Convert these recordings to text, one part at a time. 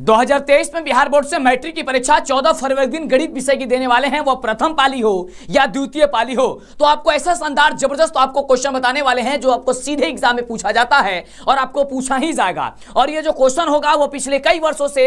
2023 में बिहार बोर्ड से मैट्रिक की परीक्षा 14 फरवरी दिन गणित विषय की देने वाले हैं वो प्रथम पाली हो या द्वितीय पाली हो तो आपको ऐसा शानदार जबरदस्त तो आपको क्वेश्चन बताने वाले हैं जो आपको सीधे एग्जाम में पूछा जाता है और आपको पूछा ही जाएगा और ये जो क्वेश्चन होगा वो पिछले कई वर्षों से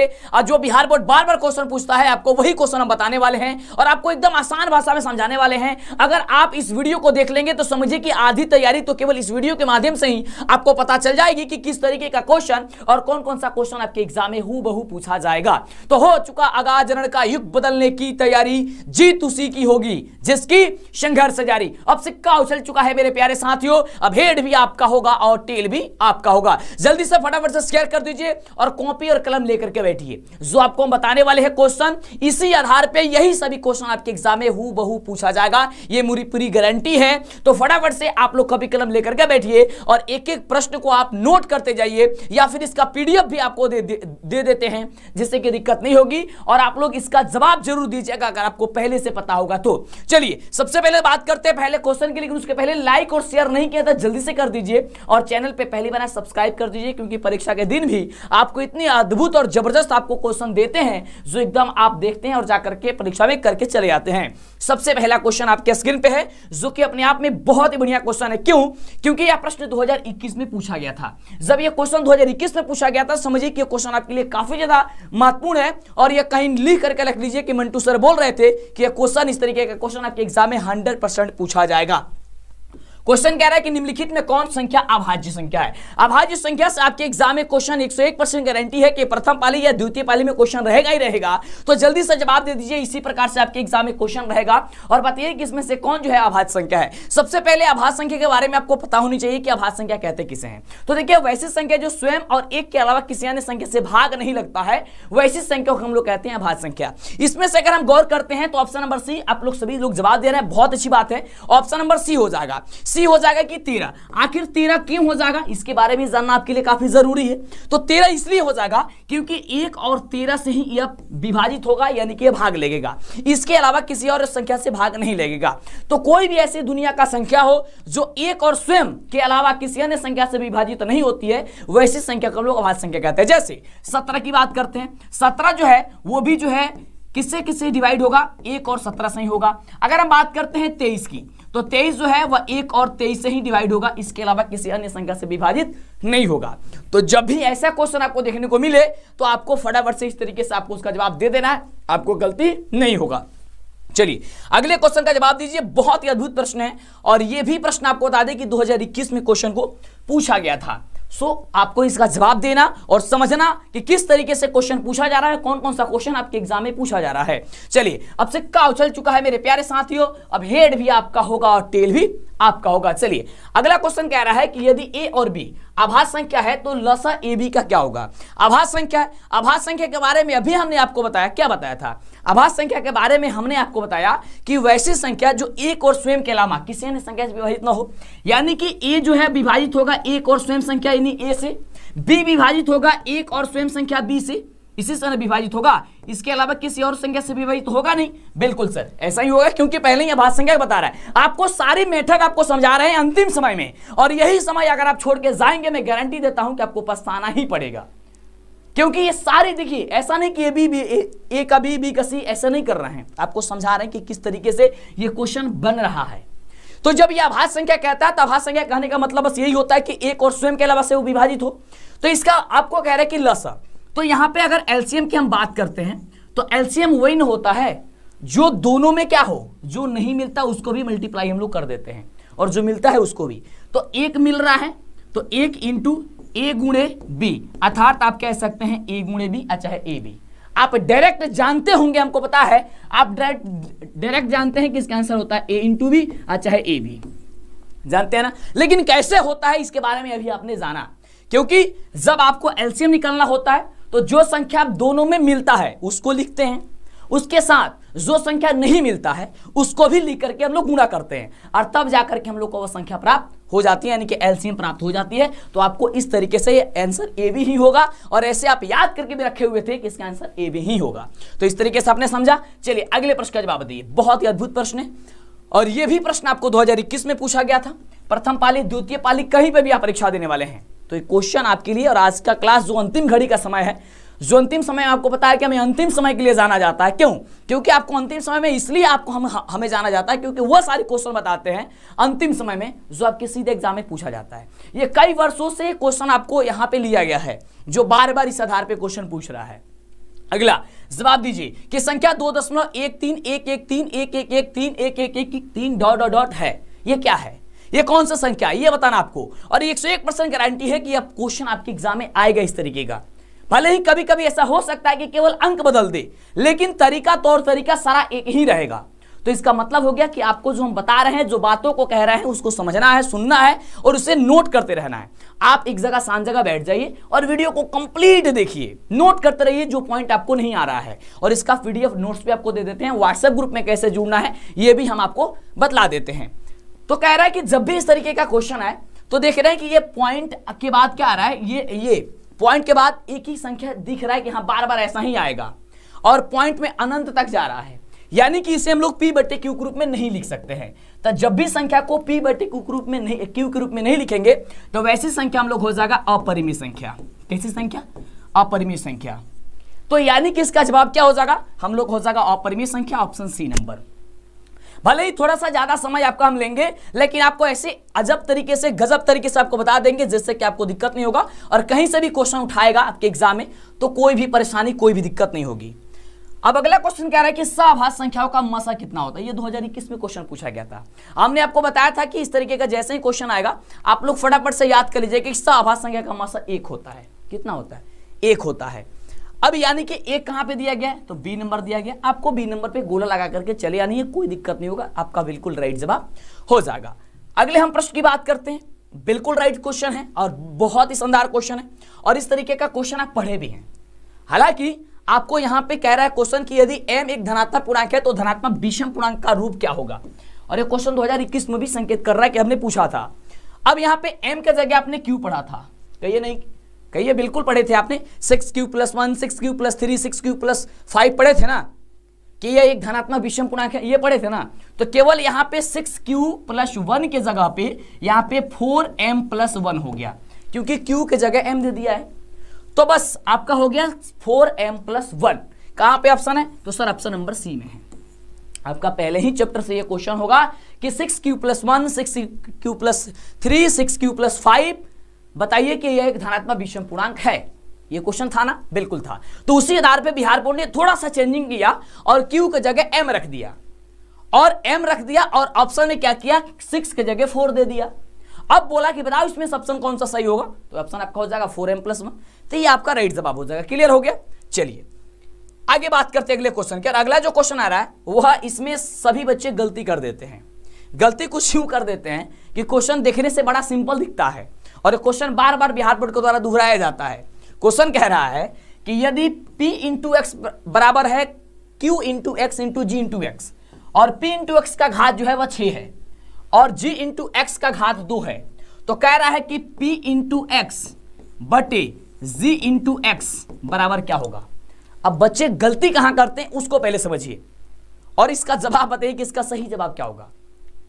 जो बिहार बोर्ड बार बार क्वेश्चन पूछता है आपको वही क्वेश्चन हम बताने वाले हैं और आपको एकदम आसान भाषा में समझाने वाले हैं अगर आप इस वीडियो को देख लेंगे तो समझिए कि आधी तैयारी तो केवल इस वीडियो के माध्यम से ही आपको पता चल जाएगी कि किस तरीके का क्वेश्चन और कौन कौन सा क्वेश्चन आपके एग्जाम में हु हूबहू पूछा जाएगा तो हो चुका आगाजरण का युग बदलने की तैयारी जीत उसी की होगी जिसकी संघर्ष जारी अब सिक्का उछल चुका है मेरे प्यारे साथियों अब हेड भी आपका होगा और टेल भी आपका होगा जल्दी से फटाफट से शेयर कर दीजिए और कॉपी और कलम लेकर के बैठिए जो आपको हम बताने वाले हैं क्वेश्चन इसी आधार पर यही सभी क्वेश्चन आपके एग्जाम में हु बहू पूछा जाएगा ये मुरी पूरी गारंटी है तो फटाफट से आप लोग कभी कलम लेकर के बैठिए और एक एक प्रश्न को आप नोट करते जाइए या फिर इसका पीडीएफ भी आपको दे, दे, दे देते सकते हैं जिससे कि दिक्कत नहीं होगी और आप लोग इसका जवाब जरूर दीजिएगा अगर आपको पहले से पता होगा तो चलिए सबसे पहले बात करते हैं पहले क्वेश्चन की लेकिन उसके पहले लाइक और शेयर नहीं किया था जल्दी से कर दीजिए और चैनल पर पहली बार सब्सक्राइब कर दीजिए क्योंकि परीक्षा के दिन भी आपको इतनी अद्भुत और जबरदस्त आपको क्वेश्चन देते हैं जो एकदम आप देखते हैं और जाकर के परीक्षा में करके चले जाते हैं सबसे पहला क्वेश्चन आपके स्क्रीन पे है जो कि अपने आप में बहुत ही बढ़िया क्वेश्चन है क्यों क्योंकि यह प्रश्न 2021 में पूछा गया था जब यह क्वेश्चन 2021 में पूछा गया था समझिए कि यह क्वेश्चन आपके लिए काफी काफी ज्यादा महत्वपूर्ण है और यह कहीं लिख करके रख लीजिए कि मंटू सर बोल रहे थे कि यह क्वेश्चन इस तरीके का क्वेश्चन आपके एग्जाम में हंड्रेड पूछा जाएगा क्वेश्चन कह रहा है कि निम्नलिखित में कौन संख्या अभाज्य संख्या है अभाज्य संख्या से आपके एग्जाम में क्वेश्चन 101 परसेंट गारंटी है कि प्रथम पाली या द्वितीय पाली में क्वेश्चन रहेगा ही रहेगा तो जल्दी से जवाब दे दीजिए इसी प्रकार से आपके एग्जाम में क्वेश्चन रहेगा और बताइए कि इसमें से कौन जो है अभाज्य संख्या है सबसे पहले अभाज्य संख्या के बारे में आपको पता होनी चाहिए कि अभाज्य संख्या कहते किसे हैं तो देखिए वैसी संख्या जो स्वयं और एक के अलावा किसी अन्य संख्या से भाग नहीं लगता है वैसी संख्या को हम लोग कहते हैं अभाज्य संख्या इसमें से अगर हम गौर करते हैं तो ऑप्शन नंबर सी आप लोग सभी लोग जवाब दे रहे हैं बहुत अच्छी बात है ऑप्शन नंबर सी हो जाएगा सी हो जाएगा कि तेरह आखिर तेरह क्यों हो जाएगा इसके बारे में जानना आपके लिए काफी जरूरी है तो तेरह इसलिए हो जाएगा क्योंकि एक और तेरह से ही यह विभाजित होगा यानी कि भाग लगेगा इसके अलावा किसी और संख्या से भाग नहीं लगेगा तो कोई भी ऐसी दुनिया का संख्या हो जो एक और स्वयं के अलावा किसी अन्य संख्या से विभाजित नहीं होती है वैसी संख्या को लोग अभाज्य संख्या कहते हैं जैसे सत्रह की बात करते हैं सत्रह जो है वो भी जो है किससे किससे डिवाइड होगा एक और सत्रह से ही होगा अगर हम बात करते हैं तेईस की तो तेईस जो है वह एक और तेईस से ही डिवाइड होगा इसके अलावा किसी अन्य संख्या से विभाजित नहीं होगा तो जब भी ऐसा क्वेश्चन आपको देखने को मिले तो आपको फटाफट से इस तरीके से आपको उसका जवाब दे देना है आपको गलती नहीं होगा चलिए अगले क्वेश्चन का जवाब दीजिए बहुत ही अद्भुत प्रश्न है और यह भी प्रश्न आपको बता दें कि 2021 में क्वेश्चन को पूछा गया था सो so, आपको इसका जवाब देना और समझना कि किस तरीके से क्वेश्चन पूछा जा रहा है कौन कौन सा क्वेश्चन आपके एग्जाम में पूछा जा रहा है चलिए अब सिक्का उछल चुका है मेरे प्यारे साथियों अब हेड भी आपका होगा और टेल भी आपका होगा चलिए अगला क्वेश्चन कह रहा है कि यदि ए और बी आभास संख्या है तो लसा ए बी का क्या होगा आभास संख्या आभास संख्या के बारे में अभी हमने आपको बताया क्या बताया था आभास संख्या के बारे में हमने आपको बताया कि वैसी संख्या जो एक और स्वयं के अलावा किसी अन्य संख्या से विभाजित ना हो यानी कि ए जो है विभाजित होगा एक और स्वयं संख्या यानी ए से बी विभाजित होगा एक और स्वयं संख्या बी से इसी से विभाजित होगा इसके अलावा किसी और संख्या से विभाजित होगा नहीं बिल्कुल सर ऐसा ही होगा क्योंकि पहले ही भाष संख्या बता रहा है आपको सारे मेथड आपको समझा रहे हैं अंतिम समय में और यही समय अगर आप छोड़ के जाएंगे मैं गारंटी देता हूं कि आपको पछताना ही पड़ेगा क्योंकि ये सारे देखिए ऐसा नहीं कि ये भी, ए, का बी बी का सी ऐसा नहीं कर रहे हैं आपको समझा रहे हैं कि किस तरीके से ये क्वेश्चन बन रहा है तो जब यह आभास संख्या कहता है तो आभास संख्या कहने का मतलब बस यही होता है कि एक और स्वयं के अलावा से वो विभाजित हो तो इसका आपको कह रहे हैं कि लस तो यहां पे अगर एलसीएम की हम बात करते हैं तो एलसीएम वही होता है जो दोनों में क्या हो जो नहीं मिलता उसको भी मल्टीप्लाई हम लोग कर देते हैं और जो मिलता है उसको भी तो एक मिल रहा है तो एक इंटू ए गुणे बी अर्थात आप कह सकते हैं ए गुणे बी अच्छा चाहे ए बी आप डायरेक्ट जानते होंगे हमको पता है आप डायरेक्ट डायरेक्ट जानते हैं कि इसका आंसर होता है ए इंटू बी अच्छा चाहे ए बी जानते हैं ना लेकिन कैसे होता है इसके बारे में अभी आपने जाना क्योंकि जब आपको एलसीएम निकालना होता है तो जो संख्या दोनों में मिलता है उसको लिखते हैं उसके साथ जो संख्या नहीं मिलता है उसको भी लिख करके हम लोग गुणा करते हैं और तब जाकर के हम लोग को वह संख्या प्राप्त हो जाती है यानी कि एलसीएम प्राप्त हो जाती है तो आपको इस तरीके से ये आंसर ए भी ही होगा और ऐसे आप याद करके भी रखे हुए थे कि इसका आंसर ए भी ही होगा तो इस तरीके से आपने समझा चलिए अगले प्रश्न का जवाब दिए बहुत ही अद्भुत प्रश्न है और यह भी प्रश्न आपको 2021 में पूछा गया था प्रथम पाली द्वितीय पाली कहीं पर भी आप परीक्षा देने वाले हैं तो ये क्वेश्चन आपके लिए और आज का क्लास जो अंतिम घड़ी का समय है जो अंतिम समय आपको पता है कि हमें अंतिम समय के लिए जाना जाता है क्यों क्योंकि आपको अंतिम समय में इसलिए आपको हम हमें जाना जाता है क्योंकि वह सारे क्वेश्चन बताते हैं अंतिम समय में जो आपके सीधे एग्जाम में पूछा जाता है ये कई वर्षों से क्वेश्चन आपको यहाँ पे लिया गया है जो बार बार इस आधार पर क्वेश्चन पूछ रहा है अगला जवाब दीजिए कि संख्या दो दशमलव एक तीन एक एक तीन एक एक एक तीन एक एक एक तीन डॉट डॉट डॉट है ये क्या है ये कौन सा संख्या है ये बताना आपको और एक सौ एक परसेंट गारंटी है कि अब क्वेश्चन आपके एग्जाम में आएगा इस तरीके का भले ही कभी कभी ऐसा हो सकता है कि केवल अंक बदल दे लेकिन तरीका तौर तरीका सारा एक ही रहेगा तो इसका मतलब हो गया कि आपको जो हम बता रहे हैं जो बातों को कह रहे हैं उसको समझना है सुनना है और उसे नोट करते रहना है आप एक जगह शांत जगह बैठ जाइए और वीडियो को कंप्लीट देखिए नोट करते रहिए जो पॉइंट आपको नहीं आ रहा है और इसका पीडीएफ नोट्स भी आपको दे देते हैं व्हाट्सएप ग्रुप में कैसे जुड़ना है ये भी हम आपको बतला देते हैं तो कह रहा है कि जब भी इस तरीके का क्वेश्चन आए तो देख रहे हैं कि ये पॉइंट के बाद क्या आ रहा है ये ये पॉइंट के बाद एक ही संख्या दिख रहा है कि हाँ बार बार ऐसा ही आएगा और पॉइंट में अनंत तक जा रहा है यानी कि इसे हम लोग पी बटे क्यू के रूप में नहीं लिख सकते हैं तो जब भी संख्या को पी बटे क्यू रूप में नहीं क्यू रूप में नहीं लिखेंगे तो वैसी संख्या हम लोग हो जाएगा अपरिमित संख्या कैसी संख्या अपरिमित संख्या तो यानी कि इसका जवाब क्या हो जाएगा हम लोग हो जाएगा अपरिमित संख्या ऑप्शन सी नंबर भले ही थोड़ा सा ज्यादा समय आपका हम लेंगे लेकिन आपको ऐसे अजब तरीके से गजब तरीके से आपको बता देंगे जिससे कि आपको दिक्कत नहीं होगा और कहीं से भी क्वेश्चन उठाएगा आपके एग्जाम में तो कोई भी परेशानी कोई भी दिक्कत नहीं होगी अब अगला क्वेश्चन कह रहा है कि सभाज संख्याओं का मसा कितना होता है ये 2021 में क्वेश्चन पूछा गया था हमने आपको बताया था कि इस तरीके का जैसे ही क्वेश्चन आएगा आप लोग फटाफट से याद कर लीजिए कि सभाज संख्या का मसा एक होता है कितना होता है एक होता है अब यानी कि एक कहां पे दिया गया है तो बी नंबर दिया गया आपको बी नंबर पर गोला लगा करके चले यानी कोई दिक्कत नहीं होगा आपका बिल्कुल राइट जवाब हो जाएगा अगले हम प्रश्न की बात करते हैं बिल्कुल राइट क्वेश्चन है और बहुत ही शानदार क्वेश्चन है और इस तरीके का क्वेश्चन आप पढ़े भी हैं हालांकि आपको यहां पे कह रहा है क्वेश्चन कि यदि m एक धनात्मक पूर्णांक है तो धनात्मक विषम पूर्णांक का रूप क्या होगा और ये क्वेश्चन 2021 में भी संकेत कर रहा है कि हमने पूछा था अब यहां पे m के जगह आपने q पढ़ा था कहिए नहीं कहिए बिल्कुल पढ़े थे आपने six Q plus one six Q plus three six Q plus five पढ़े थे ना कि यह एक धनात्मक विषम पूर्णांक है ये पढ़े थे ना तो केवल यहां पर सिक्स क्यू प्लस वन के जगह पे यहां पर फोर एम प्लस वन हो गया क्योंकि क्यू के जगह एम दे दिया है तो बस आपका हो गया फोर एम प्लस वन कहां पर ऑप्शन है तो सर ऑप्शन नंबर सी में है आपका पहले ही चैप्टर से ये क्वेश्चन होगा कि six Q plus one six Q plus three six Q plus five बताइए कि यह एक धनात्मक विषम पूर्णांक है ये क्वेश्चन था ना बिल्कुल था तो उसी आधार पे बिहार बोर्ड ने थोड़ा सा चेंजिंग किया और क्यू की जगह एम रख दिया और एम रख दिया और ऑप्शन ने क्या किया सिक्स की जगह फोर दे दिया अब बोला कि बताओ इसमें ऑप्शन कौन सा सही होगा तो ऑप्शन आपका हो जाएगा फोर एम प्लस वन तो ये आपका राइट जवाब हो जाएगा क्लियर हो गया चलिए आगे बात करते हैं अगले क्वेश्चन की अगला जो क्वेश्चन आ रहा है वह इसमें सभी बच्चे गलती कर देते हैं गलती कुछ यूं कर देते हैं कि क्वेश्चन देखने से बड़ा सिंपल दिखता है और क्वेश्चन बार बार बिहार बोर्ड के द्वारा दोहराया जाता है क्वेश्चन कह रहा है कि यदि p इंटू एक्स बराबर है q into x into G into x और p इंटू एक्स का घात जो है वह छः है और g इंटू एक्स का घात दो है तो कह रहा है कि p इंटू एक्स बटे जी इंटू एक्स बराबर क्या होगा अब बच्चे गलती कहां करते हैं उसको पहले समझिए और इसका जवाब बताइए कि इसका सही जवाब क्या होगा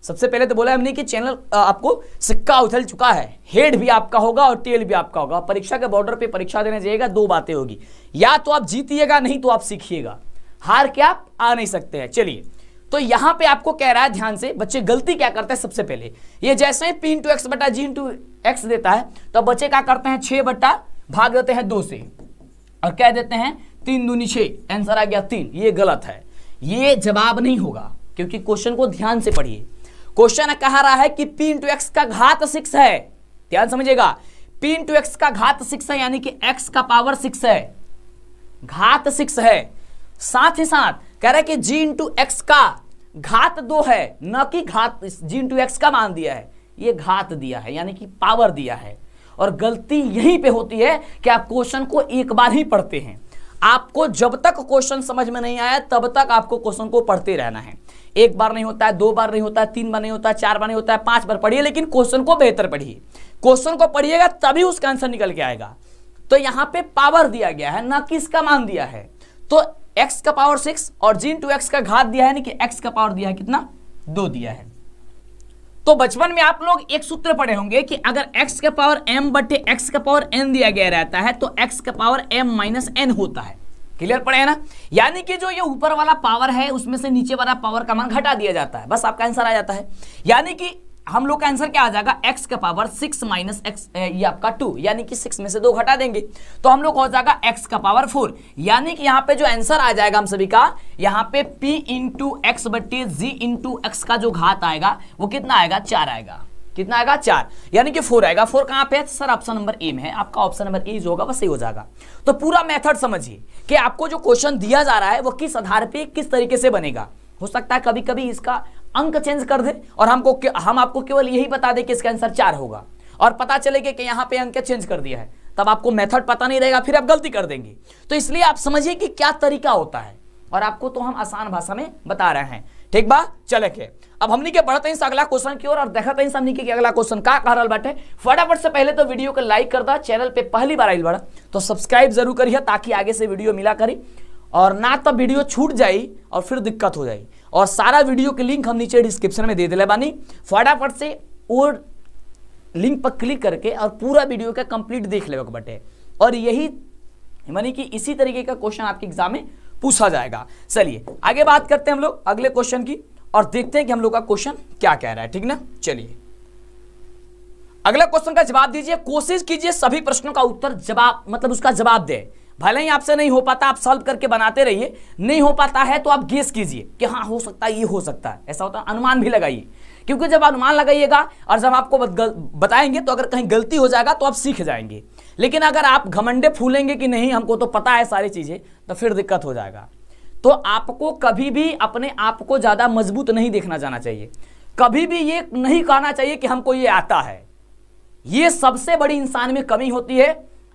सबसे पहले तो बोला हमने कि चैनल आपको सिक्का उछल चुका है हेड भी आपका होगा और टेल भी आपका होगा परीक्षा के बॉर्डर पे परीक्षा देने जाइएगा दो बातें होगी या तो आप जीतिएगा नहीं तो आप सीखिएगा हार के आप आ नहीं सकते हैं चलिए तो यहां पे आपको कह रहा है ध्यान से बच्चे गलती क्या करते हैं सबसे पहले ये जैसे ही पी इंटू एक्स बटा जी इंटू एक्स देता है तो बच्चे क्या करते हैं छह बट्टा भाग देते हैं दो से और कह देते हैं तीन दूनी छे आंसर आ गया तीन ये गलत है ये जवाब नहीं होगा क्योंकि क्वेश्चन को ध्यान से पढ़िए क्वेश्चन कहा रहा है कि पी इंटू एक्स का घात सिक्स है ध्यान समझिएगा पी इंटू एक्स का घात सिक्स है यानी कि एक्स का पावर सिक्स है घात सिक्स है साथ ही साथ कह रहा है कि जी इंटू एक्स का घात दो है न कि घात जी इंटू एक्स का मान दिया है ये घात दिया है यानी कि पावर दिया है और गलती यहीं पे होती है कि आप क्वेश्चन को एक बार ही पढ़ते हैं आपको जब तक क्वेश्चन समझ में नहीं आया तब तक आपको क्वेश्चन को पढ़ते रहना है एक बार नहीं होता है दो बार नहीं होता है तीन बार नहीं होता है चार बार नहीं होता है पांच बार पढ़िए लेकिन क्वेश्चन को बेहतर पढ़िए क्वेश्चन को पढ़िएगा तभी उसका आंसर निकल के आएगा तो यहां पे पावर दिया गया है ना कि इसका मान दिया है तो एक्स का पावर सिक्स और जीन टू एक्स का घात दिया है यानी कि एक्स का पावर दिया है कितना दो दिया है तो बचपन में आप लोग एक सूत्र पढ़े होंगे कि अगर x का पावर m बटे x का पावर n दिया गया रहता है तो x का पावर m माइनस एन होता है क्लियर पड़े है ना यानी कि जो ये ऊपर वाला पावर है उसमें से नीचे वाला पावर का मान घटा दिया जाता है बस आपका आंसर आ जाता है यानी कि हम लोग का आंसर क्या आ जाएगा x का पावर सिक्स माइनस एक्स ये आपका टू यानी कि सिक्स में से दो घटा देंगे तो हम लोग हो जाएगा x का पावर फोर यानी कि यहाँ पे जो आंसर आ जाएगा हम सभी का यहाँ पे p इंटू एक्स बटे जी इंटू एक्स का जो घात आएगा वो कितना आएगा चार आएगा कितना आएगा चार यानी कि फोर आएगा फोर कहां पे है सर ऑप्शन नंबर ए में है आपका ऑप्शन नंबर ए जो होगा वो सही हो जाएगा तो पूरा मेथड समझिए कि आपको जो क्वेश्चन दिया जा रहा है वो किस आधार पे किस तरीके से बनेगा हो सकता है कभी कभी इसका अंक चेंज कर दे और हमको हम आपको केवल यही बता दें कि इसका आंसर चार होगा और पता चलेगा कि यहाँ पे अंक चेंज कर दिया है तब आपको मेथड पता नहीं रहेगा फिर आप गलती कर देंगे तो इसलिए आप समझिए कि क्या तरीका होता है और आपको तो हम आसान भाषा में बता रहे हैं ठीक बा चले के अब हमने के बढ़ते हैं अगला क्वेश्चन की ओर और, देखते हैं हमने की अगला क्वेश्चन का कह रहा बैठे फटाफट से पहले तो वीडियो को लाइक कर दा चैनल पे पहली बार आई बढ़ तो सब्सक्राइब जरूर करिए ताकि आगे से वीडियो मिला करी और ना तो वीडियो छूट जाए और फिर दिक्कत हो जाई और सारा वीडियो के लिंक हम नीचे डिस्क्रिप्शन में दे दिले बानी फटाफट से वो लिंक पर क्लिक करके और पूरा वीडियो का कंप्लीट देख लेवे बटे और यही मानी कि इसी तरीके का क्वेश्चन आपके एग्जाम में पूछा जाएगा चलिए आगे बात करते हैं हम लोग अगले क्वेश्चन की और देखते हैं कि हम लोग का क्वेश्चन क्या कह रहा है ठीक ना चलिए अगला क्वेश्चन का जवाब दीजिए कोशिश कीजिए सभी प्रश्नों का उत्तर जवाब मतलब उसका जवाब दे भले ही आपसे नहीं हो पाता आप सॉल्व करके बनाते रहिए नहीं हो पाता है तो आप गेस कीजिए कि हाँ हो सकता है ये हो सकता है ऐसा होता है अनुमान भी लगाइए क्योंकि जब अनुमान लगाइएगा और जब आपको बताएंगे तो अगर कहीं गलती हो जाएगा तो आप सीख जाएंगे लेकिन अगर आप घमंडे फूलेंगे कि नहीं हमको तो पता है सारी चीज़ें तो फिर दिक्कत हो जाएगा तो आपको कभी भी अपने आप को ज़्यादा मजबूत नहीं देखना जाना चाहिए कभी भी ये नहीं कहना चाहिए कि हमको ये आता है ये सबसे बड़ी इंसान में कमी होती है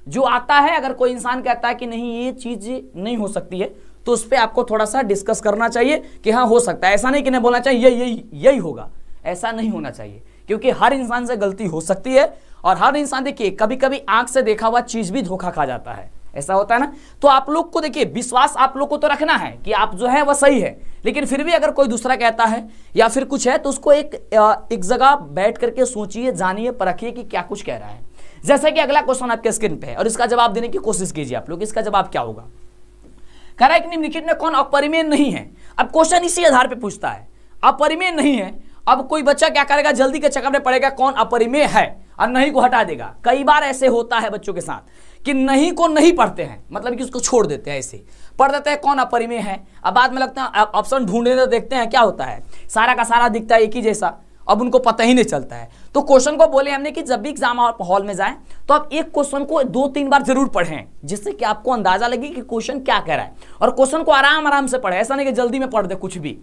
जो आता है अगर कोई इंसान कहता है कि नहीं ये चीज नहीं हो सकती है तो उस पर आपको थोड़ा सा डिस्कस करना चाहिए कि हाँ हो सकता है ऐसा नहीं कि नहीं बोलना चाहिए ये यही यही होगा ऐसा नहीं होना चाहिए क्योंकि हर इंसान से गलती हो सकती है और हर इंसान देखिए कभी कभी आंख से देखा हुआ चीज भी धोखा खा जाता है ऐसा होता है ना तो आप लोग को देखिए विश्वास आप लोग को तो रखना है कि आप जो है वह सही है लेकिन फिर भी अगर कोई दूसरा कहता है या फिर कुछ है तो उसको एक एक जगह बैठ करके सोचिए जानिए परखिए कि क्या कुछ कह रहा है जैसा कि अगला क्वेश्चन आपके स्क्रीन पे है और इसका जवाब देने की कोशिश कीजिए आप लोग इसका जवाब क्या होगा कह रहा है कि निम्नलिखित में कौन अपरिमेय नहीं है अब क्वेश्चन इसी आधार पर पूछता है अपरिमेय नहीं है अब कोई बच्चा क्या करेगा जल्दी के चक्कर में पड़ेगा कौन अपरिमेय है और नहीं को हटा देगा कई बार ऐसे होता है बच्चों के साथ कि नहीं को नहीं पढ़ते हैं मतलब कि उसको छोड़ देते हैं ऐसे पढ़ देते हैं कौन अपरिमेय है अब बाद में लगता है ऑप्शन ढूंढने देखते हैं क्या होता है सारा का सारा दिखता है एक ही जैसा अब उनको पता ही नहीं चलता है तो क्वेश्चन को बोले हमने कि जब भी एग्जाम हॉल में जाएं तो आप एक क्वेश्चन को दो तीन बार जरूर पढ़ें जिससे कि आपको अंदाजा लगे कि क्वेश्चन क्या कह रहा है और क्वेश्चन को आराम आराम से पढ़े ऐसा नहीं कि जल्दी में पढ़ दे कुछ भी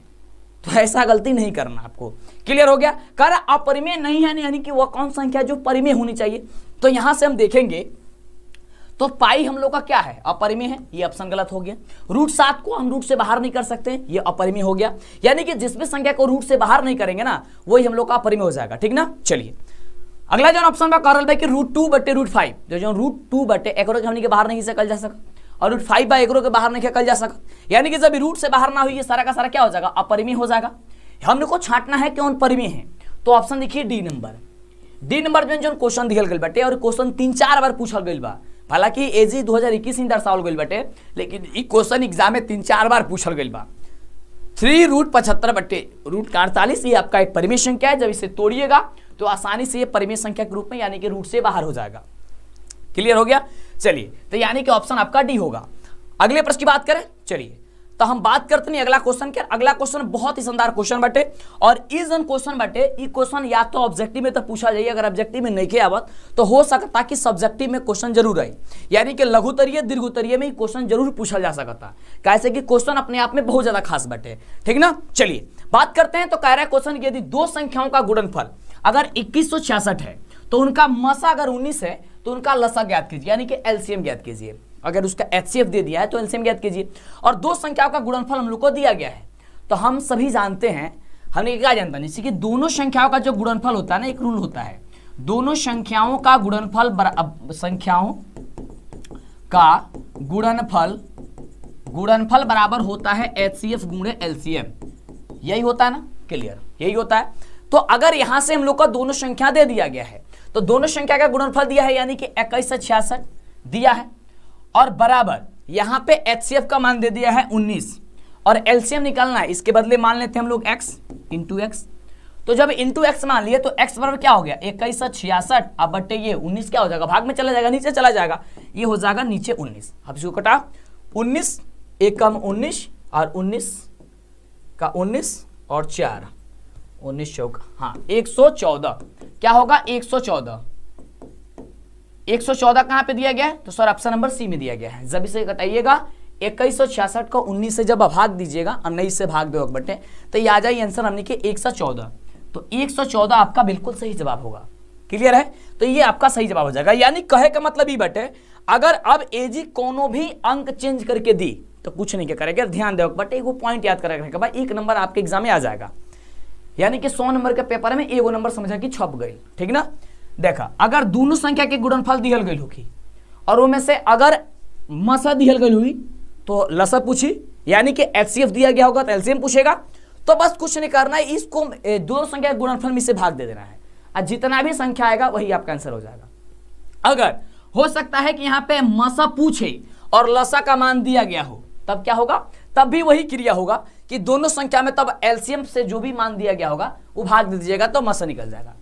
तो ऐसा गलती नहीं करना आपको क्लियर हो गया कर अपरिमेय नहीं है यानी कि वह कौन संख्या जो परिमेय होनी चाहिए तो यहां से हम देखेंगे तो पाई हम लोग का क्या है अपरिमेय है ये ऑप्शन गलत हो गया रूट सात को हम रूट से बाहर नहीं कर सकते ये अपरिमेय हो गया यानी कि जिस भी संख्या को रूट से बाहर नहीं करेंगे ना वही हम लोग का अपरिमेय हो जाएगा ठीक ना चलिए अगला जो ऑप्शन का कारण है कि रूट टू बटे रूट फाइव जो जो रूट टू बटे एकरो के हमने के बाहर नहीं से कल जा सका और रूट फाइव बाई एकरो के बाहर नहीं कल जा सका यानी कि जब रूट से बाहर ना हुई ये सारा का सारा क्या हो जाएगा अपरिमेय हो जाएगा हमने को छांटना है क्यों परिमेय है तो ऑप्शन देखिए डी नंबर डी नंबर में जो क्वेश्चन दिखल गए बटे और क्वेश्चन तीन चार बार पूछा गई बा हालांकि एजी 2021 में दर्शावल गई बटे लेकिन इ क्वेश्चन एग्जाम में तीन चार बार पूछल गई बा थ्री रूट पचहत्तर बटे रूट अड़तालीस ये आपका एक परिमेय संख्या है जब इसे तोड़िएगा तो आसानी से ये परिमेय संख्या के रूप में यानी कि रूट से बाहर हो जाएगा क्लियर हो गया चलिए तो यानी कि ऑप्शन आपका डी होगा अगले प्रश्न की बात करें चलिए तो हम बात करते नहीं अगला क्वेश्चन के अगला क्वेश्चन बहुत ही शानदार क्वेश्चन बटे और ई जन क्वेश्चन बटे ई क्वेश्चन या तो ऑब्जेक्टिव में तो पूछा जाइए अगर ऑब्जेक्टिव में नहीं के आवत तो हो सकता कि सब्जेक्टिव में क्वेश्चन जरूर आए यानी कि लघु उत्तरीय दीर्घ उत्तरीय में क्वेश्चन जरूर पूछा जा सकता कैसे कि क्वेश्चन अपने आप में बहुत ज्यादा खास बटे ठीक ना चलिए बात करते हैं तो कह रहा है क्वेश्चन यदि दो संख्याओं का गुणनफल अगर इक्कीस है तो उनका मसा अगर उन्नीस है तो उनका लसा ज्ञात कीजिए यानी कि एलसीएम ज्ञात कीजिए अगर उसका एच दे दिया है तो एल्सियम ज्ञात कीजिए और दो संख्याओं का गुणनफल हम लोग को दिया गया है तो हम सभी जानते हैं हमने क्या जानता जैसे कि दोनों संख्याओं का जो गुणनफल होता है ना एक रूल होता है दोनों संख्याओं का गुणनफल संख्याओं का गुणनफल गुणनफल बराबर होता है एच सी एफ गुणे एलसीएम यही होता है ना क्लियर यही होता है तो अगर यहां से हम लोग का दोनों संख्या दे दिया गया है तो दोनों संख्या का गुणनफल दिया है यानी कि इक्कीस से छियासठ दिया है और बराबर यहाँ पे एच का मान दे दिया है उन्नीस और एलसीएम निकालना है इसके बदले मान लेते हैं हम लोग एक्स इंटू एक्स तो जब इंटू एक्स मान लिए तो एक्स बराबर क्या हो गया इक्कीस छियासठ अब बटे ये उन्नीस क्या हो जाएगा भाग में चला जाएगा नीचे चला जाएगा ये हो जाएगा नीचे उन्नीस अब इसको कटा उन्नीस एक कम उन्नीस और उन्नीस का उन्नीस और चार उन्नीस चौक हाँ एक क्या होगा एक एक सौ चौदह कहां पर दिया गया है तो सर ऑप्शन नंबर सी में दिया गया है जब इसे बताइएगा इक्कीस सौ छियासठ को उन्नीस से जब भाग दीजिएगा उन्नीस से भाग दो बटे तो ये आ जाए आंसर हमने के एक सौ चौदह तो एक सौ चौदह आपका बिल्कुल सही जवाब होगा क्लियर है तो ये आपका सही जवाब हो जाएगा यानी कहे का मतलब ये बटे अगर अब एजी कोनो भी अंक चेंज करके दी तो कुछ नहीं क्या करेगा ध्यान दो बटे एगो पॉइंट याद करा रखेगा भाई एक नंबर आपके एग्जाम में आ जाएगा यानी कि सौ नंबर के पेपर में एगो नंबर समझा कि छप गई ठीक ना देखा अगर दोनों संख्या के गुणनफल दिहल गई होगी और उनमें से अगर मसा दिहल गई हुई तो लसा पूछी यानी कि एचसीएफ दिया गया होगा तो एल पूछेगा तो बस कुछ नहीं करना है इसको दोनों संख्या के गुणनफल में से भाग दे देना है और जितना भी संख्या आएगा वही आपका आंसर हो जाएगा अगर हो सकता है कि यहाँ पे मसा पूछे और लसा का मान दिया गया हो तब क्या होगा तब भी वही क्रिया होगा कि दोनों संख्या में तब एलसीएम से जो भी मान दिया गया होगा वो भाग दे दीजिएगा तो मसा निकल जाएगा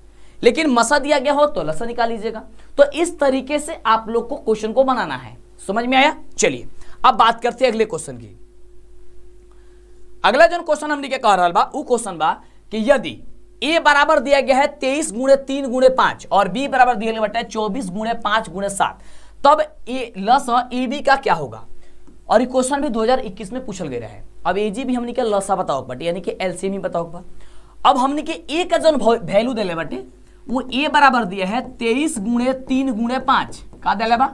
लेकिन मसा दिया गया हो तो लसा निकाल लीजिएगा तो इस तरीके से आप लोग को क्वेश्चन को बनाना है समझ में आया चलिए अब बात करते हैं अगले क्वेश्चन की अगला जो क्वेश्चन हमने क्या कह रहा बा वो क्वेश्चन बा कि यदि ए बराबर दिया गया है तेईस गुणे तीन गुणे पांच और बी बराबर दिया गया है चौबीस गुणे पांच गुणे सात तब ए लस ए बी का क्या होगा और ये क्वेश्चन भी 2021 में पूछल गया है अब ए जी भी हमने के लसा बताओ बट यानी कि एलसीएम ही e बताओ अब हमने के ए का जो वैल्यू दे बटे वो ए बराबर दिया है तेईस गुणे तीन गुणे पांच का दे बा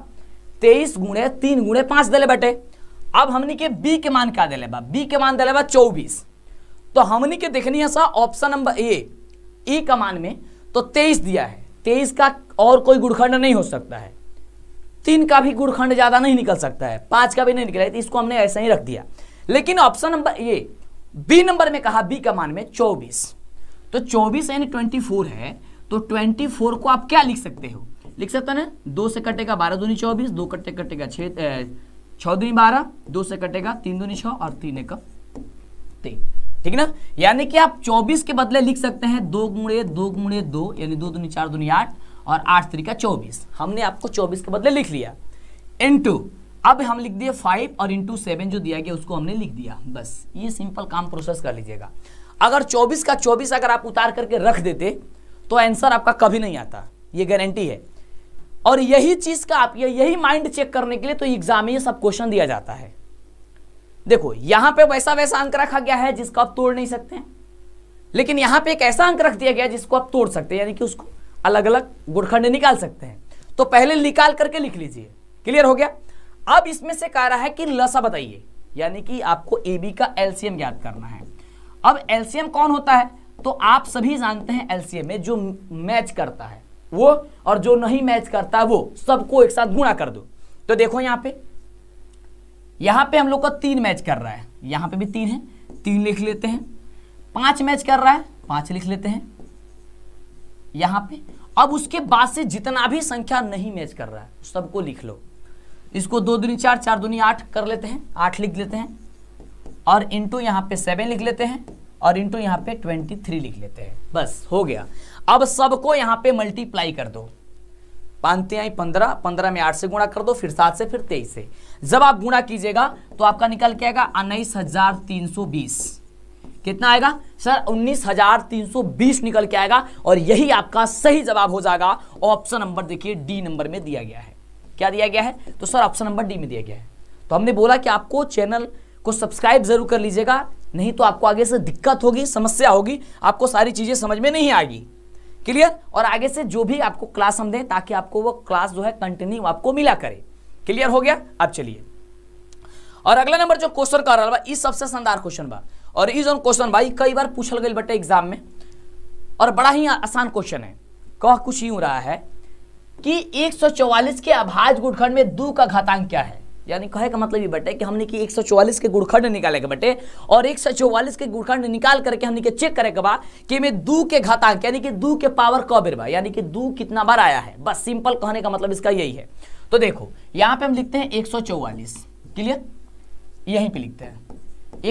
तेईस गुणे तीन गुणे पांच दिले बटे अब हमने के बी के मान का दे बा बी के मान दे बा चौबीस तो हमने के देखनी है sir option number A A का मान में तो तेईस दिया है तेईस का और कोई गुड़खंड नहीं हो सकता है तीन का भी गुड़खंड ज़्यादा नहीं निकल सकता है पांच का भी नहीं निकला है तो इसको हमने ऐसा ही रख दिया लेकिन option number A B number में कहा बी का मान में चौबीस तो चौबीस यानी ट्वेंटी फोर है तो ट्वेंटी फोर को आप क्या लिख सकते हो लिख सकते ना दो से कटेगा बारह दूनी चौबीस दो कटे कटेगा छः दूनी बारह दो से कटेगा तीन दूनी छ और तीन एक तीन ठीक ना यानी कि आप 24 के बदले लिख सकते हैं दो गुणे दो गुणे दो यानी दो दूनी चार दूनी आठ और आठ तरीका चौबीस हमने आपको चौबीस के बदले लिख लिया इंटू अब हम लिख दिए फाइव और इंटू सेवन जो दिया गया उसको हमने लिख दिया बस ये सिंपल काम प्रोसेस कर लीजिएगा अगर चौबीस का चौबीस अगर आप उतार करके रख देते तो आंसर आपका कभी नहीं आता ये गारंटी है और यही चीज का आप यही माइंड चेक करने के लिए तो एग्जाम में ये सब क्वेश्चन दिया जाता है देखो यहां पे वैसा वैसा अंक रखा गया है जिसको आप तोड़ नहीं सकते लेकिन यहां पे एक ऐसा अंक रख दिया गया जिसको आप तोड़ सकते हैं यानी कि उसको अलग अलग गुड़खंड निकाल सकते हैं तो पहले निकाल करके लिख लीजिए क्लियर हो गया अब इसमें से कह रहा है कि लसा बताइए यानी कि आपको ए बी का एलसीएम ज्ञात करना है अब एलसीएम कौन होता है तो आप सभी जानते हैं एलसीएम में जो मैच करता है वो और जो नहीं मैच करता वो सबको एक साथ गुणा कर दो तो देखो यहां पे यहां पे हम लोग का तीन मैच कर रहा है यहां पे भी तीन है तीन लिख लेते हैं पांच मैच कर रहा है पांच लिख लेते हैं यहां पे अब उसके बाद से जितना भी संख्या नहीं मैच कर रहा है सबको लिख लो इसको दो दुनी चार चार दुनी आठ कर लेते हैं आठ लिख लेते हैं और इंटू यहां पे सेवन लिख लेते हैं और इंटू यहाँ पे ट्वेंटी थ्री लिख लेते हैं बस हो गया अब सबको यहाँ पे मल्टीप्लाई कर दो पानते आई पंद्रह पंद्रह में आठ से गुणा कर दो फिर सात से फिर तेईस से जब आप गुणा कीजिएगा तो आपका निकल के आएगा उन्नीस हजार तीन सौ बीस कितना आएगा सर उन्नीस हजार तीन सौ बीस निकल के आएगा और यही आपका सही जवाब हो जाएगा ऑप्शन नंबर देखिए डी नंबर में दिया गया है क्या दिया गया है तो सर ऑप्शन नंबर डी में दिया गया है तो हमने बोला कि आपको चैनल को सब्सक्राइब जरूर कर लीजिएगा नहीं तो आपको आगे से दिक्कत होगी समस्या होगी आपको सारी चीज़ें समझ में नहीं आएगी क्लियर और आगे से जो भी आपको क्लास हम दें ताकि आपको वो क्लास जो है कंटिन्यू आपको मिला करे क्लियर हो गया अब चलिए और अगला नंबर जो क्वेश्चन कर रहा इस सबसे शानदार क्वेश्चन बा और इस क्वेश्चन भाई कई बार पूछल गए बटे एग्जाम में और बड़ा ही आसान क्वेश्चन है कह कुछ यूं रहा है कि 144 के अभाज गुटखंड में दो का घातांक क्या है यानी कहे का मतलब ये बटे कि हमने की 144 के गुड़खंड निकाले के बटे और 144 के गुड़खंड निकाल करके हमने के चेक करे के बाद कि में दो के घातांक यानी कि दो के पावर कब बा यानी कि दो कितना बार आया है बस सिंपल कहने का मतलब इसका यही है तो देखो यहाँ पे हम लिखते हैं एक क्लियर यहीं पे लिखते हैं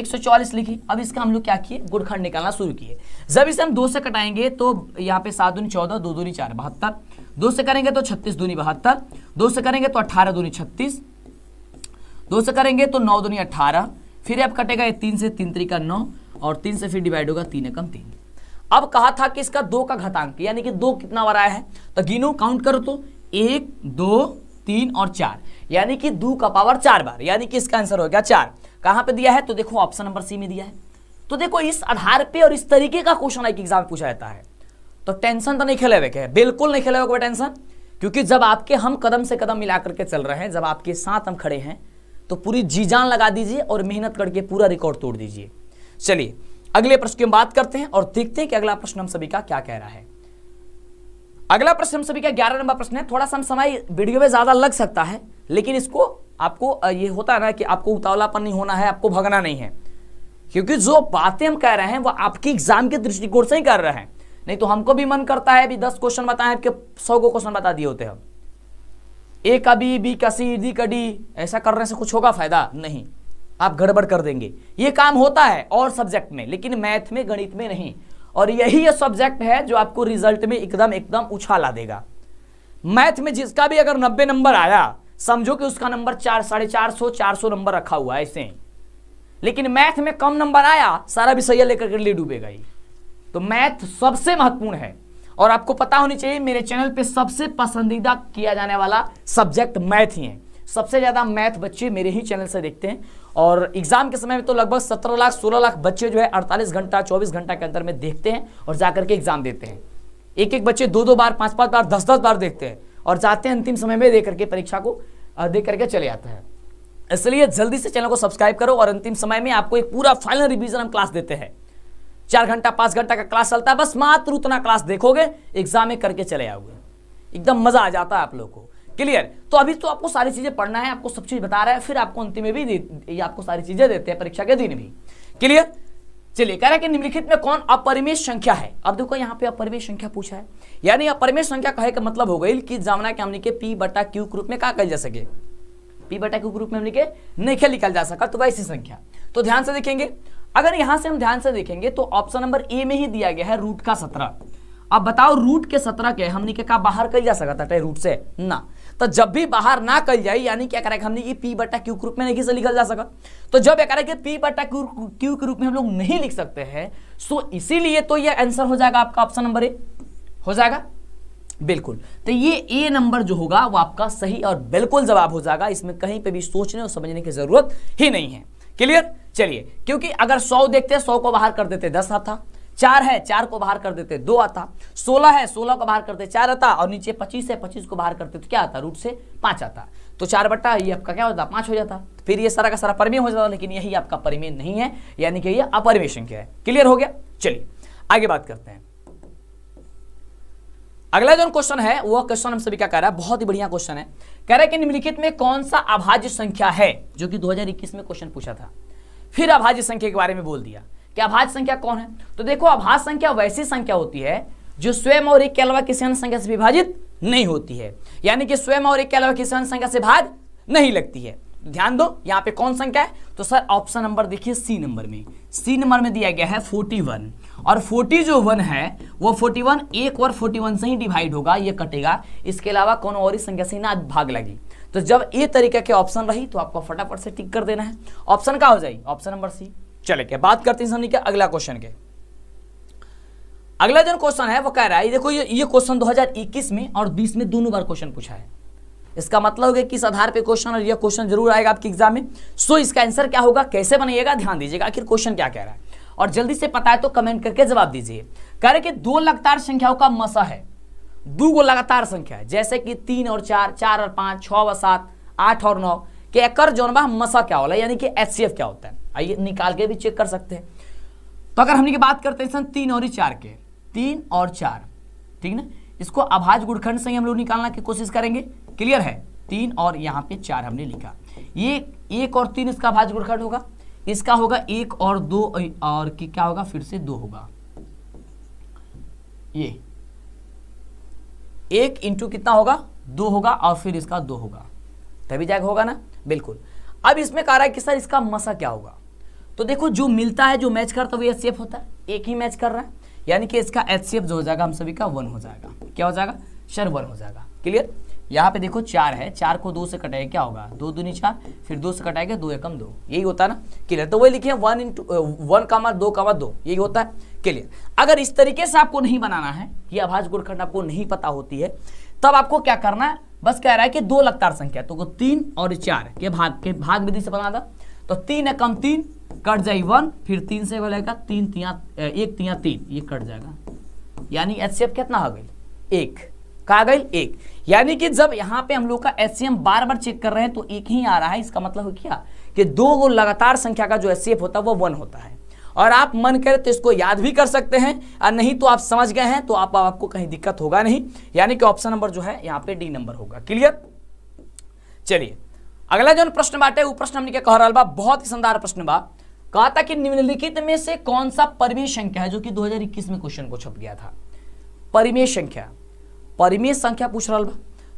144 लिखी अब इसका हम लोग क्या किए गुड़खंड निकालना शुरू किए जब इसे हम दो से कटाएंगे तो यहाँ पे सात दूनी चौदह दो दूनी चार बहत्तर दो से करेंगे तो छत्तीस दूनी बहत्तर दो से करेंगे तो अट्ठारह दूनी छत्तीस दो से करेंगे तो नौ दुनिया अठारह फिर अब कटेगा ये तीन से तीन तरीका नौ और तीन से फिर डिवाइड होगा तीन एकम तीन अब कहा था कि इसका दो का घटांक यानी कि दो कितना बार आया है तो गिनो काउंट करो तो एक दो तीन और चार यानी कि दो का पावर चार बार यानी कि इसका आंसर हो गया चार कहाँ पे दिया है तो देखो ऑप्शन नंबर सी में दिया है तो देखो इस आधार पे और इस तरीके का क्वेश्चन एक एग्जाम पूछा जाता है तो टेंशन तो नहीं खेले हुए क्या बिल्कुल नहीं खेले हुए कोई टेंशन क्योंकि जब आपके हम कदम से कदम मिला करके चल रहे हैं जब आपके साथ हम खड़े हैं तो पूरी जी जान लगा दीजिए और मेहनत करके पूरा रिकॉर्ड तोड़ दीजिए चलिए अगले प्रश्न की हम बात करते हैं और देखते हैं कि अगला प्रश्न हम सभी का क्या कह रहा है अगला प्रश्न हम सभी का ग्यारह नंबर प्रश्न है थोड़ा सा समय वीडियो में ज़्यादा लग सकता है लेकिन इसको आपको ये होता है ना कि आपको उतावलापन नहीं होना है आपको भगना नहीं है क्योंकि जो बातें हम कह रहे हैं वो आपकी एग्जाम के दृष्टिकोण से ही कर रहे हैं नहीं तो हमको भी मन करता है अभी दस क्वेश्चन बताएं आपके सौ को क्वेश्चन बता दिए होते हैं ए का बी बी का सी डी का डी ऐसा करने से कुछ होगा फायदा नहीं आप गड़बड़ कर देंगे ये काम होता है और सब्जेक्ट में लेकिन मैथ में गणित में नहीं और यही ये सब्जेक्ट है जो आपको रिजल्ट में एकदम एकदम उछाला देगा मैथ में जिसका भी अगर नब्बे नंबर आया समझो कि उसका नंबर चार साढ़े चार सौ चार सौ नंबर रखा हुआ है ऐसे लेकिन मैथ में कम नंबर आया सारा विषय लेकर के लिए डूबेगा ही तो मैथ सबसे महत्वपूर्ण है और आपको पता होनी चाहिए मेरे चैनल पे सबसे पसंदीदा किया जाने वाला सब्जेक्ट मैथ ही है सबसे ज़्यादा मैथ बच्चे मेरे ही चैनल से देखते हैं और एग्जाम के समय में तो लगभग सत्रह लाख सोलह लाख बच्चे जो है अड़तालीस घंटा चौबीस घंटा के अंदर में देखते हैं और जाकर के एग्जाम देते हैं एक एक बच्चे दो दो बार पाँच पाँच बार दस दस बार देखते हैं और जाते हैं अंतिम समय में दे करके परीक्षा को दे करके चले जाते हैं इसलिए जल्दी से चैनल को सब्सक्राइब करो और अंतिम समय में आपको एक पूरा फाइनल रिवीजन हम क्लास देते हैं चार घंटा पांच घंटा का क्लास चलता है बस मात्र उतना क्लास देखोगे एग्जाम में करके चले आओगे एकदम मज़ा आ जाता है आप लोगों को क्लियर तो अभी तो आपको सारी चीज़ें पढ़ना है आपको सब चीज़ बता रहा है फिर आपको अंतिम में भी ये आपको सारी चीज़ें देते हैं परीक्षा के दिन भी क्लियर चलिए कह रहा है कि निम्नलिखित में कौन अपरिमेय संख्या है अब देखो यहाँ पे अपरिमेय संख्या पूछा है यानी अपरिमेय संख्या कहे का मतलब हो गई कि जामना के हमने के पी बटा क्यू ग्रुप में क्या कह जा सके पी बटा क्यू ग्रुप में हमने के नहीं निकाल जा सका तो वैसी संख्या तो ध्यान से देखेंगे अगर यहां से हम ध्यान से देखेंगे तो ऑप्शन नंबर ए में ही दिया गया है रूट का सत्रह अब बताओ रूट के सत्रह के हमने के का बाहर कल जा सकता था रूट से ना तो जब भी बाहर ना कल जाए यानी क्या करेगा हमने ये पी बटा क्यू के रूप में नहीं से लिखा जा सका तो जब यह करेगा पी बटा क्यू क्यू के रूप में हम लोग नहीं लिख सकते हैं सो इसीलिए तो ये आंसर हो जाएगा आपका ऑप्शन नंबर ए हो जाएगा बिल्कुल तो ये ए नंबर जो होगा वो आपका सही और बिल्कुल जवाब हो जाएगा इसमें कहीं पे भी सोचने और समझने की जरूरत ही नहीं है क्लियर चलिए क्योंकि अगर सौ देखते सौ को बाहर कर देते दस आता चार है चार को बाहर कर देते दो आता सोलह है सोलह को बाहर करते चार आता और नीचे पच्चीस है पच्चीस को बाहर करते तो क्या आता रूट से पांच आता तो चार बट्टा ये आपका क्या होता पांच हो जाता तो फिर ये सारा का सारा परमेय हो जाता लेकिन यही आपका परमेय नहीं है यानी कि यह अपरमेय संख्या है क्लियर हो गया चलिए आगे बात करते हैं अगला जो क्वेश्चन है वह क्वेश्चन हम सभी क्या कह रहा है बहुत ही बढ़िया क्वेश्चन है कह रहा है कि निम्नलिखित में कौन सा अभाज्य संख्या है जो कि 2021 में क्वेश्चन पूछा था फिर अभाज्य संख्या के बारे में बोल दिया कि अभाज्य संख्या कौन है तो देखो अभाज्य संख्या वैसी संख्या होती है जो स्वयं और एक के अलावा किसी अन्य संख्या से विभाजित नहीं होती है यानी कि स्वयं और एक के अलावा किसी अन्य संख्या से भाग नहीं लगती है ध्यान दो यहाँ पे कौन संख्या है तो सर ऑप्शन नंबर देखिए सी नंबर में सी नंबर में दिया गया है 41 और 40 जो वन है वो 41 एक और 41 से ही डिवाइड होगा ये कटेगा इसके अलावा कौन और संख्या से ना भाग लगी तो जब ए तरीके के ऑप्शन रही तो आपको फटाफट से टिक कर देना है ऑप्शन का हो जाए ऑप्शन नंबर सी चले क्या बात करते हैं समझिए अगला क्वेश्चन के अगला जो क्वेश्चन है वो कह रहा है देखो ये ये क्वेश्चन 2021 में और 20 में दोनों बार क्वेश्चन पूछा है इसका मतलब होगा किस आधार पे क्वेश्चन और यह क्वेश्चन जरूर आएगा आपके एग्जाम में सो इसका आंसर क्या होगा कैसे बनाइएगा ध्यान दीजिएगा आखिर क्वेश्चन क्या कह रहा है और जल्दी से पता है तो कमेंट करके जवाब दीजिए कह रहे कि दो लगातार संख्याओं का मसा है दू गो लगातार संख्या है जैसे कि तीन और चार चार और पांच छ और सात आठ और नौ के एकर जौन मसा क्या होला यानी कि एच क्या होता है आइए निकाल के भी चेक कर सकते हैं तो अगर हमने की बात करते हैं सर तीन और ही चार के तीन और चार ठीक ना इसको अभाज गुड़खंड से ही हम लोग निकालना की कोशिश करेंगे क्लियर है तीन और यहाँ पे चार हमने लिखा ये एक और तीन इसका अभाज गुड़खंड होगा इसका होगा एक और दो और क्या होगा फिर से दो होगा ये एक इंटू कितना होगा दो होगा और फिर इसका दो होगा तभी जाएगा होगा ना बिल्कुल अब इसमें कह रहा है कि सर इसका मसा क्या होगा तो देखो जो मिलता है जो मैच करता है वो एच होता है एक ही मैच कर रहा है यानी कि इसका एच जो हो जाएगा हम सभी का वन हो जाएगा क्या हो जाएगा शर वन हो जाएगा क्लियर यहाँ पे देखो चार है चार को दो से कटाएगा क्या होगा दो दूनी चार फिर दो से कटाएगा दो एकम दो यही होता है ना क्लियर तो वही लिखे वन इंटू वन कामा दो कामा दो यही होता है क्लियर अगर इस तरीके से आपको नहीं बनाना है ये आभाज गुड़खंड आपको नहीं पता होती है तब आपको क्या करना है बस कह रहा है कि दो लगतार संख्या तो तीन और चार के भाग के भाग विधि से बना था तो तीन एकम तीन कट जाए वन फिर तीन से बोलेगा तीन तिया uh, एक तिया तीन ये कट जाएगा यानी एच कितना आ गई एक कहा गई एक यानी कि जब यहाँ पे हम लोग का एस बार बार चेक कर रहे हैं तो एक ही आ रहा है इसका मतलब क्या कि दो वो लगातार संख्या का जो एस होता है वो वन होता है और आप मन करे तो इसको याद भी कर सकते हैं और नहीं तो आप समझ गए हैं तो आप आपको कहीं दिक्कत होगा नहीं यानी कि ऑप्शन नंबर जो है यहाँ पे डी नंबर होगा क्लियर चलिए अगला जो प्रश्न बांटे वो प्रश्न हमने क्या कह रहा बहुत ही शानदार प्रश्न बा कहा था कि निम्नलिखित में से कौन सा परिमेय संख्या है जो कि दो में क्वेश्चन को छप गया था परिमेय संख्या परिमेय संख्या पूछ रहा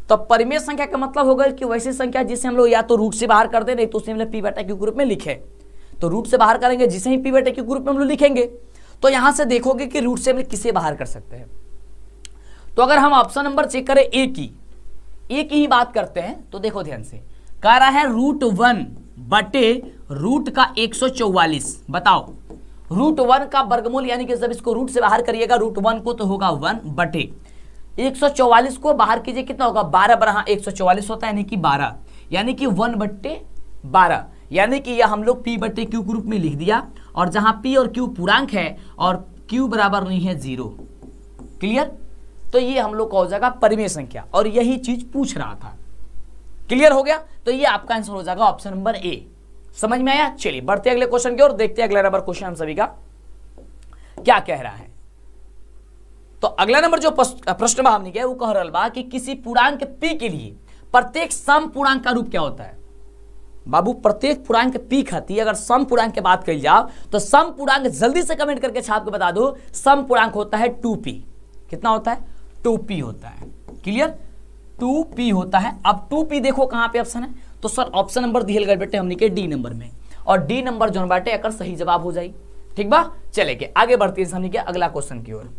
तो परिमेय संख्या का मतलब हो कि वैसी संख्या जिसे हम लोग या तो रूट से बाहर कर दे नहीं तो उसने पी बेटा क्यू ग्रुप में लिखे तो रूट से बाहर करेंगे जिसे ही पी बेटा क्यू ग्रुप में हम लोग लिखेंगे तो यहां से देखोगे कि रूट से हम किसे बाहर कर सकते हैं तो अगर हम ऑप्शन नंबर चेक करें ए की ए की ही बात करते हैं तो देखो ध्यान से कह रहा है रूट वन बटे रूट का 144 बताओ रूट वन का वर्गमूल यानी कि जब इसको रूट से बाहर करिएगा रूट वन को तो होगा वन बटे 144 को बाहर कीजिए कितना होगा बारह बारह एक सौ चौवालीस होता है यानी कि बारह यानी कि वन बट्टे बारह यानी कि यह हम लोग पी बट्टे क्यू ग्रुप में लिख दिया और जहां पी और क्यू पूर्णांक है और क्यू बराबर नहीं है जीरो क्लियर तो ये हम लोग का हो जाएगा परिमेय संख्या और यही चीज पूछ रहा था क्लियर हो गया तो ये आपका आंसर हो जाएगा ऑप्शन नंबर ए समझ में आया चलिए बढ़ते अगले क्वेश्चन की और देखते हैं अगला नंबर क्वेश्चन हम सभी का क्या कह रहा है तो अगला नंबर जो प्रश्न हमने किया वो कह रहा बा कि किसी पूर्णांक पी के लिए प्रत्येक सम पूर्णांक का रूप क्या होता है बाबू प्रत्येक पूर्णांक पी खाती अगर सम पूर्णांक की बात कर जाओ तो सम पूर्णांक जल्दी से कमेंट करके छाप के बता दो सम पूर्णांक होता है टू पी कितना होता है टू पी होता है क्लियर टू पी होता है अब टू पी देखो कहां पे ऑप्शन है तो सर ऑप्शन नंबर दिए गए बेटे हमने के डी नंबर में और डी नंबर जो बैठे अगर सही जवाब हो जाए ठीक बा चले गए आगे बढ़ते हैं हमने के अगला क्वेश्चन की ओर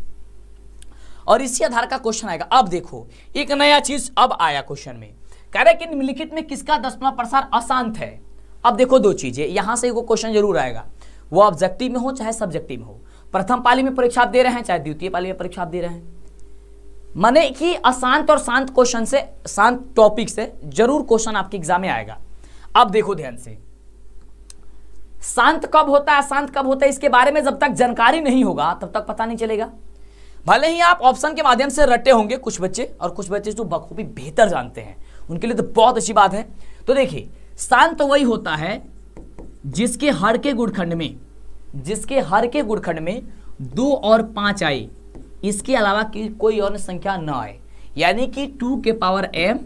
और इसी आधार का क्वेश्चन आएगा अब देखो एक नया चीज अब आया क्वेश्चन में कह रहे कि निम्नलिखित में किसका दसवा प्रसार अशांत है अब देखो दो चीजें यहां से क्वेश्चन जरूर आएगा वो ऑब्जेक्टिव में हो चाहे सब्जेक्टिव में हो प्रथम पाली में परीक्षा आप दे रहे हैं चाहे द्वितीय पाली में परीक्षा आप दे रहे हैं माने कि अशांत और शांत क्वेश्चन से शांत टॉपिक से जरूर क्वेश्चन आपके एग्जाम में आएगा अब देखो ध्यान से शांत कब होता है अशांत कब होता है इसके बारे में जब तक जानकारी नहीं होगा तब तक पता नहीं चलेगा भले ही आप ऑप्शन के माध्यम से रटे होंगे कुछ बच्चे और कुछ बच्चे जो बखूबी बेहतर जानते हैं उनके लिए तो बहुत अच्छी बात है तो देखिए शांत तो वही होता है जिसके हर के गुड़खंड में जिसके हर के गुड़खंड में दो और पाँच आए इसके अलावा की कोई और संख्या न आए यानी कि टू के पावर एम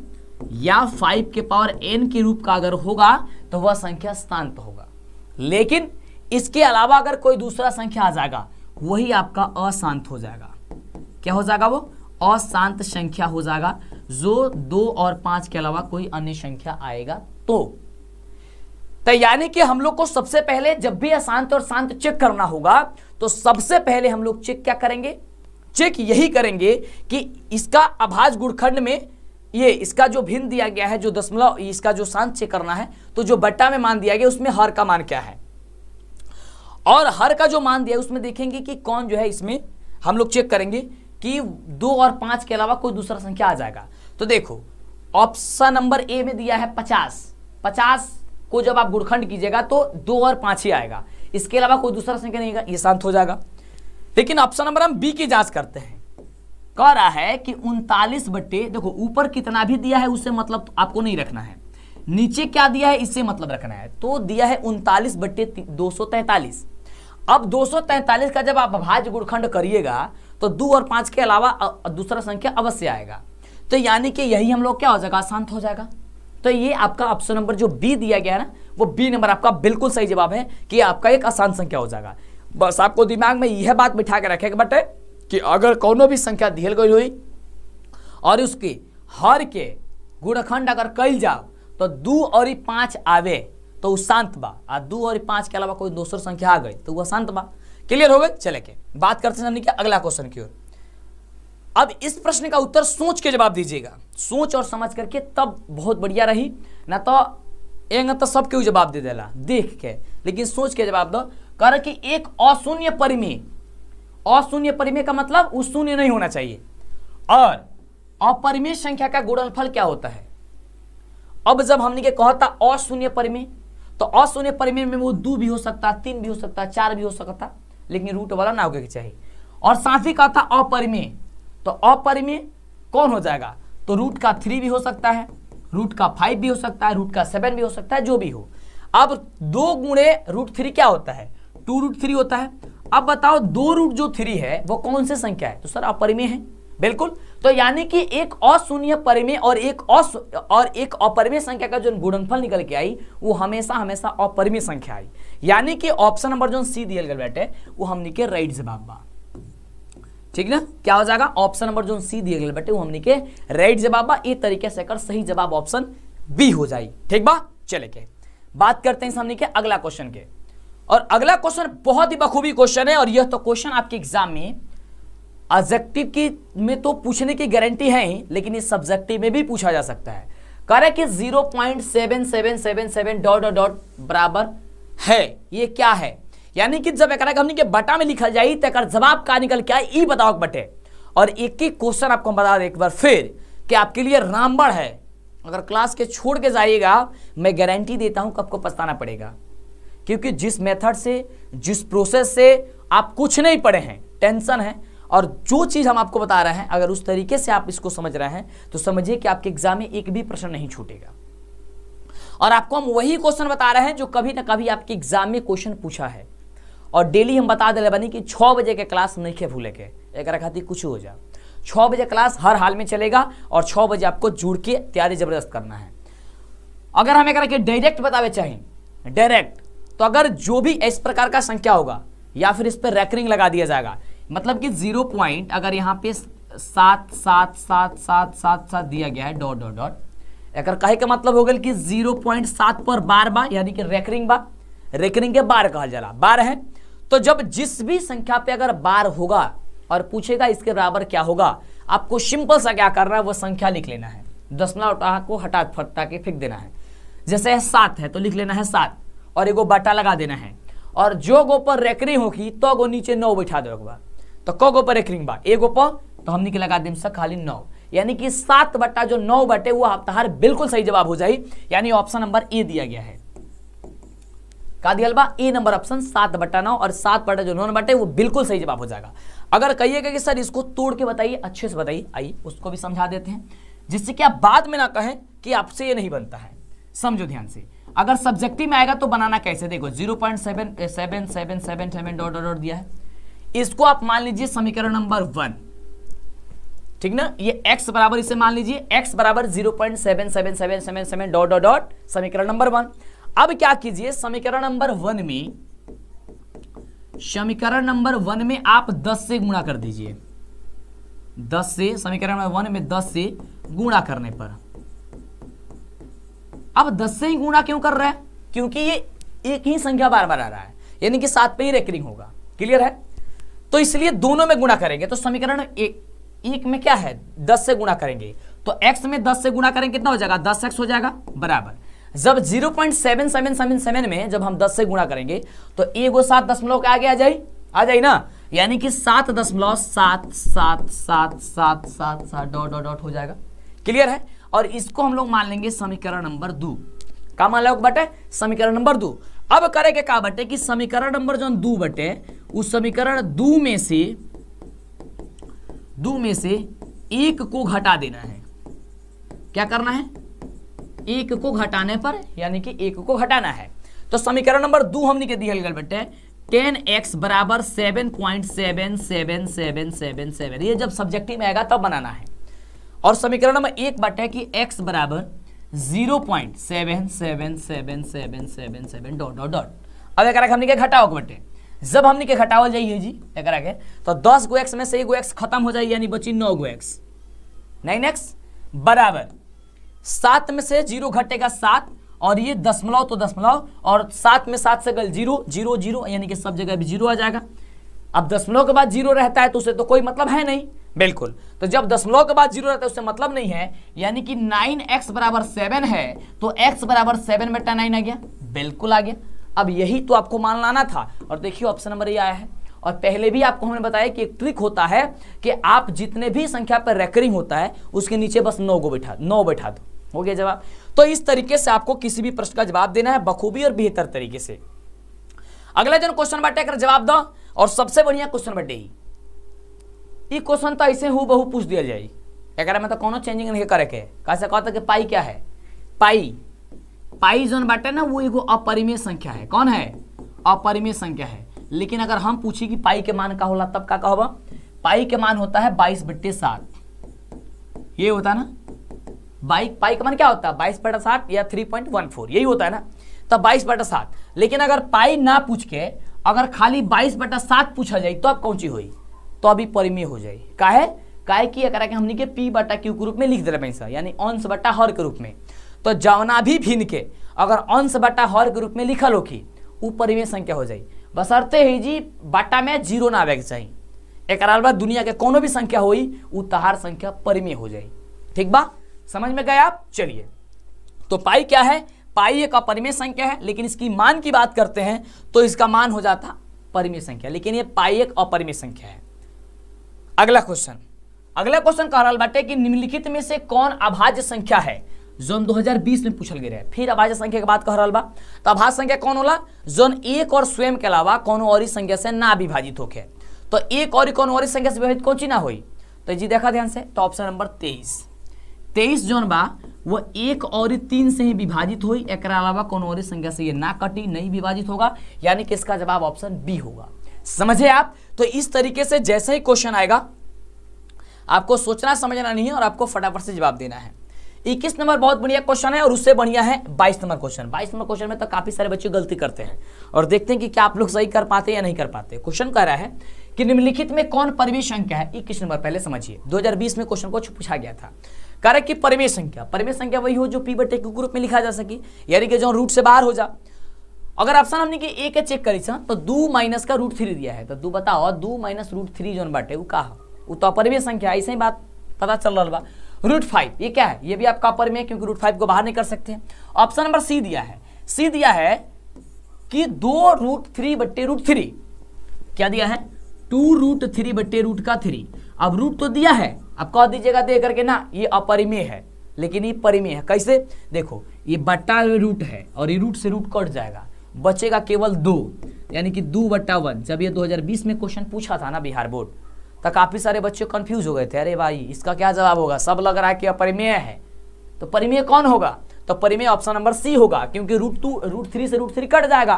या फाइव के पावर एन के रूप का अगर होगा तो वह संख्या शांत होगा लेकिन इसके अलावा अगर कोई दूसरा संख्या आ जाएगा वही आपका अशांत हो जाएगा क्या हो जाएगा वो अशांत संख्या हो जाएगा जो दो और पांच के अलावा कोई अन्य संख्या आएगा तो, तो यानी कि हम लोग को सबसे पहले जब भी अशांत और शांत चेक करना होगा तो सबसे पहले हम लोग चेक क्या करेंगे चेक यही करेंगे कि इसका अभाज गुड़खंड में ये इसका जो भिन्न दिया गया है जो दशमलव इसका जो शांत चेक करना है तो जो बट्टा में मान दिया गया उसमें हर का मान क्या है और हर का जो मान दिया उसमें देखेंगे कि कौन जो है इसमें हम लोग चेक करेंगे कि दो और पांच के अलावा कोई दूसरा संख्या आ जाएगा तो देखो ऑप्शन नंबर ए में दिया है पचास पचास को जब आप गुड़खंड कीजिएगा तो दो और पांच ही आएगा इसके अलावा कोई दूसरा संख्या नहीं ये शांत हो जाएगा लेकिन ऑप्शन नंबर हम बी की जांच करते हैं कह रहा है कि उनतालीस बट्टे देखो ऊपर कितना भी दिया है उससे मतलब आपको नहीं रखना है नीचे क्या दिया है इससे मतलब रखना है तो दिया है उनतालीस बट्टे दो अब दो का जब आप अभाज्य गुणखंड करिएगा तो दो और पांच के अलावा दूसरा संख्या अवश्य आएगा तो यानी कि यही हम लोग क्या हो जाएगा शांत हो जाएगा तो ये आपका ऑप्शन नंबर जो बी दिया गया है ना वो बी नंबर आपका बिल्कुल सही जवाब है कि आपका एक आसान संख्या हो जाएगा बस आपको दिमाग में यह बात बिठा के रखेगा बट कि अगर कोनो भी संख्या दियल गई हुई और उसकी हर के गुणखंड अगर कल जाओ तो दू और पांच आवे तो वो शांत बा आ दू और पाँच के अलावा कोई दोसर संख्या आ गई तो वह शांत बा क्लियर हो गए चले के बात करते हैं हमने कि अगला क्वेश्चन की ओर अब इस प्रश्न का उत्तर सोच के जवाब दीजिएगा सोच और समझ करके तब बहुत बढ़िया रही ना तो एंग तो सब क्यों जवाब दे देला देख के लेकिन सोच के जवाब दो कर कि एक अशून्य परिमेय अशून्य परिमेय का मतलब उस शून्य नहीं होना चाहिए और अपरिमेय संख्या का गुणनफल क्या होता है अब जब हमने के कहता अशून्य परिमेय तो अस होने पर में वो दो भी हो सकता तीन भी हो सकता चार भी हो सकता लेकिन रूट वाला ना होगा चाहिए और साथ ही कहा था अपरिमेय तो अपरिमेय कौन हो जाएगा तो रूट का थ्री भी हो सकता है रूट का फाइव भी हो सकता है रूट का सेवन भी हो सकता है जो भी हो अब दो गुणे रूट थ्री क्या होता है टू रूट थ्री होता है अब बताओ दो रूट जो थ्री है वो कौन से संख्या है तो सर अपरिमेय है बिल्कुल तो यानी कि एक अशून्य परिमेय और एक अस और एक अपरिमेय संख्या का जो गुणनफल निकल के आई वो हमेशा हमेशा अपरिमेय संख्या आई यानी कि ऑप्शन नंबर जो सी दिए गए बैठे वो हमने के राइट जवाब बा ठीक ना क्या हो जाएगा ऑप्शन नंबर जो सी दिए गए बैठे वो हमने के राइट जवाब बा ए तरीके से कर सही जवाब ऑप्शन बी हो जाए ठीक बा चले के बात करते हैं हमने के अगला क्वेश्चन के और अगला क्वेश्चन बहुत ही बखूबी क्वेश्चन है और यह तो क्वेश्चन आपके एग्जाम में ऑब्जेक्टिव की में तो पूछने की गारंटी है ही लेकिन इस सब्जेक्टिव में भी पूछा जा सकता है करे कि zero point seven seven seven seven dot dot dot बराबर है ये क्या है यानी कि जब एक हमने के बटा में लिखा जाए तो जवाब का निकल क्या ई बताओ बटे और एक ही क्वेश्चन आपको बता दें एक बार फिर कि आपके लिए रामबड़ है अगर क्लास के छोड़ के जाइएगा मैं गारंटी देता हूं कब आपको पछताना पड़ेगा क्योंकि जिस मेथड से जिस प्रोसेस से आप कुछ नहीं पढ़े हैं टेंशन है और जो चीज़ हम आपको बता रहे हैं अगर उस तरीके से आप इसको समझ रहे हैं तो समझिए कि आपके एग्जाम में एक भी प्रश्न नहीं छूटेगा और आपको हम वही क्वेश्चन बता रहे हैं जो कभी ना कभी आपके एग्जाम में क्वेश्चन पूछा है और डेली हम बता रहे बनी कि छः बजे के क्लास नहीं के भूले के एक थी कुछ हो जा छः बजे क्लास हर हाल में चलेगा और छः बजे आपको जुड़ के तैयारी ज़बरदस्त करना है अगर हम एक डायरेक्ट बतावे चाहिए डायरेक्ट तो अगर जो भी इस प्रकार का संख्या होगा या फिर इस पर रैकरिंग लगा दिया जाएगा मतलब कि जीरो पॉइंट अगर यहाँ पे सात सात सात सात सात सात दिया गया है डॉट डॉट डॉट अगर कहे का मतलब हो गया कि जीरो पॉइंट सात पर बार बा यानी कि रेकरिंग बा रेकरिंग के बार जा रहा बार है तो जब जिस भी संख्या पे अगर बार होगा और पूछेगा इसके बराबर क्या होगा आपको सिंपल सा क्या करना है वह संख्या लिख लेना है दसमलव को हटा फटा के फेंक देना है जैसे सात है तो लिख लेना है सात और एगो बाटा लगा देना है और जो गो पर रेकरिंग होगी तो गो नीचे नौ बैठा दो एक बार तो क गो पर एक रिंग बा एगो पर तो हमने के लगा देम सा खाली नौ यानी कि सात बट्टा जो नौ बटे वो हफ्ताहार बिल्कुल सही जवाब हो जाए यानी ऑप्शन नंबर ए दिया गया है का दिया बा ए नंबर ऑप्शन सात बट्टा नौ और सात बट्टा जो नौ बटे वो बिल्कुल सही जवाब हो जाएगा अगर कहिएगा कि सर इसको तोड़ के बताइए अच्छे से बताइए आइए उसको भी समझा देते हैं जिससे कि आप बाद में ना कहें कि आपसे ये नहीं बनता है समझो ध्यान से अगर सब्जेक्टिव में आएगा तो बनाना कैसे देखो zero point seven seven seven seven seven dot dot दिया है इसको आप मान लीजिए समीकरण नंबर वन ठीक ना ये x बराबर इसे मान लीजिए x बराबर zero point seven seven seven seven seven dot dot dot समीकरण नंबर वन अब क्या कीजिए समीकरण नंबर वन में समीकरण नंबर वन में आप दस से गुणा कर दीजिए दस से समीकरण नंबर वन में दस से गुणा करने पर अब दस से ही गुणा क्यों कर रहा है क्योंकि ये एक ही संख्या बार बार आ रहा है यानी कि सात पे ही रेकरिंग होगा क्लियर है तो इसलिए दोनों में गुणा करेंगे तो समीकरण एक, एक में क्या है दस से गुणा करेंगे तो एक्स में दस से गुणा करेंगे कितना हो जाएगा दस एक्स हो जाएगा बराबर जब zero point seven seven seven seven में जब हम दस से गुणा करेंगे तो एगो सात दशमलव के आगे आ जाए आ जाए ना यानी कि सात दशमलव सात सात सात सात सात सात डॉट डॉट डॉट हो जाएगा क्लियर है और इसको हम लोग मान लेंगे समीकरण नंबर दो का मान लो बटे समीकरण नंबर दो अब करे के का बटे कि समीकरण नंबर जो दू बटे उस समीकरण दो में से दो में से एक को घटा देना है क्या करना है एक को घटाने पर यानी कि एक को घटाना है तो समीकरण नंबर दो हमने के दिया गल बेटे टेन एक्स बराबर seven point seven seven seven seven seven ये जब सब्जेक्टिव में आएगा तब बनाना है और समीकरण नंबर एक बटे कि एक्स बराबर zero point seven seven seven seven seven seven dot dot dot अब एक हमने के घटाओ बटे जब हमने के घटावल जाइए जी एक के तो दस गो एक्स में से एगो एक्स खत्म हो जाइए यानी बची नौ गो एक्स नाइन एक्स बराबर सात में से जीरो घटेगा सात और ये दशमलव तो दशमलव और सात में सात से गल जीरो जीरो जीरो यानी कि सब जगह भी जीरो आ जाएगा अब दशमलव के बाद जीरो रहता है तो उसे तो कोई मतलब है नहीं बिल्कुल तो जब दशमलव के बाद जीरो रहता है उससे मतलब नहीं है यानी कि नाइन एक्स बराबर सेवन है तो एक्स बराबर सेवन बेटा नाइन आ गया बिल्कुल आ गया अब यही तो आपको मान लाना था और देखिए ऑप्शन नंबर ये आया है और पहले भी आपको हमने बताया कि एक ट्रिक होता है कि आप जितने भी संख्या पर रेकरिंग होता है उसके नीचे बस नौ को बैठा नौ बैठा दो हो गया जवाब तो इस तरीके से आपको किसी भी प्रश्न का जवाब देना है बखूबी और बेहतर तरीके से अगला जन क्वेश्चन बाटे कर जवाब दो और सबसे बढ़िया क्वेश्चन बटे क्वेश्चन तो ऐसे हु बहु पूछ दिया जाए एक में तो कोनो चेंजिंग नहीं करे के कहा से कहता कि पाई क्या है पाई पाई जोन बाटे ना वो एगो अपरिमेय संख्या है कौन है अपरिमेय संख्या है लेकिन अगर हम पूछे कि पाई के मान का होला तब का कहो पाई के मान होता है बाईस बट्टे साठ ये होता ना बाइक पाई का मान क्या होता है बाईस बटा साठ या थ्री पॉइंट वन फोर यही होता है ना तो बाईस बटा साठ लेकिन अगर पाई ना पूछ के अगर खाली बाईस बटा साठ पूछा जाए तो अब कौन सी हुई तो अभी परिमेय हो जाए काहे काहे कि अगर हमने के पी बटा क्यू के रूप में लिख दे रहे यानी अंश बटा हर के रूप में तो जवना भी भिन्न के अगर अंश बटा हर के रूप में लिखल होगी ऊ परिमेय संख्या हो जाए बसरते ही जी बटा में जीरो ना आवे के चाहिए एक बाद दुनिया के कोनो भी संख्या होई तहार संख्या परिमेय हो जाए ठीक बा समझ में गए आप चलिए तो पाई क्या है पाई एक अपरिमेय संख्या है लेकिन इसकी मान की बात करते हैं तो इसका मान हो जाता परिमेय संख्या लेकिन ये पाई एक अपरिमेय संख्या है अगला क्वेश्चन अगला क्वेश्चन कह रहा बाटे कि निम्नलिखित में से कौन अभाज्य संख्या है जोन 2020 में पूछल गया रहे फिर आभाज संख्या के बात कह रहा बा तो आभाज संख्या कौन होला जोन एक और स्वयं के अलावा कौन और संख्या से ना विभाजित होके तो एक और कौन और संख्या से विभाजित कौन चीज ना हो तो जी देखा ध्यान से तो ऑप्शन नंबर तेईस तेईस जोन बा वो एक और तीन से ही विभाजित हुई एक अलावा कौन और संख्या से ये ना कटी नहीं विभाजित होगा यानी कि इसका जवाब ऑप्शन बी होगा समझे आप तो इस तरीके से जैसे ही क्वेश्चन आएगा आपको सोचना समझना नहीं है और आपको फटाफट से जवाब देना है इक्कीस नंबर बहुत बढ़िया क्वेश्चन है और उससे बढ़िया है बाईस नंबर क्वेश्चन बाईस नंबर क्वेश्चन में तो काफी सारे बच्चे गलती करते हैं और देखते हैं कि क्या आप लोग सही कर पाते या नहीं कर पाते क्वेश्चन कह रहा है कि निम्नलिखित में कौन परिवेश संख्या है इक्कीस नंबर पहले समझिए 2020 में क्वेश्चन को पूछा गया था कह की कि संख्या परिवेश संख्या वही हो जो पी बटे के ग्रुप में लिखा जा सके यानी कि जो रूट से बाहर हो जा अगर ऑप्शन हमने की एक चेक करी तो दो माइनस का रूट थ्री दिया है तो दू बताओ दो माइनस रूट थ्री जो बटे वो कहा वो तो अपरिवेश संख्या ऐसे ही बात पता चल रहा बा रूट फाइव ये क्या है ये भी आपका अपर में क्योंकि रूट फाइव को बाहर नहीं कर सकते ऑप्शन नंबर सी दिया है सी दिया है कि दो रूट थ्री बट्टे रूट थ्री क्या दिया है टू रूट थ्री बट्टे रूट का थ्री अब रूट तो दिया है अब कह दीजिएगा दे करके ना ये अपरिमेय है लेकिन ये परिमेय है कैसे देखो ये बट्टा रूट है और ये रूट से रूट कट जाएगा बचेगा केवल दो यानी कि दो बट्टा वन जब ये 2020 में क्वेश्चन पूछा था ना बिहार बोर्ड तो काफ़ी सारे बच्चे कन्फ्यूज हो गए थे अरे भाई इसका क्या जवाब होगा सब लग रहा है कि अपरिमेय है तो परिमेय कौन होगा तो परिमेय ऑप्शन नंबर सी होगा क्योंकि रूट टू रूट थ्री से रूट थ्री कट जाएगा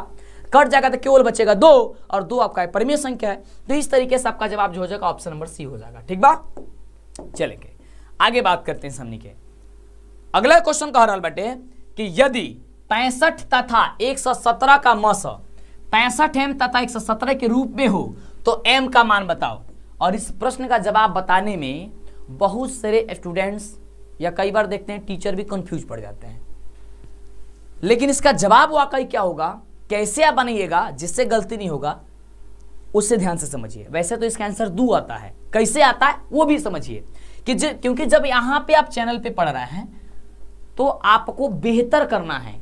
कट जाएगा तो केवल बचेगा दो और दो आपका परिमेय संख्या है तो इस तरीके से आपका जवाब जो हो जाएगा ऑप्शन नंबर सी हो जाएगा ठीक बा चलेंगे आगे बात करते हैं समनी के अगला क्वेश्चन कह रहा बटे कि यदि पैंसठ तथा एक सौ सत्रह का मस पैंसठ एम तथा एक सौ सत्रह के रूप में हो तो एम का मान बताओ और इस प्रश्न का जवाब बताने में बहुत सारे स्टूडेंट्स या कई बार देखते हैं टीचर भी कंफ्यूज पड़ जाते हैं लेकिन इसका जवाब वाकई क्या होगा कैसे आप बनाइएगा जिससे गलती नहीं होगा उससे ध्यान से समझिए वैसे तो इसका आंसर दू आता है कैसे आता है वो भी समझिए कि ज, क्योंकि जब यहाँ पे आप चैनल पे पढ़ रहे हैं तो आपको बेहतर करना है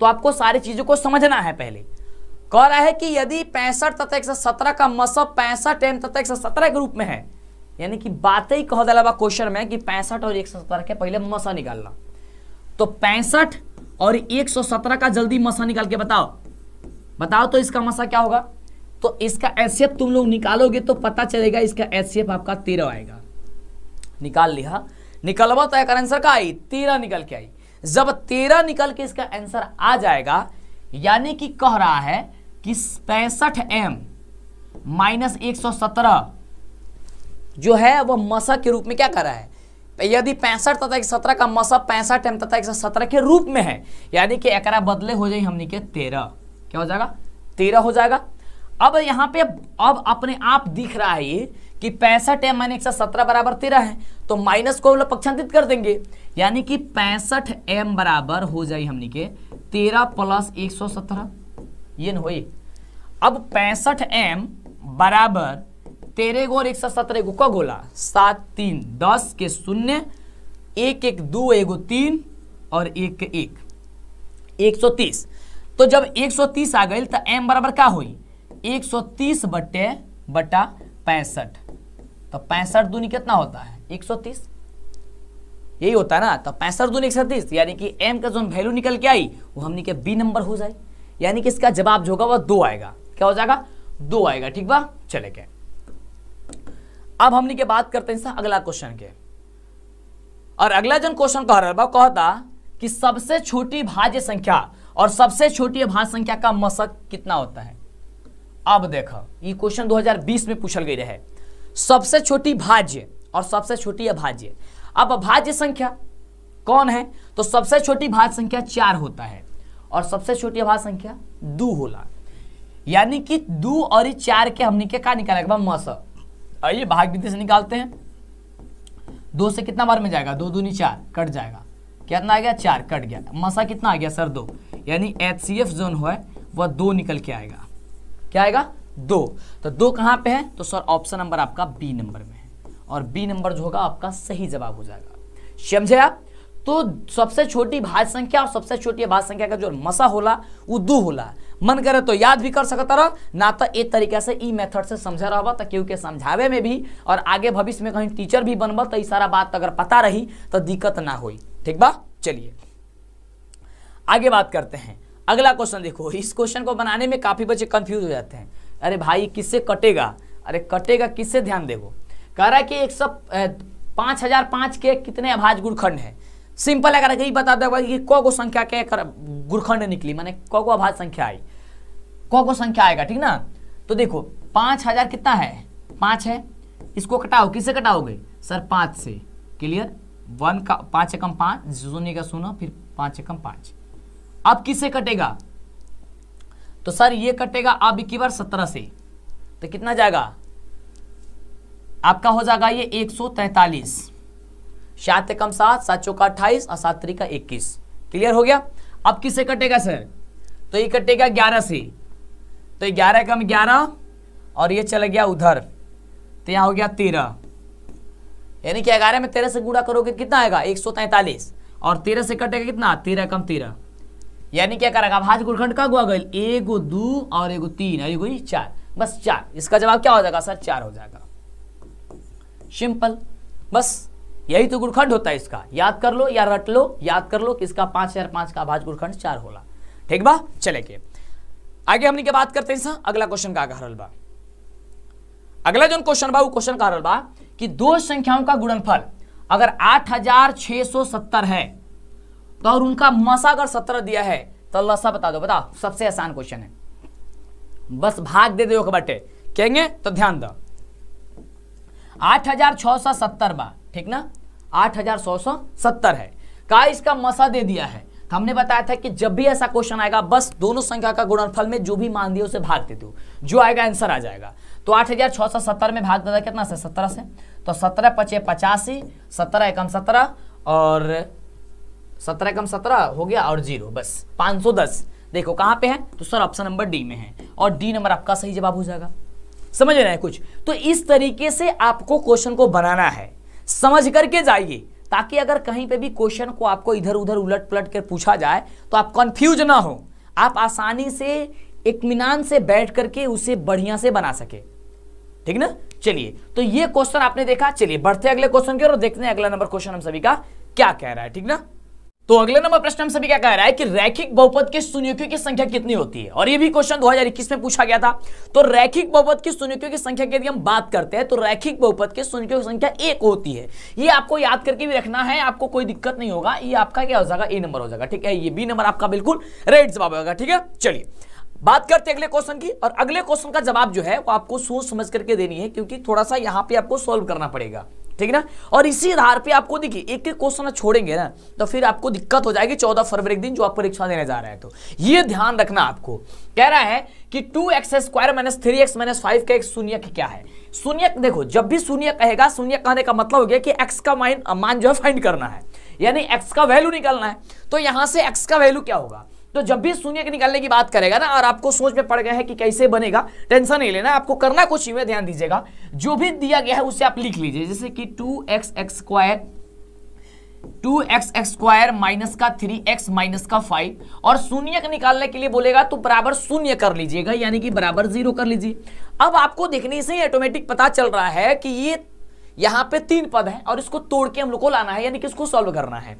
तो आपको सारी चीज़ों को समझना है पहले कह रहा है कि यदि पैंसठ तथा एक सौ सत्रह का मसब पैंसठ एम तथा एक सत्रह के रूप में है यानी कि बात ही कह दिला क्वेश्चन में कि पैंसठ और एक सौ सत्रह के पहले मसा निकालना तो पैंसठ और एक सौ सत्रह का जल्दी मसा निकाल के बताओ बताओ तो इसका मसा क्या होगा तो इसका एस तुम लोग निकालोगे तो पता चलेगा इसका एस आपका तेरह आएगा निकाल लिया निकलवा तो आंसर का आई तेरह निकल के आई जब तेरह निकल के इसका आंसर आ जाएगा यानी कि कह रहा है कि पैंसठ एम माइनस एक सौ सत्रह जो है वह मसा के रूप में क्या कर रहा है तो यदि पैंसठ तथा एक सत्रह का मसा पैंसठ एम तथा एक सौ सत्रह के रूप में है यानी कि एक बदले हो जाए हमने के तेरह क्या हो जाएगा तेरह हो जाएगा अब यहाँ पे अब अपने आप दिख रहा है ये कि पैंसठ एम माइनस एक सौ सत्रह बराबर तेरह है तो माइनस को हम लोग पक्षांतित कर देंगे यानी कि पैंसठ एम बराबर हो जाए हमने के तेरह प्लस एक सौ सत्रह ये न होई अब पैंसठ एम बराबर तेरह गो और एक सौ सत्रह गो का गोला सात तीन दस के शून्य एक एक दो एगो तीन और एक एक एक सौ तीस तो जब एक सौ तीस आ गई तो एम बराबर का हुई एक सौ तीस बटे बटा पैंसठ तो पैंसठ दूनी कितना होता है एक सौ तीस यही होता है ना तो पैंसठ दूनी एक सौ तीस यानी कि एम का जो वैल्यू निकल के आई वो हमने के बी नंबर हो जाए यानी कि इसका जवाब जो होगा वह दो आएगा क्या हो जाएगा दो आएगा ठीक बा चले गए अब हमने के बात करते हैं सर अगला क्वेश्चन के और अगला जन क्वेश्चन कह रहा कहता कि सबसे छोटी भाज्य संख्या और सबसे छोटी भाज्य संख्या का मशक कितना होता है अब देखो ये क्वेश्चन 2020 में पूछल गई रहे सबसे छोटी भाज्य और सबसे छोटी अभाज्य अब भाज्य संख्या कौन है तो सबसे छोटी भाज्य संख्या चार होता है और सबसे छोटी अभाज्य संख्या दू होला यानी कि दू और चार के हमने के का निकालने के बाद मस आइए भाग विधि से निकालते हैं दो से कितना बार में जाएगा दो दूनी चार कट जाएगा कितना आ गया चार कट गया मसा कितना आ गया सर दो यानी एच सी एफ जोन हो वह दो निकल के आएगा क्या आएगा दो तो दो कहाँ पे है तो सर ऑप्शन नंबर आपका बी नंबर में है और बी नंबर जो होगा आपका सही जवाब हो जाएगा समझे आप तो सबसे छोटी भाज संख्या और सबसे छोटी भाज संख्या का जो मसा होला वो दू होला मन करे तो याद भी कर सकता रह ना तो एक तरीका से ई मेथड से समझा रहा तो केहू के समझावे में भी और आगे भविष्य में कहीं टीचर भी बनब तो सारा बात अगर पता रही तो दिक्कत ना हो ठीक बा चलिए आगे बात करते हैं अगला क्वेश्चन देखो इस क्वेश्चन को बनाने में काफ़ी बच्चे कंफ्यूज हो जाते हैं अरे भाई किससे कटेगा अरे कटेगा किससे ध्यान देगो कह रहा है कि एक सौ पाँच हज़ार पांच के कितने अभाज गुणखंड है सिंपल अगर यही बता दो कि गो संख्या के गुरखंड निकली क गो अभाज संख्या आई गो संख्या आएगा ठीक ना तो देखो पाँच हजार कितना है पाँच है इसको कटाओ किससे कटाओगे सर पाँच से क्लियर वन का पाँच एकम पाँच शून्य का शून्य फिर पाँच एकम पाँच अब किससे कटेगा तो सर ये कटेगा अब इक्की बार सत्रह से तो कितना जाएगा आपका हो जाएगा ये एक सौ तैतालीस सात एकम सात सात चौका अट्ठाईस और सात तरीका इक्कीस क्लियर हो गया अब किससे कटेगा सर तो ये कटेगा ग्यारह से तो ग्यारह कम ग्यारह और ये चला गया उधर तो यहाँ हो गया तेरह यानी कि ग्यारह में तेरह से गुड़ा करोगे कितना आएगा एक सौ तैंतालीस और तेरह से कटेगा कितना तेरह कम तेरह यानी क्या करेगा भाज गुड़खंड का गुआ गल एक दो और एक तीन और एक चार बस चार इसका जवाब क्या हो जाएगा सर चार हो जाएगा सिंपल बस यही तो गुरखंड होता है इसका याद कर लो या रट लो याद कर लो कि इसका हजार पांच का आभाज गुणखंड चार होला ठीक बा चले के आगे हमने क्या बात करते हैं सा? अगला क्वेश्चन का हरल बा अगला जो क्वेश्चन बा वो क्वेश्चन का हरल बा कि दो संख्याओं का गुणनफल अगर आठ हजार छह सौ सत्तर है तो और उनका मसा अगर सत्तर दिया है तो लसा बता दो बताओ सबसे आसान क्वेश्चन है बस भाग दे दो बटे कहेंगे तो ध्यान दो आठ हजार छह सौ सत्तर बा ठीक ना आठ हजार सौ सौ सत्तर है का इसका मसा दे दिया है तो हमने बताया था कि जब भी ऐसा क्वेश्चन आएगा बस दोनों संख्या का गुणनफल में जो भी मान दिया उसे भाग दे दो जो आएगा आंसर आ जाएगा तो आठ हजार छह सौ सत्तर में भाग देता कितना से सत्रह से तो सत्रह पचे पचासी सत्रह एकम सत्रह और सत्रह एकम सत्रह हो गया और जीरो बस पांच सौ दस देखो कहां पे है तो सर ऑप्शन नंबर डी में है और डी नंबर आपका सही जवाब हो जाएगा समझ रहे हैं कुछ तो इस तरीके से आपको क्वेश्चन को बनाना है समझ करके जाइए ताकि अगर कहीं पे भी क्वेश्चन को आपको इधर उधर उलट पलट कर पूछा जाए तो आप कंफ्यूज ना हो आप आसानी से इतमान से बैठ करके उसे बढ़िया से बना सके ठीक ना चलिए तो ये क्वेश्चन आपने देखा चलिए बढ़ते अगले क्वेश्चन की और देखते हैं अगला नंबर क्वेश्चन हम सभी का क्या कह रहा है ठीक ना तो अगले नंबर प्रश्न हम सभी क्या कह रहा है कि रैखिक बहुपद के सुनियोगियों की संख्या कितनी होती है और ये भी क्वेश्चन 2021 में पूछा गया था तो रैखिक बहुपद की सुनियोगियों की संख्या की यदि हम बात करते हैं तो रैखिक बहुपद के सुनियोगियों की संख्या एक होती है ये आपको याद करके भी रखना है आपको कोई दिक्कत नहीं होगा ये आपका क्या हो जाएगा ए नंबर हो जाएगा ठीक है ये बी नंबर आपका बिल्कुल राइट जवाब होगा ठीक है चलिए बात करते हैं अगले क्वेश्चन की और अगले क्वेश्चन का जवाब जो है वो आपको सोच समझ करके देनी है क्योंकि थोड़ा सा यहाँ पे आपको सोल्व करना पड़ेगा ठीक है ना और इसी आधार पे आपको देखिए एक एक क्वेश्चन छोड़ेंगे ना तो फिर आपको दिक्कत हो जाएगी चौदह फरवरी के दिन जो आप परीक्षा देने जा रहे हैं तो ये ध्यान रखना आपको कह रहा है कि two x square minus three x minus five का एक शून्य क्या है शून्य देखो जब भी शून्य कहेगा शून्य कहने का मतलब हो गया कि एक्स का माइन मान जो है फाइंड करना है यानी एक्स का वैल्यू निकालना है तो यहां से एक्स का वैल्यू क्या होगा तो जब भी शून्य के निकालने की बात करेगा ना और आपको सोच में पड़ गया है कि कैसे बनेगा टेंशन नहीं लेना आपको करना कुछ ही ध्यान दीजिएगा जो भी दिया गया है उसे आप लिख लीजिए जैसे कि two x x square two x x square minus का थ्री एक्स माइनस का फाइव और शून्य निकालने के लिए बोलेगा तो बराबर शून्य कर लीजिएगा यानी कि बराबर जीरो कर लीजिए अब आपको देखने से ही ऑटोमेटिक पता चल रहा है कि ये यहां पे तीन पद है और इसको तोड़ के हम लोग को लाना है यानी कि इसको सॉल्व करना है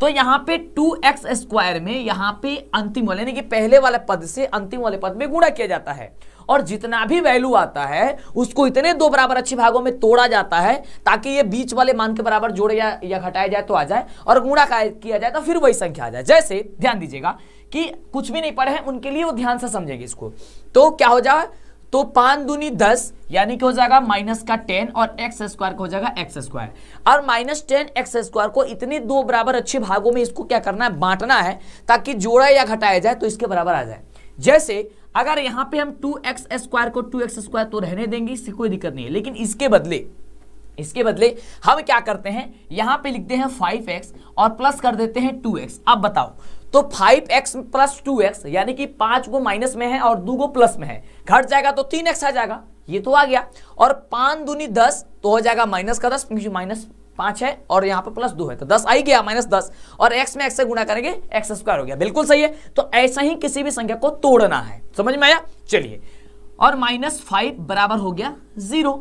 तो यहाँ पे टू एक्स स्क्वायर में यहाँ पे अंतिम वाले यानी कि पहले वाले पद से अंतिम वाले पद में गुणा किया जाता है और जितना भी वैल्यू आता है उसको इतने दो बराबर अच्छे भागों में तोड़ा जाता है ताकि ये बीच वाले मान के बराबर जोड़े या, या घटाया जाए तो आ जाए और गुणा किया जाए तो फिर वही संख्या आ जाए जैसे ध्यान दीजिएगा कि कुछ भी नहीं पढ़े हैं उनके लिए वो ध्यान से समझेंगे इसको तो क्या हो जाए तो पांच दूनी दस यानी कि हो जाएगा माइनस का टेन और एक्स स्क्वायर का हो जाएगा एक्स स्क्वायर और माइनस टेन एक्स स्क्वायर को इतने दो बराबर अच्छे भागों में इसको क्या करना है बांटना है ताकि जोड़ा या घटाया जाए तो इसके बराबर आ जाए जैसे अगर यहां पे हम टू एक्स स्क्वायर को टू एक्स स्क्वायर तो रहने देंगे इससे कोई दिक्कत नहीं है लेकिन इसके बदले इसके बदले हम क्या करते हैं यहां पे लिखते हैं फाइव एक्स और प्लस कर देते हैं टू एक्स अब बताओ तो five x plus two x यानी कि पांच गो माइनस में है और दो गो प्लस में है घट जाएगा तो तीन एक्स आ जाएगा ये तो आ गया और पांच दूनी दस तो हो जाएगा माइनस का दस क्योंकि माइनस पांच है और यहाँ पे प्लस दो है तो दस आई गया माइनस दस और एक्स में एक्स से गुणा करेंगे एक्स स्क्वायर हो गया बिल्कुल सही है तो ऐसा ही किसी भी संख्या को तोड़ना है समझ में आया चलिए और माइनस फाइव बराबर हो गया जीरो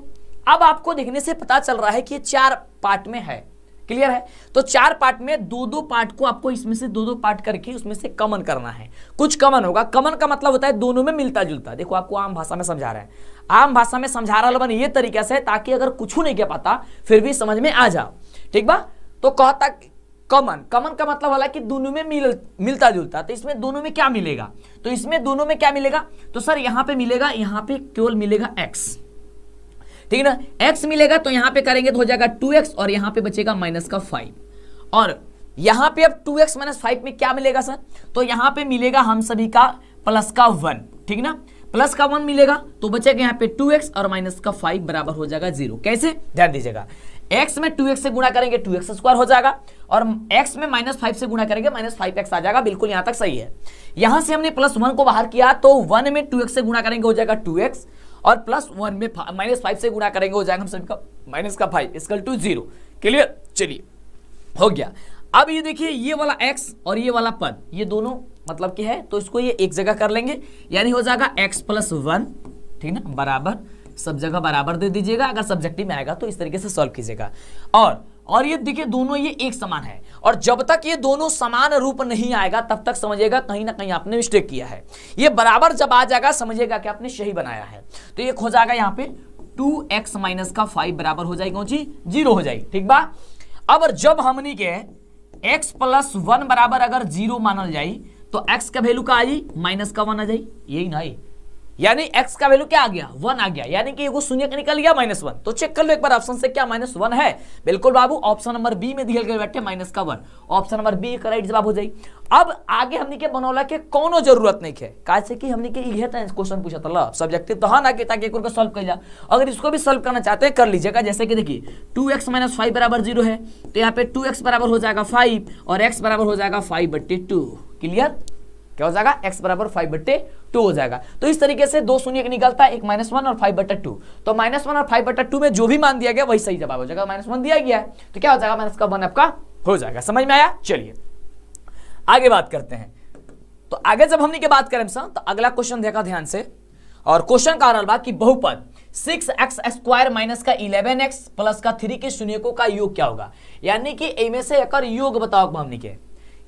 अब आपको देखने से पता चल रहा है कि चार पार्ट में है क्लियर है तो चार पार्ट में दो दो पार्ट को आपको इसमें से दो दो पार्ट करके उसमें से कमन करना है कुछ कमन होगा कमन का मतलब होता है दोनों में मिलता जुलता देखो आपको आम भाषा में समझा रहे हैं आम भाषा में समझा रहा बन ये तरीके से ताकि अगर कुछ नहीं कह पाता फिर भी समझ में आ जाओ ठीक बा तो कहता कमन कमन का मतलब वाला कि दोनों में मिल मिलता जुलता तो इसमें दोनों में क्या मिलेगा तो इसमें दोनों में क्या मिलेगा तो सर यहाँ पे मिलेगा यहाँ पे केवल मिलेगा एक्स ठीक है ना एक्स मिलेगा तो यहां पे करेंगे तो हो जाएगा टू एक्स और यहां पे बचेगा माइनस का फाइव और यहां पे अब टू एक्स माइनस फाइव में क्या मिलेगा सर तो यहां पे मिलेगा हम सभी का प्लस का वन ठीक ना प्लस का वन मिलेगा तो बचेगा यहाँ पे टू एक्स और माइनस का फाइव बराबर हो जाएगा जीरो कैसे ध्यान दीजिएगा एक्स में 2x से गुणा करेंगे 2x स्क्वायर हो जाएगा और एक्स में माइनस फाइव से गुणा करेंगे माइनस फाइव एक्स आ जाएगा बिल्कुल यहां तक सही है यहां से हमने प्लस वन को बाहर किया तो वन में 2x से गुणा करेंगे हो जाएगा 2x और प्लस वन में माइनस फाइव से गुणा करेंगे हो जाएगा हम सभी का माइनस का five is equal to zero clear चलिए हो गया अब ये देखिए ये वाला एक्स और ये वाला पद ये दोनों मतलब क्या है तो इसको ये एक जगह कर लेंगे यानी हो जाएगा एक्स प्लस वन ठीक ना बराबर सब जगह बराबर दे दीजिएगा अगर सब्जेक्टिव में आएगा तो इस तरीके से सॉल्व कीजिएगा और और ये देखिए दोनों ये एक समान है और जब तक ये दोनों समान रूप नहीं आएगा तब तक समझेगा कहीं ना कहीं आपने मिस्टेक किया है ये बराबर जब आ जाएगा समझेगा कि आपने सही बनाया है तो ये खो जाएगा यहाँ पे टू एक्स माइनस का फाइव बराबर हो जाएगी जी जीरो हो जाएगी ठीक बा अब जब हमने के एक्स प्लस वन बराबर अगर जीरो मानल जाए तो एक्स का वैल्यू का आ जाए माइनस का वन आ जाए यही ना यानी x का वैल्यू क्या आ गया वन आ गया यानी कि शून्य का निकल गया माइनस वन तो चेक कर लो एक बार ऑप्शन से क्या माइनस वन है बिल्कुल बाबू ऑप्शन नंबर बी में दिया गया बैठे माइनस का वन ऑप्शन नंबर बी का राइट जवाब हो जाए अब आगे हमने के बनौला के कोनो जरूरत नहीं है का से कि हमने के इहे था क्वेश्चन पूछा था सब्जेक्टिव तो हाँ ना कि ताकि एक सॉल्व कर जा अगर इसको भी सॉल्व करना चाहते हैं कर लीजिएगा जैसे कि देखिए टू एक्स माइनस फाइव बराबर जीरो है तो यहाँ पे टू एक्स बराबर हो जाएगा फाइव और एक्स बराबर हो जाएगा फाइव बट्टे क्लियर क्या हो जाएगा x बराबर फाइव बट्टे टू हो जाएगा तो इस तरीके से दो शून्य निकलता है एक माइनस वन और फाइव बट्टा टू तो माइनस वन और फाइव बट्टा टू में जो भी मान दिया गया वही सही जवाब हो जाएगा माइनस वन दिया गया तो क्या हो जाएगा माइनस का वन आपका हो जाएगा समझ में आया चलिए आगे बात करते हैं तो आगे जब हमने के बात करें सर तो अगला क्वेश्चन देखा ध्यान से और क्वेश्चन का रहा कि बहुपद सिक्स एक्स स्क्वायर माइनस का इलेवन एक्स प्लस का थ्री के को का योग क्या होगा यानी कि इनमें योग बताओ हमने के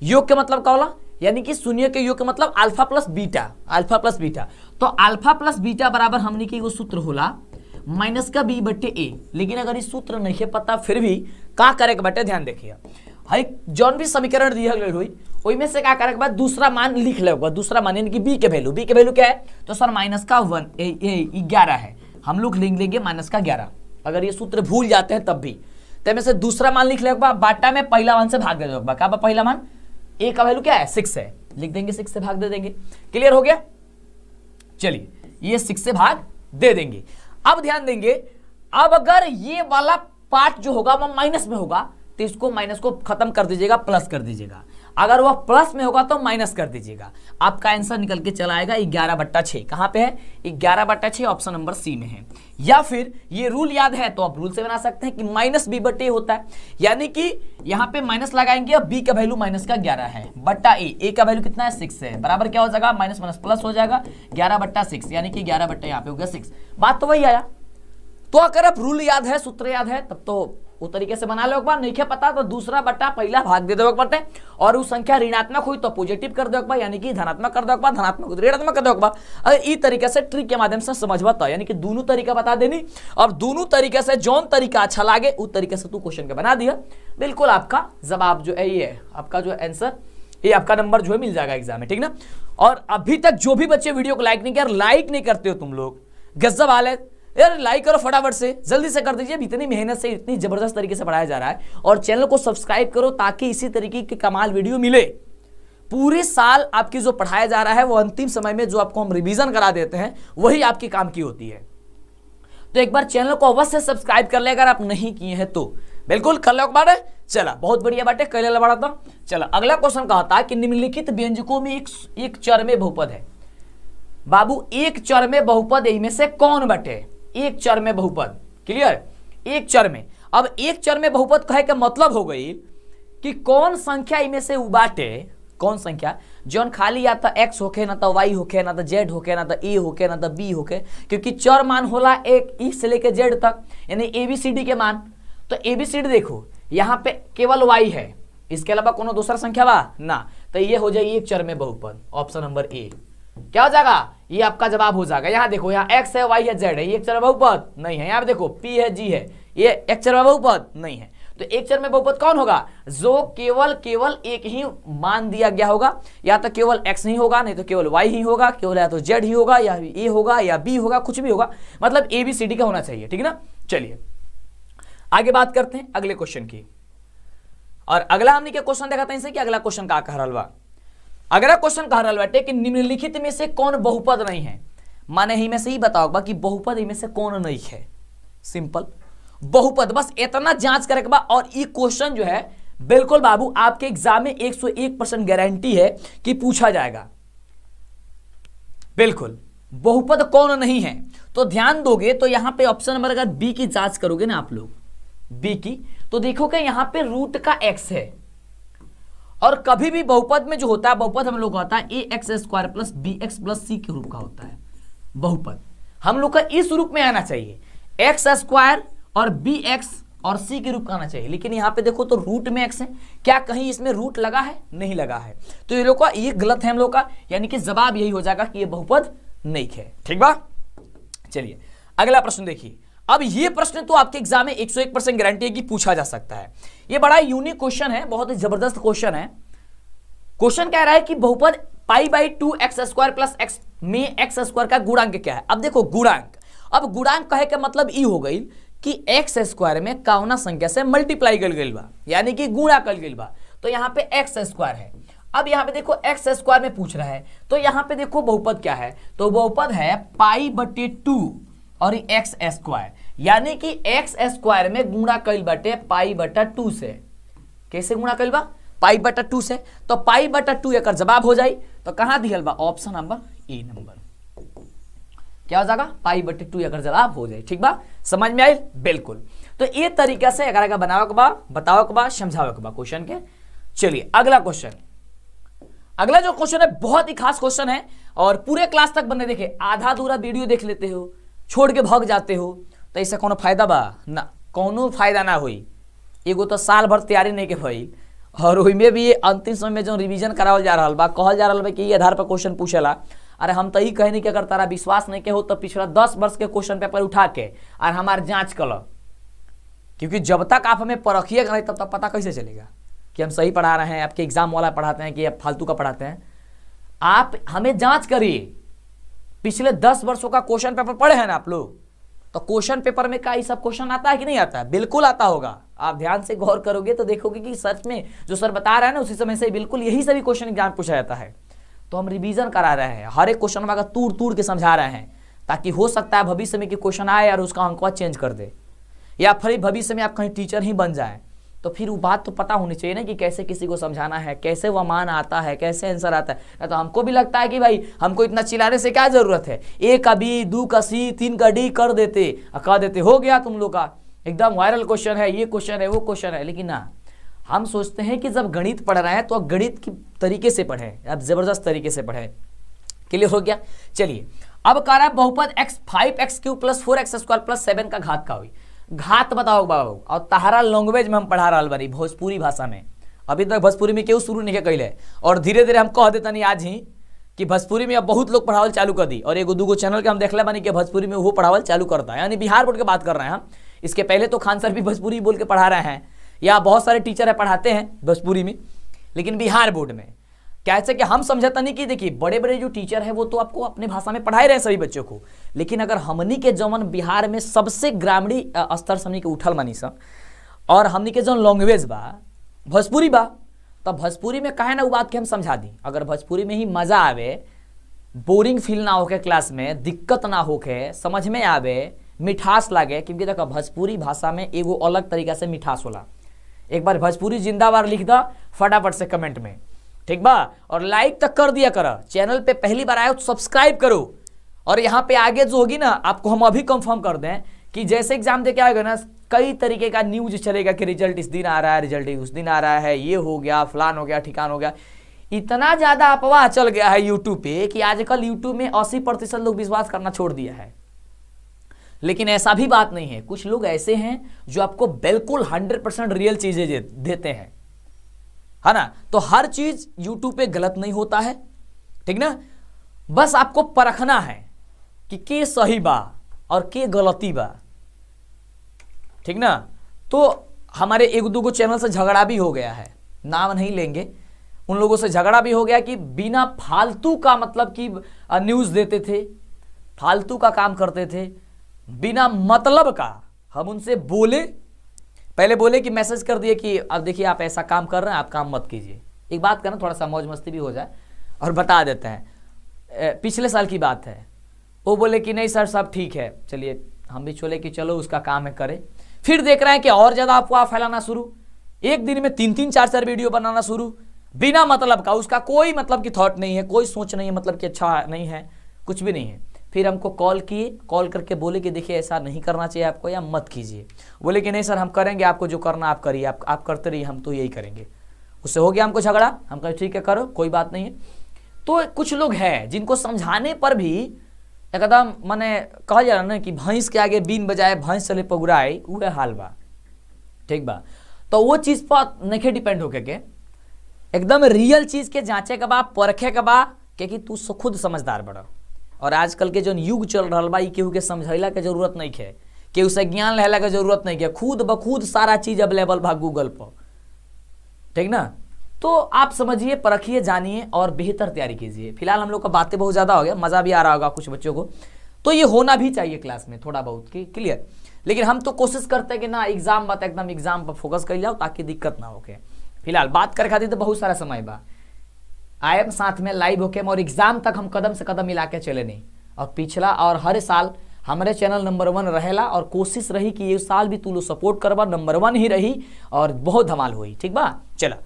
योग के मतलब क्या होगा यानी कि शून्य के योग मतलब alpha plus beta alpha plus beta तो अल्फा प्लस बीटा बराबर हमने के वो सूत्र होला माइनस का बी बटे ए लेकिन अगर इस सूत्र नहीं है पता फिर भी का करे के बटे ध्यान देखिए हाई जौन भी समीकरण दिया गया हुई में से क्या करे के बाद दूसरा मान लिख लेगा दूसरा मान यानी कि बी के वैल्यू बी के वैल्यू क्या है तो सर माइनस का वन ग्यारह है हम लोग लिख लेंगे माइनस का ग्यारह अगर ये सूत्र भूल जाते हैं तब भी तो में से दूसरा मान लिख लेगा बाटा में पहला मान से भाग दे पहला मान ए का वैल्यू क्या है सिक्स है लिख देंगे सिक्स से भाग दे देंगे क्लियर हो गया चलिए ये सिक्स से भाग दे देंगे अब ध्यान देंगे अब अगर ये वाला पार्ट जो होगा वह माइनस में होगा तो इसको माइनस को खत्म कर दीजिएगा प्लस कर दीजिएगा अगर वह प्लस में होगा तो माइनस कर दीजिएगा आपका आंसर निकल के चला आएगा ग्यारह बट्टा छः कहाँ पर है ग्यारह बट्टा छः ऑप्शन नंबर सी में है या फिर ये रूल याद है तो आप रूल से बना सकते हैं कि माइनस बी बटे होता है यानी कि यहाँ पे माइनस लगाएंगे अब बी का वैल्यू माइनस का ग्यारह है बट्टा ए ए का वैल्यू कितना है सिक्स है बराबर क्या हो जाएगा माइनस माइनस प्लस हो जाएगा ग्यारह बट्टा सिक्स यानी कि ग्यारह बट्टा यहाँ पे हो गया सिक्स बात तो वही आया तो अगर आप रूल याद है सूत्र याद है तब तो उस तरीके से बना लो एक बार नहीं पता तो दूसरा बट्टा पहला भाग दे दो एक बार और उस संख्या ऋणात्मक हुई तो पॉजिटिव कर दो एक बार यानी कि धनात्मक कर दो एक बार धनात्मक तो ऋणात्मक कर दो एक बार अगर इस तरीके से ट्रिक के माध्यम से समझ तो यानी कि दोनों तरीका बता देनी और दोनों तरीके से जौन तरीका अच्छा लागे उस तरीके से तू क्वेश्चन के बना दिया बिल्कुल आपका जवाब जो है ये आपका जो आंसर ये आपका नंबर जो है मिल जाएगा एग्जाम में ठीक ना और अभी तक जो भी बच्चे वीडियो को लाइक नहीं किया लाइक नहीं करते हो तुम लोग गजब आल है यार लाइक करो फटाफट से जल्दी से कर दीजिए इतनी मेहनत से इतनी जबरदस्त तरीके से पढ़ाया जा रहा है और चैनल को सब्सक्राइब करो ताकि इसी तरीके की कमाल वीडियो मिले पूरे साल आपकी जो पढ़ाया जा रहा है वो अंतिम समय में जो आपको हम रिवीजन करा देते हैं वही आपके काम की होती है तो एक बार चैनल को अवश्य सब्सक्राइब कर ले अगर आप नहीं किए हैं तो बिल्कुल कर लो है चला बहुत बढ़िया है कर लो था चला अगला क्वेश्चन कहा था कि निम्नलिखित व्यंजकों में एक एक चर में बहुपद है बाबू एक चर में बहुपद इनमें से कौन बटे एक चर में बहुपद क्लियर एक चर में अब एक चर में बहुपद कहे का मतलब हो गई कि कौन संख्या इनमें से उबाटे कौन संख्या जौन खाली या तो एक्स होके ना तो वाई होके ना तो जेड होके ना तो ए होके ना तो बी होके क्योंकि चर मान होला एक ई e से लेके जेड तक यानी ए बी सी डी के मान तो ए बी सी डी देखो यहाँ पे केवल वाई है इसके अलावा कोनो दूसरा संख्या बा ना तो ये हो जाए एक चर में बहुपद ऑप्शन नंबर ए क्या हो जाएगा ये आपका जवाब हो जाएगा यहाँ देखो यहाँ एक्स है वाई है जेड है ये एक चर बहुपद नहीं है यहाँ देखो पी है जी है ये एक चर बहुपद नहीं है तो एक चर में बहुपद कौन होगा जो केवल केवल एक ही मान दिया गया होगा या तो केवल एक्स ही होगा नहीं तो केवल वाई ही होगा केवल या तो जेड ही होगा या ए होगा या बी होगा कुछ भी होगा मतलब ए बी सी डी का होना चाहिए ठीक है ना चलिए आगे बात करते हैं अगले क्वेश्चन की और अगला हमने क्या क्वेश्चन देखा था इनसे कि अगला क्वेश्चन का कहल बा अगला क्वेश्चन कह रहा बाटे कि निम्नलिखित में से कौन बहुपद नहीं है माने ही में से ही बताओ बा कि बहुपद में से कौन नहीं है सिंपल बहुपद बस इतना जांच करे के और ये क्वेश्चन जो है बिल्कुल बाबू आपके एग्जाम में 101 परसेंट गारंटी है कि पूछा जाएगा बिल्कुल बहुपद कौन नहीं है तो ध्यान दोगे तो यहां पे ऑप्शन नंबर अगर बी की जांच करोगे ना आप लोग बी की तो देखोगे यहां पे रूट का एक्स है और कभी भी बहुपद में जो होता है बहुपद हम लोग का होता है a x square plus B x plus c के रूप का होता है बहुपद हम लोग का इस रूप में आना चाहिए एक्स स्क्वायर और बी एक्स और सी के रूप का आना चाहिए लेकिन यहाँ पे देखो तो रूट में एक्स है क्या कहीं इसमें रूट लगा है नहीं लगा है तो ये लोग का ये गलत है हम लोग का यानी कि जवाब यही हो जाएगा कि ये बहुपद नहीं है ठीक बा चलिए अगला प्रश्न देखिए अब ये प्रश्न तो आपके एग्जाम में 101 परसेंट गारंटी है कि पूछा जा सकता है ये बड़ा यूनिक क्वेश्चन है बहुत ही जबरदस्त क्वेश्चन है क्वेश्चन कह रहा है कि बहुपद pi by two x square plus x में एक्स स्क्वायर का गुणांक क्या है अब देखो गुणांक अब गुणांक कहे का मतलब ई हो गई कि एक्स स्क्वायर में कावना संख्या से मल्टीप्लाई कर गई बा यानी कि गुणा कर गई बा तो यहाँ पे एक्स स्क्वायर है अब यहाँ पे देखो एक्स स्क्वायर में पूछ रहा है तो यहाँ पे देखो बहुपद क्या है तो बहुपद है पाई बटे टू और एक्स स्क्वायर यानी कि एक्स स्क्वायर में गुणा कल बटे पाई बटा टू से कैसे गुणा कल पाई बटा टू से तो पाई बटा टू एक जवाब हो जाए तो कहां दिखल बा ऑप्शन नंबर ए नंबर क्या हो जाएगा पाई बटे टू अगर जवाब हो जाए ठीक बा समझ में आई बिल्कुल तो ये तरीका से अगर अगर बनावे के बा बताओ के बा समझावे के बा क्वेश्चन के चलिए अगला क्वेश्चन अगला जो क्वेश्चन है बहुत ही खास क्वेश्चन है और पूरे क्लास तक बने देखे आधा दूरा वीडियो देख लेते हो छोड़ के भाग जाते हो तो इससे को फायदा बा ना कोनो फायदा ना हुई एगो तो साल भर तैयारी नहीं के भाई और में भी अंतिम समय में जो रिविजन करावल जा रहा बा कहल जा रहा बा कि ये आधार पर क्वेश्चन पूछेला अरे हम तो यही कहनी कि अगर तारा विश्वास नहीं के हो तो पिछला दस वर्ष के क्वेश्चन पेपर उठा के और हमार जाँच कर क्योंकि जब तक आप हमें परखिएगा नहीं तब तक पता कैसे चलेगा कि हम सही पढ़ा रहे हैं आपके एग्जाम वाला पढ़ाते हैं कि आप फालतू का पढ़ाते हैं आप हमें जांच करिए पिछले दस वर्षों का क्वेश्चन पेपर पढ़े हैं ना आप लोग तो क्वेश्चन पेपर में का ये सब क्वेश्चन आता है कि नहीं आता है बिल्कुल आता होगा आप ध्यान से गौर करोगे तो देखोगे कि सच में जो सर बता रहा है ना उसी समय से बिल्कुल यही सभी क्वेश्चन एग्जाम पूछा जाता है तो हम रिवीजन करा रहे हैं हर एक क्वेश्चन का तूड़ तूड़ के समझा रहे हैं ताकि हो सकता है भविष्य में कि क्वेश्चन आए और उसका अंकवा चेंज कर दे या फिर भविष्य में आप कहीं टीचर ही बन जाए तो फिर वो बात तो पता होनी चाहिए ना कि कैसे किसी को समझाना है कैसे वह मान आता है कैसे आंसर आता है तो हमको भी लगता है कि भाई हमको इतना चिल्लाने से क्या ज़रूरत है ए का बी दू का सी तीन का डी कर देते कह देते हो गया तुम लोग का एकदम वायरल क्वेश्चन है ये क्वेश्चन है वो क्वेश्चन है लेकिन ना हम सोचते हैं कि जब गणित पढ़ रहे हैं तो गणित की तरीके से पढ़े अब ज़बरदस्त तरीके से पढ़ें क्लियर हो गया चलिए अब कह रहा है बहुपद x five x cube plus four x square plus seven का घात का हुई घात बताओ बाबू और तहारा लैंग्वेज में हम पढ़ा रहा बनी भोजपुरी भाषा में अभी तक भोजपुरी में क्यों शुरू नहीं कैले और धीरे धीरे हम कह देतनी आज ही कि भोजपुरी में अब बहुत लोग पढ़ावल चालू कर दी और एगो दूगो चैनल के हम देख बनी कि भोजपुरी में वो पढ़ावल चालू करता है यानी बिहार बोर्ड के बात कर रहे हैं हम इसके पहले तो खान सर भी भोजपुरी बोल के पढ़ा रहे हैं या बहुत सारे टीचर है पढ़ाते हैं भोजपुरी में लेकिन बिहार बोर्ड में कैसे कि हम समझाता नहीं कि देखिए बड़े बड़े जो टीचर है वो तो आपको अपने भाषा में पढ़ाए रहे सभी बच्चों को लेकिन अगर हमनी के जमन बिहार में सबसे ग्रामीणी स्तर से के उठल मानी सब और हमनी के जौन लैंग्वेज बा भोजपुरी बा तो भोजपुरी में कहे ना वो बात के हम समझा दी अगर भोजपुरी में ही मज़ा आवे बोरिंग फील ना होके क्लास में दिक्कत ना होके समझ में आवे मिठास लागे क्योंकि देखो भोजपुरी भाषा में एगो अलग तरीका से मिठास होला एक बार भोजपुरी जिंदाबाद लिख द फटाफट से कमेंट में ठीक बा और लाइक तक कर दिया करा चैनल पे पहली बार आए हो तो सब्सक्राइब करो और यहाँ पे आगे जो होगी ना आपको हम अभी कंफर्म कर दें कि जैसे एग्जाम दे के आएगा ना कई तरीके का न्यूज चलेगा कि रिजल्ट इस दिन आ रहा है रिजल्ट उस दिन आ रहा है ये हो गया फलान हो गया ठिकान हो गया इतना ज़्यादा अफवाह चल गया है यूट्यूब पे कि आजकल यूट्यूब में अस्सी प्रतिशत लोग विश्वास करना छोड़ दिया है लेकिन ऐसा भी बात नहीं है कुछ लोग ऐसे हैं जो आपको बिल्कुल हंड्रेड परसेंट रियल चीज़ें देते हैं है हाँ ना तो हर चीज यूट्यूब पे गलत नहीं होता है ठीक ना बस आपको परखना है कि के सही बा और के गलती बा ठीक ना तो हमारे एक दो को चैनल से झगड़ा भी हो गया है नाम नहीं लेंगे उन लोगों से झगड़ा भी हो गया कि बिना फालतू का मतलब कि न्यूज़ देते थे फालतू का काम करते थे बिना मतलब का हम उनसे बोले पहले बोले कि मैसेज कर दिए कि अब देखिए आप ऐसा काम कर रहे हैं आप काम मत कीजिए एक बात करना थोड़ा सा मौज मस्ती भी हो जाए और बता देते हैं पिछले साल की बात है वो बोले कि नहीं सर सब ठीक है चलिए हम भी चले कि चलो उसका काम है करें फिर देख रहे हैं कि और ज़्यादा आप फैलाना शुरू एक दिन में तीन तीन चार चार वीडियो बनाना शुरू बिना मतलब का उसका कोई मतलब की थॉट नहीं है कोई सोच नहीं है मतलब कि अच्छा नहीं है कुछ भी नहीं है फिर हमको कॉल किए कॉल करके बोले कि देखिए ऐसा नहीं करना चाहिए आपको या मत कीजिए बोले कि नहीं सर हम करेंगे आपको जो करना आप करिए आप आप करते रहिए हम तो यही करेंगे उससे हो गया हमको झगड़ा हम कहें ठीक है करो कोई बात नहीं है तो कुछ लोग हैं जिनको समझाने पर भी एकदम मैंने कहा जा रहा ना कि भैंस के आगे बीन बजाए भैंस चले पगुराए वह हाल बा ठीक बा तो वो चीज़ पर नहीं डिपेंड होके के एकदम रियल चीज़ के जाँचे के बा परखे के बा क्योंकि तू खुद समझदार बढ़ो और आजकल के जो युग चल रहा बा केहू के समझेला के जरूरत नहीं है केहू से ज्ञान लेला के जरूरत नहीं है खुद बखुद सारा चीज अवेलेबल बा गूगल पर ठीक ना तो आप समझिए परखिए जानिए और बेहतर तैयारी कीजिए फिलहाल हम लोग का बातें बहुत ज़्यादा हो गया मज़ा भी आ रहा होगा कुछ बच्चों को तो ये होना भी चाहिए क्लास में थोड़ा बहुत की क्लियर लेकिन हम तो कोशिश करते हैं कि ना एग्जाम बात एकदम एग्जाम पर फोकस कर जाओ ताकि दिक्कत ना हो फिलहाल बात करे खाती तो बहुत सारा समय बा आई एम साथ में लाइव होके और एग्जाम तक हम कदम से कदम मिला के चले नहीं और पिछला और हर साल हमारे चैनल नंबर वन रहेला और कोशिश रही कि ये साल भी तू लोग सपोर्ट करवा नंबर वन ही रही और बहुत धमाल हुई ठीक बा चलो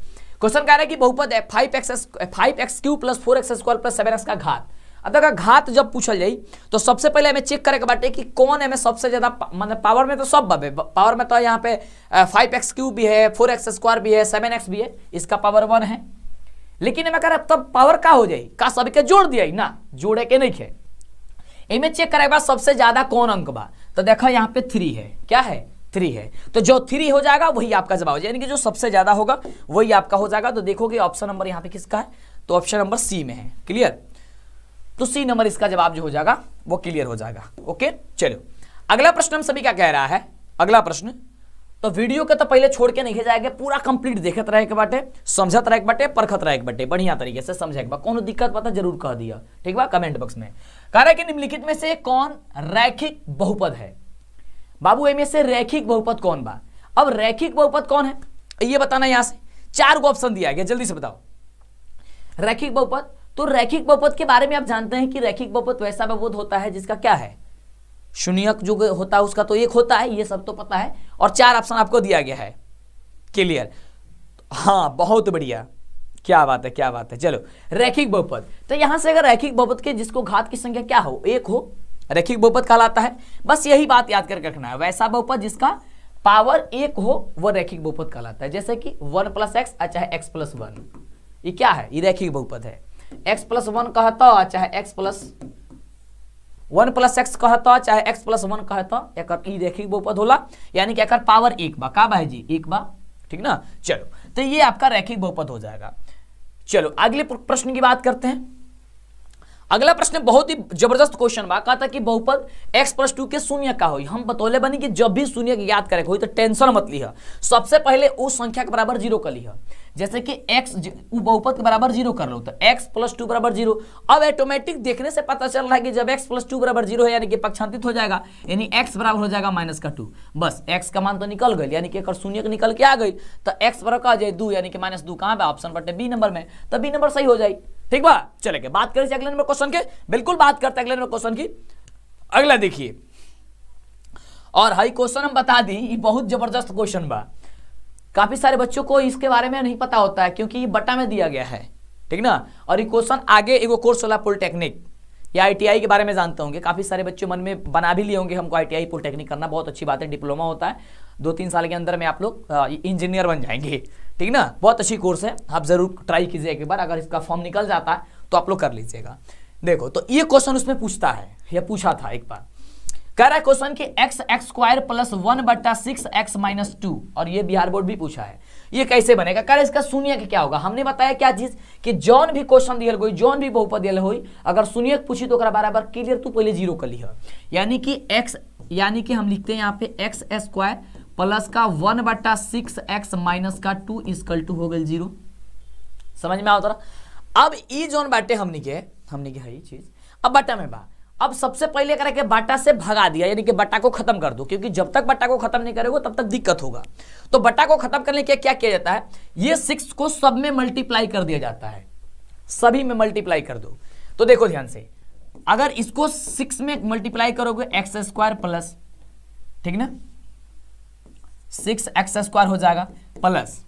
क्वेश्चन कह रहे हैं कि बहुपद five x five x cube plus four x square plus seven x का घात अब देखा घात जब पूछल जाए तो सबसे पहले हमें चेक करे के बाटे कि कौन है सबसे ज़्यादा मतलब पावर में तो सब बबे पावर में तो यहाँ पे फाइव एक्स क्यू भी है फोर एक्स स्क्वायर भी है सेवन एक्स भी है इसका पावर वन है लेकिन एमे तब पावर का हो जाए का सबके जोड़ दिया ना जोड़े के नहीं है इमें चेक करे सबसे ज्यादा कौन अंक बा तो देखो यहाँ पे थ्री है क्या है थ्री है तो जो थ्री हो जाएगा वही आपका जवाब हो जाएगा यानी कि जो सबसे ज्यादा होगा वही आपका हो जाएगा तो देखोगे ऑप्शन नंबर यहाँ पे किसका है तो ऑप्शन नंबर सी में है क्लियर तो सी नंबर इसका जवाब जो हो जाएगा वो क्लियर हो जाएगा ओके चलो अगला प्रश्न हम सभी का कह रहा है अगला प्रश्न तो वीडियो के तो पहले छोड़ के नहीं जाएगा पूरा कंप्लीट देखत रहे के बाटे समझत रहे के बाटे परखत रहे के बाटे बढ़िया तरीके से समझे के बा कोनो दिक्कत पता तो जरूर कह दिया ठीक बा कमेंट बॉक्स में कह रहे कि निम्नलिखित में से कौन रैखिक बहुपद है बाबू एम से रैखिक बहुपद कौन बा अब रैखिक बहुपद कौन है ये बताना यहां से चार गो ऑप्शन दिया गया जल्दी से बताओ रैखिक बहुपद तो रैखिक बहुपद के बारे में आप जानते हैं कि रैखिक बहुपद वैसा बहुपद होता है जिसका क्या है शून्यक जो होता है उसका तो एक होता है ये सब तो पता है और चार ऑप्शन आपको दिया गया है क्लियर हाँ बहुत बढ़िया क्या बात है क्या बात है चलो रैखिक बहुपद तो यहां से अगर रैखिक बहुपद के जिसको घात की संख्या क्या हो एक हो रैखिक बहुपद कहलाता है बस यही बात याद करके रखना है वैसा बहुपद जिसका पावर एक हो वह रैखिक बहुपद कहलाता है जैसे कि वन प्लस एक्स और चाहे एक्स प्लस वन ये क्या है ये रैखिक बहुपद है एक्स प्लस वन कहता चाहे x plus one plus x कहता चाहे एक्स प्लस वन कहता एक ई रेखी बहुपद होला यानी कि एक पावर एक बा का भाई जी एक बा ठीक ना चलो तो ये आपका रैखिक बहुपद हो जाएगा चलो अगले प्रश्न की बात करते हैं अगला प्रश्न बहुत ही जबरदस्त क्वेश्चन बा कहा था कि बहुपद x प्लस टू के शून्य का हो हम बतौले बनी कि जब भी शून्य याद करे हुई तो टेंशन मत ली सबसे पहले उस संख्या के बराबर जीरो कर ली जैसे कि x बहुपद के बराबर जीरो कर लो तो x प्लस टू बराबर जीरो अब ऑटोमेटिक देखने से पता चल रहा है कि जब x प्लस टू बराबर जीरो है यानी कि पक्षांतित हो जाएगा यानी x बराबर हो जाएगा माइनस का टू बस x का मान तो निकल गई यानी कि अगर शून्य निकल के आ गई तो x बराबर आ जाए दू यानी कि माइनस दू कहाँ पे ऑप्शन बटे बी नंबर में तो बी नंबर सही हो जाए ठीक बा चलेंगे बात करें अगले नंबर क्वेश्चन के बिल्कुल बात करते हैं अगले नंबर क्वेश्चन की अगला देखिए और हाई क्वेश्चन हम बता दी ये बहुत जबरदस्त क्वेश्चन बा काफी सारे बच्चों को इसके बारे में नहीं पता होता है क्योंकि ये बटा में दिया गया है ठीक ना और ये क्वेश्चन आगे एगो कोर्स वाला पॉलिटेक्निक या आईटीआई के बारे में जानते होंगे काफी सारे बच्चे मन में बना भी लिए होंगे हमको आईटीआई पॉलिटेक्निक करना बहुत अच्छी बात है डिप्लोमा होता है दो तीन साल के अंदर में आप लोग इंजीनियर बन जाएंगे ठीक ना बहुत अच्छी कोर्स है आप जरूर ट्राई कीजिए एक बार अगर इसका फॉर्म निकल जाता है तो आप लोग कर लीजिएगा देखो तो ये क्वेश्चन उसमें पूछता है या पूछा था एक बार कह रहा है क्वेश्चन कि x x square plus one बट्टा सिक्स एक्स माइनस टू और ये बिहार बोर्ड भी पूछा है ये कैसे बनेगा कह रहा है इसका शून्य का क्या होगा हमने बताया क्या चीज कि जौन भी क्वेश्चन दिया गई जौन भी बहुपद दिया हुई अगर शून्य पूछी तो बराबर क्लियर तू तो पहले जीरो कर लिया यानी कि एक्स यानी कि हम लिखते हैं यहाँ पे एक्स स्क्वायर प्लस का वन बट्टा सिक्स एक्स माइनस का टू इजकल टू हो गई जीरो समझ में आओ तरह अब ई जोन बाटे हमने के हमने के है चीज अब बट्टा में बा अब सबसे पहले करें के बाटा से भगा दिया यानी कि बट्टा को खत्म कर दो क्योंकि जब तक बट्टा को खत्म नहीं करेगा तब तक दिक्कत होगा तो बट्टा को खत्म करने के क्या किया जाता है ये सिक्स को सब में मल्टीप्लाई कर दिया जाता है सभी में मल्टीप्लाई कर दो तो देखो ध्यान से अगर इसको सिक्स में मल्टीप्लाई करोगे एक्स स्क्वायर प्लस ठीक ना सिक्स एक्स स्क्वायर हो जाएगा प्लस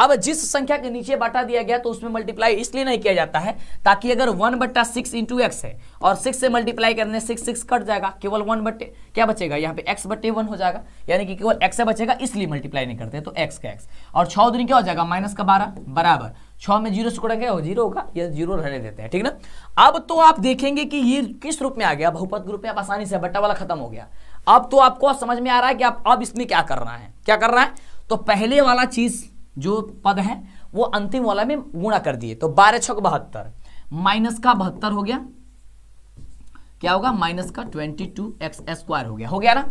अब जिस संख्या के नीचे बांटा दिया गया तो उसमें मल्टीप्लाई इसलिए नहीं किया जाता है ताकि अगर वन बट्टा सिक्स इंटू एक्स है और सिक्स से मल्टीप्लाई करने सिक्स सिक्स कट जाएगा केवल वन बट्टे क्या बचेगा यहाँ पे एक्स बट्टे वन हो जाएगा यानी कि केवल एक्स बचेगा इसलिए मल्टीप्लाई नहीं करते तो एक्स का एक्स और छः दिन क्या हो जाएगा माइनस का बारह बराबर छः में जीरो से कटेंगे और जीरो होगा या जीरो रहने देते हैं ठीक ना अब तो आप देखेंगे कि ये किस रूप में आ गया बहुपत ग्रुप में आप आसानी से बट्टा वाला खत्म हो गया अब तो आपको समझ में आ रहा है कि आप अब इसमें क्या करना है क्या कर रहा है तो पहले वाला चीज जो पद है वो अंतिम वाला में गुणा कर दिए तो बारह छक बहत्तर माइनस का बहत्तर हो गया क्या होगा माइनस का ट्वेंटी टू एक्स स्क्वायर हो गया हो गया ना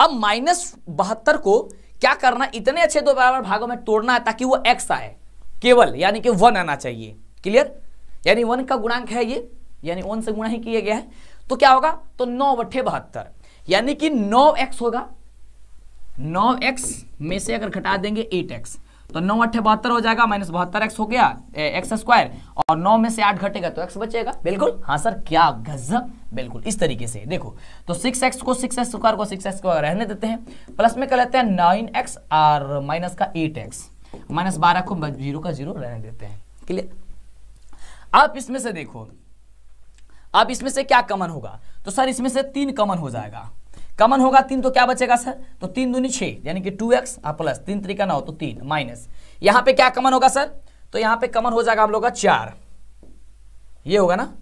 अब माइनस बहत्तर को क्या करना इतने अच्छे दो बराबर भागों में तोड़ना है ताकि वो एक्स आए केवल यानी कि वन आना चाहिए क्लियर यानी वन का गुणांक है ये यानी वन से गुणा ही किया गया है तो क्या होगा तो नौ बट्ठे बहत्तर यानी कि नौ एक्स होगा नौ एक्स में से अगर घटा देंगे एट एक्स तो नौ अट्ठे बहत्तर हो जाएगा माइनस बहत्तर एक्स हो गया एक्स स्क्वायर और नौ में से आठ घटेगा तो एक्स बचेगा बिल्कुल हाँ सर क्या गजब बिल्कुल इस तरीके से देखो तो सिक्स एक्स को सिक्स एक्स स्क्वायर को सिक्स एक्स स्क्वायर रहने देते हैं प्लस में कर लेते हैं नाइन एक्स और माइनस का एट एक्स माइनस बारह को जीरो का जीरो रहने देते हैं क्लियर आप इसमें से देखो अब इसमें से क्या कमन होगा तो सर इसमें से तीन कॉमन हो जाएगा कॉमन होगा तीन तो क्या बचेगा सर तो तीन दूनी छः यानी कि टू एक्स और हाँ, प्लस तीन तरीका हो तो तीन माइनस यहां पे क्या कॉमन होगा सर तो यहां पे कॉमन हो जाएगा आप लोग का चार ये होगा ना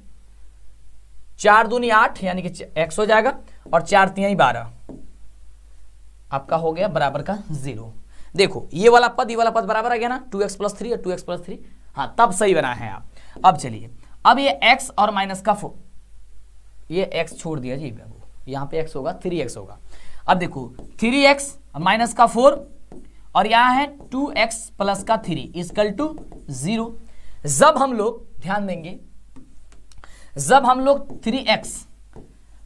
चार दूनी आठ यानी कि एक्स हो जाएगा और चार तिहाई बारह आपका हो गया बराबर का जीरो देखो ये वाला पद ये वाला पद बराबर आ गया ना टू एक्स प्लस थ्री और टू एक्स प्लस थ्री हाँ तब सही बना है आप अब चलिए अब ये एक्स और माइनस का ये x छोड़ दिया जी बाबू यहाँ पे x होगा थ्री एक्स होगा अब देखो थ्री एक्स माइनस का फोर और यहाँ है टू एक्स प्लस का थ्री इजकल टू जीरो जब हम लोग ध्यान देंगे जब हम लोग थ्री एक्स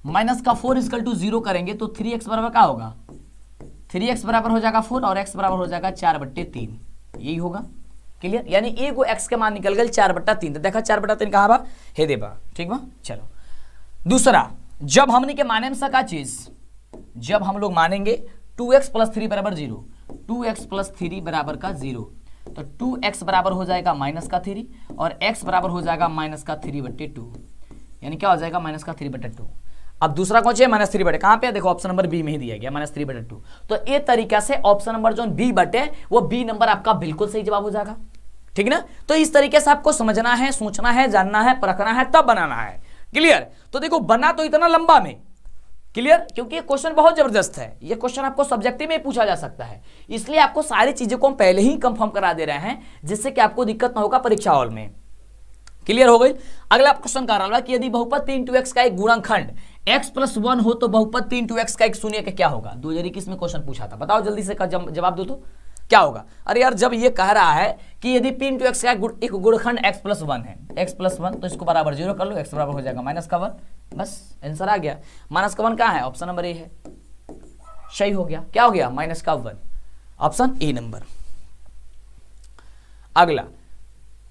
माइनस का फोर इजकल टू जीरो करेंगे तो थ्री एक्स बराबर क्या होगा थ्री एक्स बराबर हो जाएगा फोर और एक्स बराबर हो जाएगा चार बट्टे तीन यही होगा क्लियर यानी ए को एक्स के मान निकल गए चार बट्टा तीन तो देखा चार बट्टा तीन कहा बा हे देबा ठीक बा चलो दूसरा जब हमने के माने में सका चीज जब हम लोग मानेंगे टू एक्स प्लस थ्री बराबर zero two x plus three बराबर का जीरो तो टू एक्स बराबर हो जाएगा माइनस का थ्री और एक्स बराबर हो जाएगा माइनस का थ्री बट्टे टू यानी क्या हो जाएगा माइनस का थ्री बटे टू अब दूसरा कौन चाहिए माइनस थ्री बटे कहां पे देखो ऑप्शन नंबर बी में ही दिया गया माइनस थ्री बटे टू तो ये तरीका से ऑप्शन नंबर जो बी बटे वो बी नंबर आपका बिल्कुल सही जवाब हो जाएगा ठीक ना तो इस तरीके से आपको समझना है सोचना है जानना है परखना है तब बनाना है क्लियर तो देखो बना तो इतना लंबा में क्लियर क्योंकि ये क्वेश्चन बहुत जबरदस्त है ये क्वेश्चन आपको सब्जेक्टिव में पूछा जा सकता है इसलिए आपको सारी चीजों को हम पहले ही कंफर्म करा दे रहे हैं जिससे कि आपको दिक्कत ना होगा परीक्षा हॉल में क्लियर हो गई अगला आप क्वेश्चन कर रहा कि यदि बहुपत तीन टू एक्स का एक गुणनखंड एक्स प्लस वन हो तो बहुपत तीन टू एक्स का एक शून्य का क्या होगा दो हजार इक्कीस में क्वेश्चन पूछा था बताओ जल्दी से जवाब दो तो क्या होगा अरे यार जब ये कह रहा है कि यदि पी इंटू एक्स का एक गुड़खंड एक्स प्लस वन है एक्स प्लस वन तो इसको बराबर जीरो कर लो एक्स बराबर हो जाएगा माइनस का वन बस आंसर आ गया माइनस का वन कहाँ है ऑप्शन नंबर ए है सही हो गया क्या हो गया माइनस का वन ऑप्शन ए नंबर अगला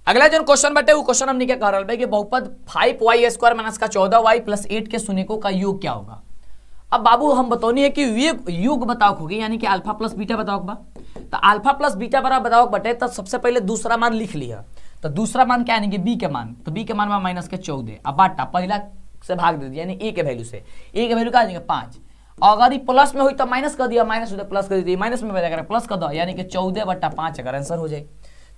अगला जो क्वेश्चन बटे वो क्वेश्चन हमने क्या कह रहा है कि बहुपद फाइव वाई स्क्वायर माइनस का चौदह वाई प्लस एट के सुनिको का योग क्या होगा अब बाबू हम बतौनी है कि युग बताओ होगी यानी कि अल्फा प्लस बीटा बताओ तो अल्फा प्लस बीटा बराबर बताओ बटे तो सबसे पहले दूसरा मान लिख लिया तो दूसरा मान क्या यानी बी के मान तो बी के मान में माइनस के चौदह अब बाटा पहला से भाग दे दिया यानी ए के वैल्यू से ए के वैल्यू क्या देंगे पाँच अगर ये प्लस में हुई तो माइनस कर दिया माइनस हुई तो प्लस कर दिया माइनस में अगर प्लस कर दो यानी कि चौदह बट्टा पाँच अगर आंसर हो जाए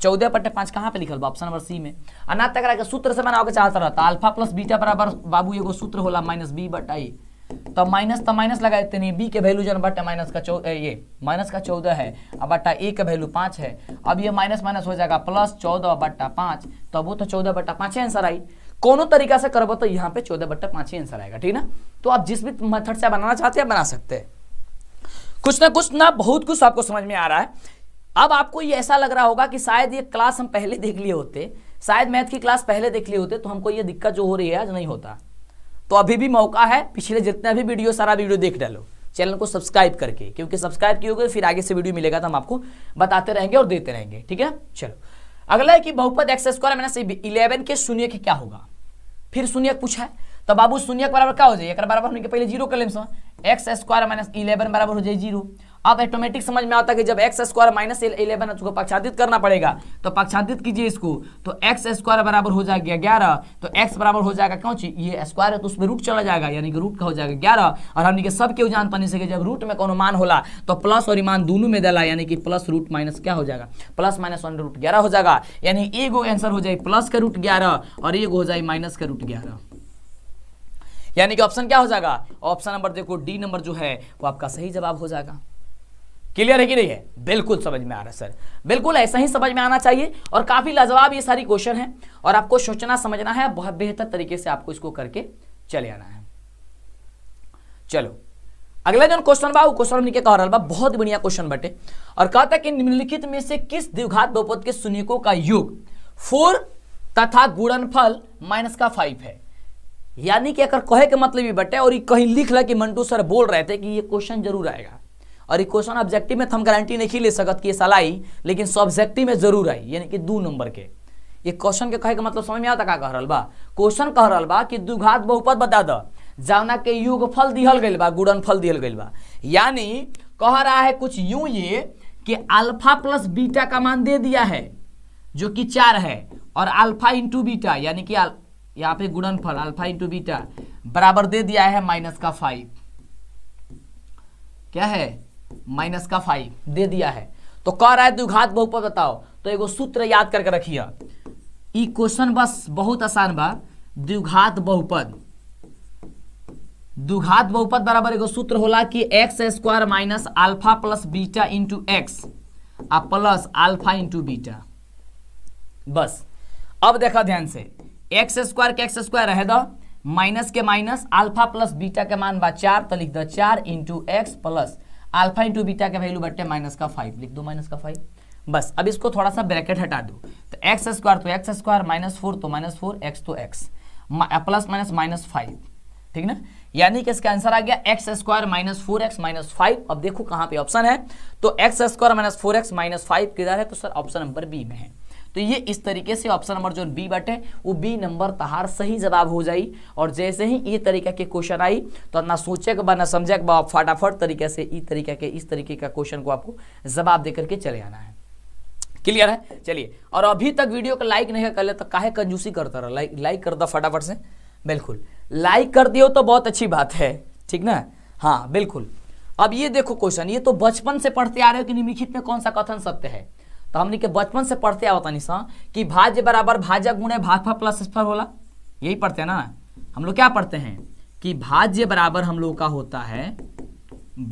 चौदह बट्टे पाँच कहाँ पे लिखल बा ऑप्शन नंबर सी में अनाथ तकरा सूत्र से बनाओ के चाहता रहता अल्फा प्लस बीटा बराबर बाबू एगो सूत्र होला माइनस बी बटा ए तो माइनस तो माइनस लगा देते नहीं बी के वैल्यू जो बट माइनस का चौदह ये माइनस का चौदह है अब बट्टा ए का वैल्यू पाँच है अब ये माइनस माइनस हो जाएगा प्लस चौदह बट्टा पाँच तो वो तो चौदह बट्टा पाँच ही आंसर आई कोनो तरीका से करबो तो यहाँ पे चौदह बट्टा पाँच ही आंसर आएगा ठीक ना तो आप जिस भी मेथड से बनाना चाहते हैं बना सकते हैं कुछ ना कुछ ना बहुत कुछ आपको समझ में आ रहा है अब आपको ये ऐसा लग रहा होगा कि शायद ये क्लास हम पहले देख लिए होते शायद मैथ की क्लास पहले देख लिए होते तो हमको ये दिक्कत जो हो रही है आज नहीं होता तो अभी भी मौका है पिछले जितना भी वीडियो सारा वीडियो देख डालो चैनल को सब्सक्राइब करके क्योंकि सब्सक्राइब किए फिर आगे से वीडियो मिलेगा तो हम आपको बताते रहेंगे और देते रहेंगे ठीक है चलो अगला है कि बहुपद एक्स स्क्वायर माइनस इलेवन के शून्य के क्या होगा फिर शून्य पूछा है तो बाबू शून्य बराबर क्या हो जाए एक बराबर हमने पहले जीरो कर लेम एक्स स्क्वायर माइनस इलेवन बराबर हो जाए जीरो अब ऑटोमेटिक समझ में आता है कि जब एक्स स्क्वायर माइनस इलेवन उसको पक्षाधित करना पड़ेगा तो पक्षाधित कीजिए इसको तो एक्स स्क्वायर बराबर हो जाएगा ग्यारह तो एक्स बराबर हो जाएगा क्यों चीज ये स्क्वायर है तो उसमें रूट चला जाएगा यानी कि रूट का हो जाएगा ग्यारह और हमने के सबके उजान पानी से जब रूट में कोनो मान होला तो प्लस और ईमान दोनों में दिला यानी कि प्लस रूट माइनस क्या हो जाएगा प्लस माइनस वन रूट ग्यारह हो जाएगा यानी एगो आंसर हो जाए प्लस का रूट ग्यारह और एगो हो जाए माइनस का रूट ग्यारह यानी कि ऑप्शन क्या हो जाएगा ऑप्शन नंबर देखो डी नंबर जो है वो आपका सही जवाब हो जाएगा क्लियर है कि नहीं है बिल्कुल समझ में आ रहा है सर बिल्कुल ऐसा ही समझ में आना चाहिए और काफ़ी लाजवाब ये सारी क्वेश्चन है और आपको सोचना समझना है बहुत बेहतर तरीके से आपको इसको करके चले आना है चलो अगला जो क्वेश्चन बा क्वेश्चन कह रहा बा बहुत बढ़िया क्वेश्चन बटे और कहा था कि निम्नलिखित में से किस द्विघात बहुपद के सुनिकों का योग फोर तथा गुणनफल माइनस का फाइव है यानी कि अगर कहे के मतलब ये बटे और ये कहीं लिख ला कि मंटू सर बोल रहे थे कि ये क्वेश्चन जरूर आएगा और क्वेश्चन ऑब्जेक्टिव में तो हम गारंटी नहीं ले सकते कि ये साल आई लेकिन सब्जेक्टिव में जरूर आई यानी कि दू नंबर के ये क्वेश्चन के कहे का मतलब समझ में आता का कह रहा बा क्वेश्चन कह रहा बा कि दुघात बहुपद बता द जाना के युग फल दिहल गई बा गुड़न फल दिहल गई बा यानी कह रहा है कुछ यूं ये कि अल्फा प्लस बीटा का मान दे दिया है जो कि चार है और अल्फा इंटू बीटा यानी कि यहाँ पे फल अल्फा इंटू बीटा बराबर दे दिया है माइनस का फाइव क्या है माइनस का फाइव दे दिया है तो कह रहा है द्विघात बहुपद बताओ तो एगो सूत्र याद करके रखिए क्वेश्चन बस बहुत आसान बा द्विघात बहुपद द्विघात बहुपद बराबर एगो सूत्र होला कि x square minus alpha plus beta into x आ प्लस अल्फा इंटू बीटा बस अब देखा ध्यान से एक्स स्क्वायर के एक्स स्क्वायर रह दो माइनस के माइनस अल्फा प्लस बीटा के मान बा चार तो लिख दो चार into x plus alpha into beta का वैल्यू बटे माइनस का फाइव लिख दो माइनस का फाइव बस अब इसको थोड़ा सा ब्रैकेट हटा दो तो एक्स स्क्वायर तो एक्स स्क्वायर माइनस फोर तो माइनस फोर एक्स तो x plus minus minus five ठीक ना यानी कि इसका आंसर आ गया x square minus four x minus five अब देखो कहाँ पे ऑप्शन है तो x square minus four x minus five किधर है तो सर ऑप्शन नंबर बी में है तो ये इस तरीके से ऑप्शन नंबर जो बी बटे वो बी नंबर तहार सही जवाब हो जाए और जैसे ही ये तरीके के क्वेश्चन आई तो ना सोचे के बाद ना समझे के बाद फटाफट तरीके से इस तरीके के इस तरीके का क्वेश्चन को आपको जवाब दे करके चले आना है क्लियर है चलिए और अभी तक वीडियो को लाइक नहीं कर ले तो काहे कंजूसी करता रहा लाइक लाइक कर दो फटाफट से बिल्कुल लाइक कर दियो तो बहुत अच्छी बात है ठीक ना हाँ बिल्कुल अब ये देखो क्वेश्चन ये तो बचपन से पढ़ते आ रहे हो कि निम्नलिखित में कौन सा कथन सत्य है तो हमने के बचपन से पढ़ते आवतनी सा कि भाज्य बराबर भाज्य गुणे भागफा प्लस स्फल होला यही पढ़ते हैं ना हम लोग क्या पढ़ते हैं कि भाज्य बराबर हम लोग का होता है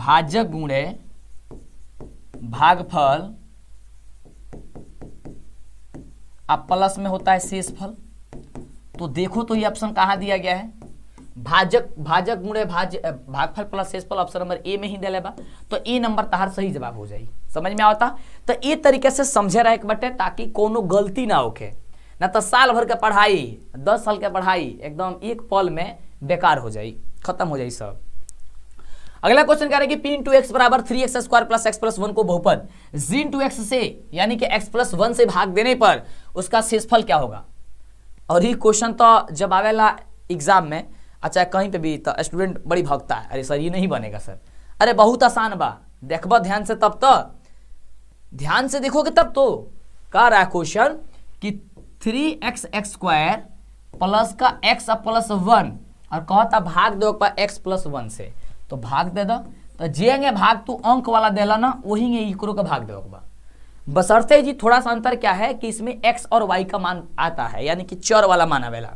भाज्य गुणे भागफल अब प्लस में होता है शेष फल तो देखो तो ये ऑप्शन कहाँ दिया गया है भाजक भाजक गुणे भाज भागफल प्लस शेषफल ऑप्शन नंबर ए में ही दे लेबा तो ए नंबर तहार सही जवाब हो जाए समझ में आता तो ए तरीके से समझे रहे बटे ताकि कोनो गलती ना होके ना तो साल भर के पढ़ाई दस साल के पढ़ाई एकदम एक पल में बेकार हो जाए खत्म हो जाए सब अगला क्वेश्चन कह रहे कि पीन टू एक्स बराबर three x square plus x plus one को बहुपद जीन टू एक्स से यानी कि एक्स प्लस वन से भाग देने पर उसका शेषफल क्या होगा और ये क्वेश्चन तो जब आवेला एग्जाम में आ अच्छा, चाहे कहीं पे भी तो स्टूडेंट बड़ी भगता है अरे सर ये नहीं बनेगा सर अरे बहुत आसान बा देखब ध्यान से तब तो ध्यान से देखोगे तब तो कह रहा है क्वेश्चन कि three x x square plus का एक्स और प्लस वन और कहता भाग दो एक्स प्लस वन से तो भाग दे दो तो जेंगे भाग तू अंक वाला देला ना वही इकरो का भाग दो बसरते जी थोड़ा सा अंतर क्या है कि इसमें एक्स और वाई का मान आता है यानी कि चर वाला मान आवेला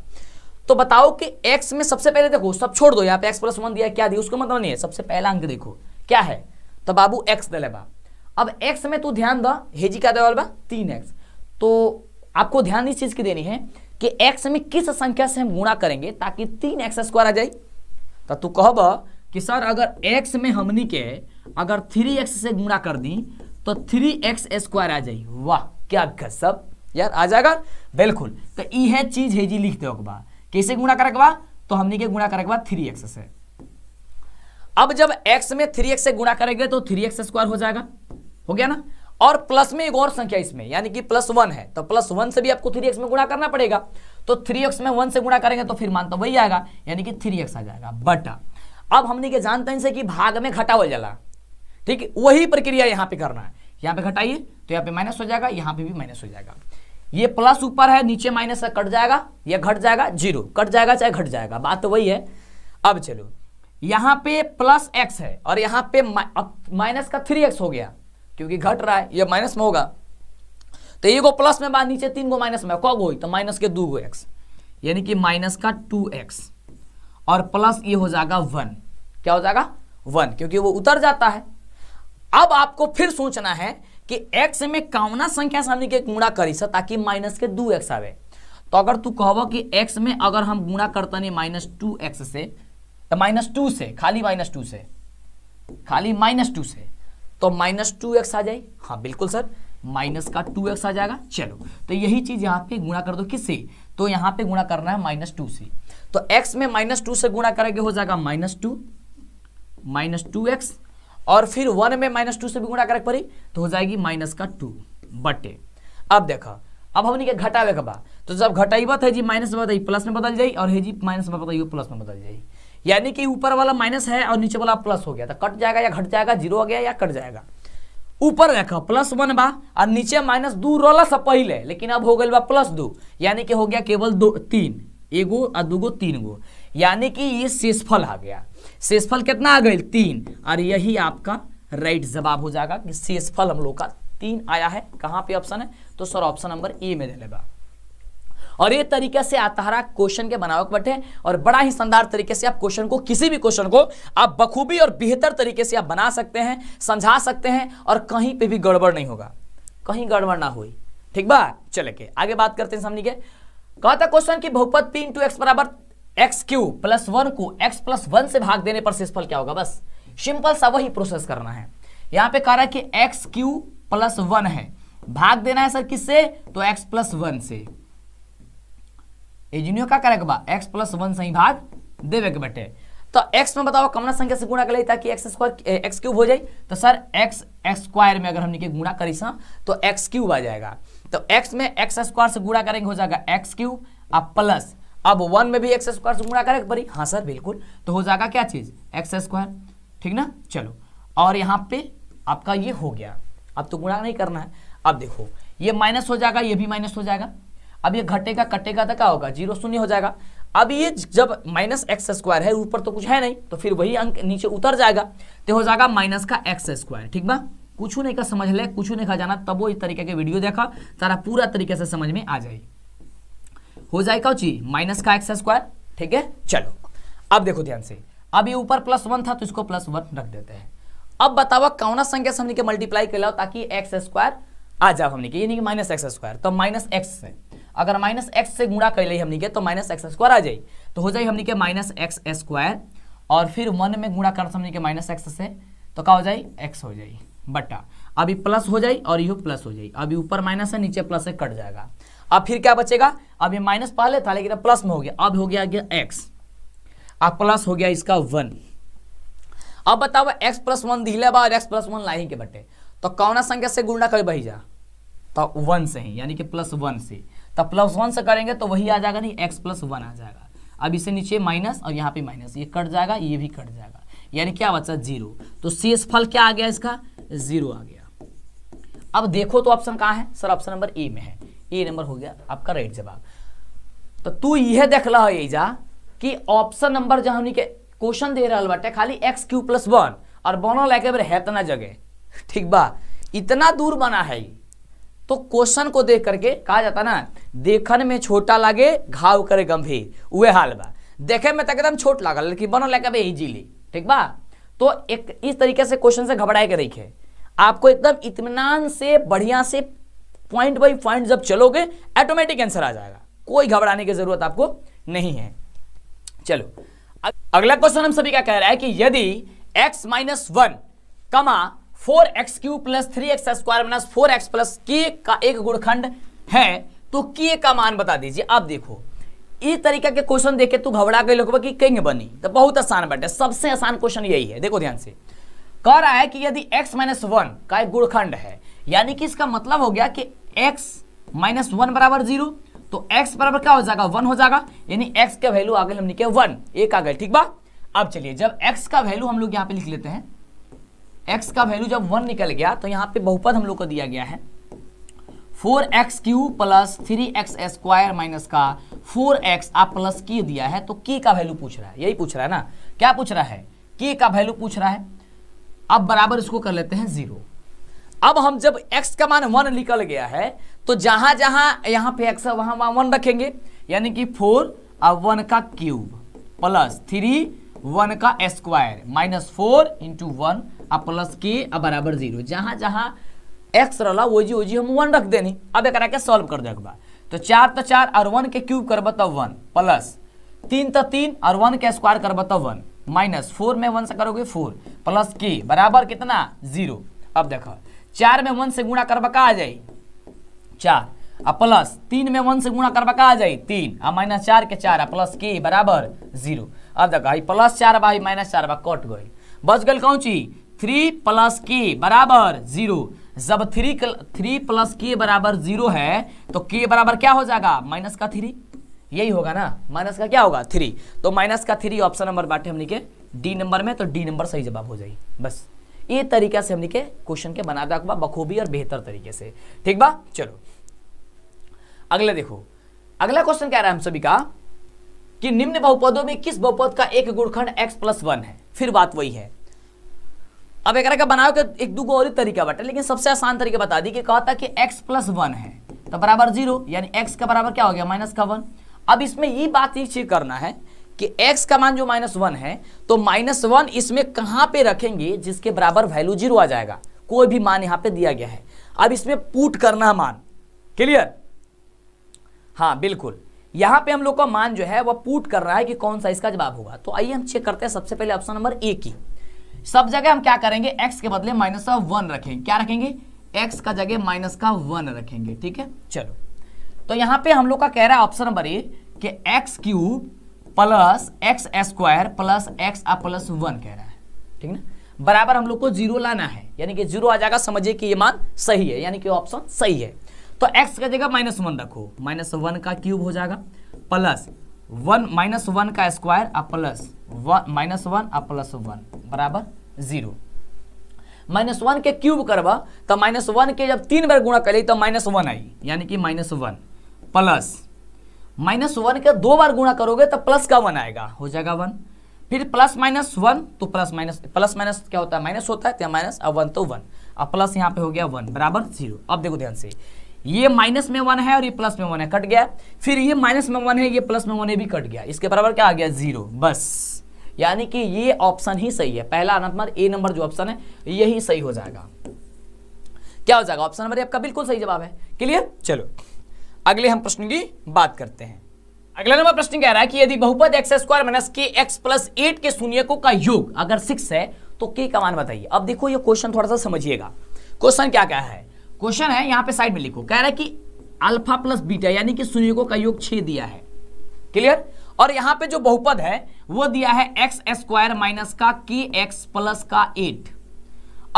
तो बताओ कि x में सबसे पहले देखो सब छोड़ दो यहाँ पे x प्लस वन दिया क्या दिया उसका मतलब नहीं है सबसे पहला अंक देखो क्या है तो बाबू x दे ले बा अब x में तू ध्यान दो हेजी का देवल बा तीन एक्स तो आपको ध्यान इस चीज की देनी है कि x में किस संख्या से हम गुणा करेंगे ताकि तीन एक्स स्क्वायर आ जाए तो तू कह कि सर अगर x में हमनी के अगर थ्री एक्स से गुणा कर दी तो थ्री एक्स स्क्वायर आ जाए वाह क्या सब यार आ जाएगा बिल्कुल तो ये चीज है जी लिख दो बा कैसे गुणा करकवा तो हमने के गुणा करकवा थ्री एक्स से अब जब x में थ्री एक्स से गुणा करेंगे तो थ्री एक्स स्क्वायर हो जाएगा हो गया ना और प्लस में एक और संख्या इसमें यानी कि प्लस वन है तो प्लस वन से भी आपको थ्री एक्स में गुणा करना पड़ेगा तो थ्री एक्स में वन से गुणा करेंगे तो फिर मान तो वही आएगा यानी कि थ्री एक्स आ जाएगा बट अब हमने के जानते हैं कि भाग में घटा हो जला ठीक है वही प्रक्रिया यहाँ पे करना है यहाँ पे घटाइए तो यहाँ पे माइनस हो जाएगा यहाँ पे भी माइनस हो जाएगा ये प्लस ऊपर है नीचे माइनस कट जाएगा या घट जाएगा जीरो कट जाएगा चाहे घट जाएगा बात तो वही है अब चलो यहां पे प्लस एक्स है और यहां पे माइनस का थ्री एक्स हो गया क्योंकि घट रहा है ये माइनस में होगा तो ये को प्लस में बात नीचे तीन को माइनस में कब हुई तो माइनस के दो गो एक्स यानी कि माइनस का टू एक्स और प्लस ये हो जाएगा वन क्या हो जाएगा वन क्योंकि वो उतर जाता है अब आपको फिर सोचना है कि एक्स में कौना संख्या से हमिक गुणा करी स ताकि माइनस के दू एक्स आवे तो अगर तू कह कि एक्स में अगर हम गुणा करतनी माइनस टू एक्स से तो माइनस टू से खाली माइनस टू से खाली माइनस टू से तो माइनस टू एक्स आ जाए हाँ बिल्कुल सर माइनस का टू एक्स आ जाएगा चलो तो यही चीज़ यहाँ पे गुणा कर दो किससे तो यहाँ पे गुणा करना है माइनस टू से तो एक्स में माइनस टू से गुणा करेंगे हो जाएगा minus two minus two x और फिर वन में माइनस टू से भी गुणा करके पड़ी तो हो जाएगी माइनस का टू बटे अब देखा अब हमने के घटावे के बाद तो जब घटाइबत है जी माइनस में बताइए प्लस में बदल जाए और है जी माइनस में बताइए प्लस में बदल जाए यानी कि ऊपर वाला माइनस है और नीचे वाला प्लस हो गया तो कट जाएगा या घट जाएगा जीरो हो गया या कट जाएगा ऊपर देखो प्लस वन बा और नीचे माइनस दू रोला सब पहले लेकिन अब हो गए बा प्लस दो यानी कि हो गया केवल दो तीन एगो और दूगो तीन गो यानी कि ये शेषफल आ गया शेषफल कितना आ गई तीन और यही आपका राइट जवाब हो जाएगा कि शेषफल हम लोग का तीन आया है कहाँ पे ऑप्शन है तो सर ऑप्शन नंबर ए में दे लेगा और ये तरीके से आतहरा क्वेश्चन के बनाव बैठे और बड़ा ही शानदार तरीके से आप क्वेश्चन को किसी भी क्वेश्चन को आप बखूबी और बेहतर तरीके से आप बना सकते हैं समझा सकते हैं और कहीं पे भी गड़बड़ नहीं होगा कहीं गड़बड़ ना हुई ठीक बा चले के आगे बात करते हैं सामने के कहा था क्वेश्चन की बहुपत पी इंटू एक्स बराबर एक्स क्यू प्लस वन को एक्स प्लस वन से भाग देने पर शेषफल क्या होगा बस सिंपल सा वही प्रोसेस करना है यहां पे कह रहा है कि एक्स क्यू प्लस वन है भाग देना है सर किससे तो एक्स प्लस वन से एजीनियो क्या करेगा बा एक्स प्लस वन से ही भाग देवे के बेटे तो एक्स में बताओ कमना संख्या से गुणा कर ले ताकि एक्स स्क्वायर एक्स क्यूब हो जाए तो सर एक्स एक्स स्क्वायर में अगर हमने के गुणा करी सा तो एक्स क्यूब आ जाएगा तो एक्स में एक्स स्क्वायर से गुणा करेंगे हो जाएगा एक्स क्यूब अब प्लस अब वन में भी एक्स स्क्वायर से गुणा करेंगे बरी हाँ सर बिल्कुल तो हो जाएगा क्या चीज़ एक्स स्क्वायर ठीक ना चलो और यहाँ पे आपका ये हो गया अब तो गुणा नहीं करना है अब देखो ये माइनस हो जाएगा ये भी माइनस हो जाएगा अब ये घटेगा कटेगा तो क्या होगा जीरो शून्य हो जाएगा अब ये जब माइनस एक्स स्क्वायर है ऊपर तो कुछ है नहीं तो फिर वही अंक नीचे उतर जाएगा तो हो जाएगा माइनस का एक्स स्क्वायर ठीक बा कुछ नहीं का समझ ले कुछ नहीं खा जाना तब वो इस तरीके के वीडियो देखा तारा पूरा तरीके से समझ में आ जाए हो जाए का ची माइनस का एक्स स्क्वायर ठीक है चलो अब देखो ध्यान से अब ये ऊपर प्लस वन था तो इसको प्लस वन रख देते हैं अब बताओ कौना संख्या से हमने के मल्टीप्लाई कर लो ताकि एक्स स्क्वायर आ जाओ हमने के यानी कि माइनस एक्स स्क्वायर तो माइनस एक्स से अगर माइनस एक्स से गुणा कर ली हमने के तो माइनस एक्स स्क्वायर आ जाए तो हो जाए हमने के माइनस एक्स स्क्वायर और फिर वन में गुणा कर माइनस एक्स से तो क्या हो जाए एक्स हो जाए बटा अभी प्लस हो जाए और यू प्लस हो जाए अभी ऊपर माइनस है नीचे प्लस है कट जाएगा अब फिर क्या बचेगा अब ये माइनस पहले था लेकिन प्लस में हो गया अब हो गया गया एक्स अब प्लस हो गया इसका वन अब बताओ एक्स प्लस वन दिले बा और एक्स प्लस वन लाही के बटे तो कौन संख्या से गुणा कर बही जा तो वन से ही यानी कि प्लस वन से तो प्लस वन से करेंगे तो वही आ जाएगा नहीं एक्स प्लस वन आ जाएगा अब इसे नीचे माइनस और यहाँ पे माइनस ये कट जाएगा ये भी कट जाएगा यानी क्या बचा जीरो तो शेषफल क्या आ गया इसका जीरो आ गया अब देखो तो ऑप्शन कहाँ है सर ऑप्शन नंबर ए में है ए नंबर हो गया आपका राइट जवाब तो तू यह देख ला एजा कि ऑप्शन नंबर जहाँ हमने क्वेश्चन दे रहा बाटे खाली एक्स क्यू प्लस वन और बनल एक बार है तना तो जगह ठीक बा इतना दूर बना है तो क्वेश्चन को देख करके कहा जाता ना देखन में छोटा लागे घाव करे गंभीर वह हाल बा देखे में तो एकदम छोट लागल लेकिन बनल एक इजीली ठीक बा तो एक इस तरीके से क्वेश्चन से घबराए के देखिए आपको एकदम इतमान से बढ़िया से पॉइंट बाई पॉइंट जब चलोगे ऑटोमेटिक आंसर आ जाएगा कोई घबराने की जरूरत आपको नहीं है चलो अगला क्वेश्चन हम सभी का कह रहा है कि यदि x minus one comma four x cube plus three x square minus four x plus के का एक गुणखंड है तो के का मान बता दीजिए आप देखो इस तरीका के क्वेश्चन देखे तू घबरा गए लोग कि बनी तो बहुत आसान बैठे सबसे आसान क्वेश्चन यही है देखो ध्यान से कह रहा है कि यदि x माइनस वन का एक गुणखंड है यानी कि इसका मतलब हो गया कि x माइनस वन बराबर जीरो तो x बराबर क्या हो जाएगा वन हो जाएगा यानी x का वैल्यू आ गई हम लिखे वन एक आ गए ठीक बा अब चलिए जब x का वैल्यू हम लोग यहाँ पे लिख लेते हैं x का वैल्यू जब वन निकल गया तो यहाँ पे बहुपद हम लोग को दिया गया है four x cube plus three x square minus का फोर एक्स आप प्लस की दिया है तो के का वैल्यू पूछ रहा है यही पूछ रहा है ना क्या पूछ रहा है के का वैल्यू पूछ रहा है अब बराबर इसको कर लेते हैं जीरो अब हम जब x का मान वन निकल गया है तो जहां जहां यहां पे x है वहां वहां वन रखेंगे यानी कि फोर और वन का क्यूब प्लस थ्री वन का square minus four into one और प्लस के बराबर जीरो जहां जहां एक्स रहा ओजी ओजी हम वन रख देनी अब एक के सॉल्व कर देख बा तो चार तो चार और वन के क्यूब करब तब वन प्लस तीन तो तीन और वन के स्क्वायर करब तब वन माइनस फोर में वन से करोगे फोर प्लस के बराबर कितना जीरो अब देख चार में वन से गुणा करब का आ जाए चार आ प्लस तीन में वन से गुणा करब का आ जाए तीन आ माइनस चार के चार आ प्लस के बराबर जीरो अब देखो प्लस चार बा माइनस चार बा कट गई बच गई कौन चीज थ्री प्लस के बराबर जीरो जब थ्री थ्री प्लस के बराबर जीरो है तो के बराबर क्या हो जाएगा माइनस का थ्री यही होगा ना माइनस का क्या होगा थ्री तो माइनस का थ्री ऑप्शन नंबर बांटे हमने के डी नंबर में तो डी नंबर सही जवाब हो जाए बस ये तरीका से हमने के क्वेश्चन के बना रखा बखूबी और बेहतर तरीके से ठीक बा चलो अगला देखो अगला क्वेश्चन क्या रहा है हम सभी का कि निम्न बहुपदों में किस बहुपद का एक गुणखंड x प्लस वन है फिर बात वही है अब एक बनाओ के एक दो और तरीका बटे लेकिन सबसे आसान तरीका बता दी कि कहता कि एक्स प्लस वन है तो बराबर जीरो यानी एक्स का बराबर क्या हो गया माइनस का वन अब इसमें ये बात ये चीज करना है कि x का मान जो माइनस वन है तो माइनस वन इसमें कहां पे रखेंगे जिसके बराबर वैल्यू जीरो आ जाएगा कोई भी मान यहां पे दिया गया है अब इसमें पुट करना मान क्लियर हाँ बिल्कुल यहां पे हम लोग का मान जो है वह पुट कर रहा है कि कौन सा इसका जवाब होगा तो आइए हम चेक करते हैं सबसे पहले ऑप्शन नंबर ए की सब जगह हम क्या करेंगे एक्स के बदले माइनस का वन रखेंगे क्या रखेंगे एक्स का जगह माइनस का वन रखेंगे ठीक है चलो तो यहां पे हम लोग का कह रहा है ऑप्शन नंबर ए कि x cube plus x square plus x आ प्लस वन कह रहा है ठीक ना बराबर हम लोग को जीरो लाना है यानी कि जीरो आ जाएगा समझिए कि ये मान सही है यानी कि ऑप्शन सही है तो एक्स का जगह माइनस वन रखो माइनस वन का क्यूब हो जाएगा प्लस वन माइनस वन का स्क्वायर और प्लस वन माइनस वन और प्लस वन बराबर जीरो माइनस वन के क्यूब करबा तो माइनस वन के जब तीन बार गुणा करी तो माइनस वन आई यानी कि minus one plus minus one के दो बार गुणा करोगे तो प्लस का वन आएगा हो जाएगा वन फिर प्लस माइनस वन तो प्लस माइनस प्लस माइनस क्या होता है माइनस होता है तो माइनस और वन तो वन और प्लस यहाँ पे हो गया वन बराबर जीरो अब देखो ध्यान से ये माइनस में वन है और ये प्लस में वन है कट गया फिर ये माइनस में वन है ये प्लस में वन है भी कट गया इसके बराबर क्या आ गया जीरो बस यानी कि ये ऑप्शन ही सही है पहला नंबर ए नंबर जो ऑप्शन है यही सही हो जाएगा क्या हो जाएगा ऑप्शन नंबर आपका बिल्कुल सही जवाब है क्लियर चलो अगले हम प्रश्न की बात करते हैं अगला नंबर प्रश्न कह रहा है कि यदि बहुपद एक्स स्क्वायर माइनस के एक्स प्लस एट के शून्यको का योग अगर सिक्स है तो के का मान बताइए अब देखो ये क्वेश्चन थोड़ा सा समझिएगा क्वेश्चन क्या क्या है क्वेश्चन है यहाँ पे साइड में लिखो कह रहा है कि अल्फा प्लस बीटा यानी कि सुनियोगों का योग छः दिया है क्लियर और यहाँ पे जो बहुपद है वो दिया है एक्स स्क्वायर माइनस का के एक्स प्लस का एट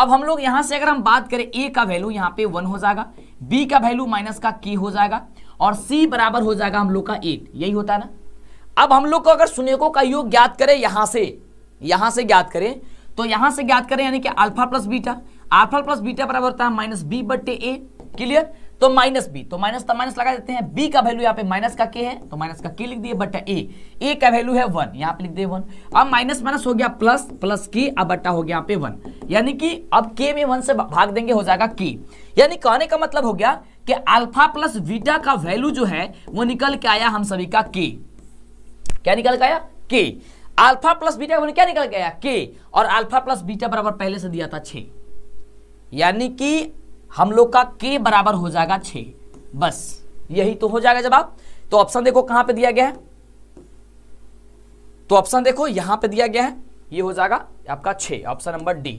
अब हम लोग यहां से अगर हम बात करें ए का वैल्यू यहाँ पे वन हो जाएगा बी का वैल्यू माइनस का के हो जाएगा और सी बराबर हो जाएगा हम लोग का एट यही होता है ना अब हम लोग को अगर सुनेको का योग ज्ञात करें यहां से यहां से ज्ञात करें तो यहां से ज्ञात करें यानी कि alpha plus beta alpha plus beta बराबर होता है माइनस बी बटे ए क्लियर तो माइनस बी तो माइनस तो माइनस लगा देते हैं बी का वैल्यू यहाँ पे माइनस का के है तो माइनस का के लिख दिए बट्टा ए ए का वैल्यू है वन यहाँ पे लिख दिए वन अब माइनस माइनस हो गया प्लस प्लस के अब बट्टा हो गया यहाँ पे वन यानी कि अब के में वन से भाग देंगे हो जाएगा के यानी कहने का मतलब हो गया कि अल्फा प्लस बीटा का वैल्यू जो है वो निकल के आया हम सभी का के क्या निकल के आया के अल्फा प्लस बीटा का क्या निकल गया के और अल्फा प्लस बीटा बराबर पहले से दिया था छह यानी कि हम लोग का के बराबर हो जाएगा छ बस यही तो हो जाएगा जवाब तो ऑप्शन देखो कहां पे दिया गया है तो ऑप्शन देखो यहां पे दिया गया है ये हो जाएगा आपका छ ऑप्शन नंबर डी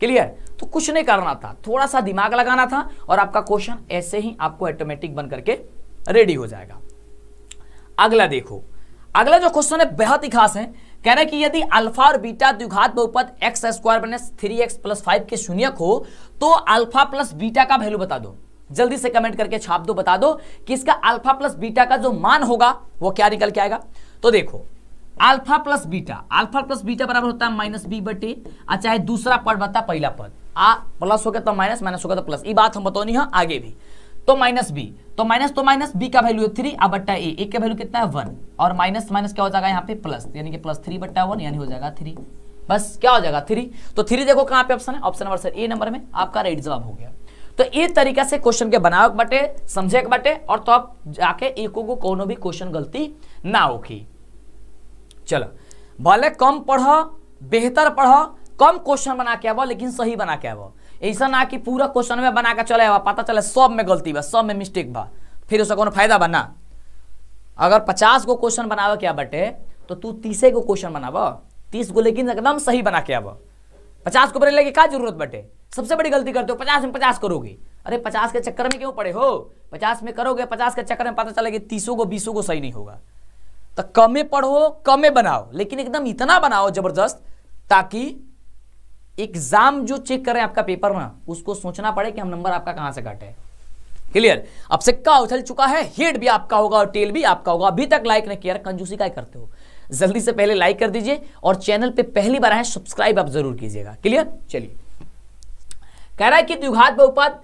क्लियर तो कुछ नहीं करना था थोड़ा सा दिमाग लगाना था और आपका क्वेश्चन ऐसे ही आपको ऑटोमेटिक बन करके रेडी हो जाएगा अगला देखो अगला जो क्वेश्चन है बेहद ही खास है कह रहे कि यदि अल्फा और बीटा द्विघात बहुपद x square minus three x plus five के शून्य हो तो अल्फा प्लस बीटा का वैल्यू बता दो जल्दी से कमेंट करके छाप दो बता दो कि इसका अल्फा प्लस बीटा का जो मान होगा वो क्या निकल के आएगा तो देखो alpha plus beta alpha plus beta बराबर होता है माइनस बी बटे और चाहे दूसरा पद बता पहला पद आ प्लस हो गया तो माइनस माइनस हो गया तो प्लस ये बात हम बतौनी है हाँ, आगे भी तो माइनस बी तो माइनस तो माइनस बी का वैल्यू है थ्री अब बट्टा ए एक का वैल्यू कितना है वन और माइनस माइनस क्या हो जाएगा यहाँ पे प्लस यानी कि प्लस थ्री बट्टा वन यानी हो जाएगा थ्री बस क्या हो जाएगा थ्री तो थ्री देखो कहाँ पे ऑप्शन है option number sir A number में आपका राइट जवाब हो गया तो ये तरीका से क्वेश्चन के बनाओ बटे समझे बटे और तो आप जाके एको को कोनो भी क्वेश्चन गलती ना होगी चलो भले कम पढ़ो बेहतर पढ़ो कम क्वेश्चन बना के आव लेकिन सही बना के आव ऐसा ना कि पूरा क्वेश्चन में बना के चले पता चले सब में गलती बा सब में मिस्टेक बा फिर उसका कोई फायदा बा ना अगर पचास गो क्वेश्चन बनावे के बटे तो तू तीसे गो क्वेश्चन बनाब तीस गो लेकिन एकदम सही बना के आब पचास को बने लगी क्या जरूरत बटे सबसे बड़ी गलती करते हो पचास में पचास करोगे अरे पचास के चक्कर में क्यों पड़े हो पचास में करोगे पचास के चक्कर में पता चलेगा तीसों को बीसों को सही नहीं होगा तो कमे पढ़ो कमे बनाओ लेकिन एकदम इतना बनाओ जबरदस्त ताकि एग्जाम जो चेक कर रहे हैं आपका पेपर ना उसको सोचना पड़े कि हम नंबर आपका कहां से काटे क्लियर अब सिक्का उछल चुका है हेड भी आपका होगा और टेल भी आपका होगा अभी तक लाइक नहीं किया कंजूसी का करते हो जल्दी से पहले लाइक कर दीजिए और चैनल पे पहली बार आए सब्सक्राइब आप जरूर कीजिएगा क्लियर चलिए कह रहा है कि द्विघात बहुपद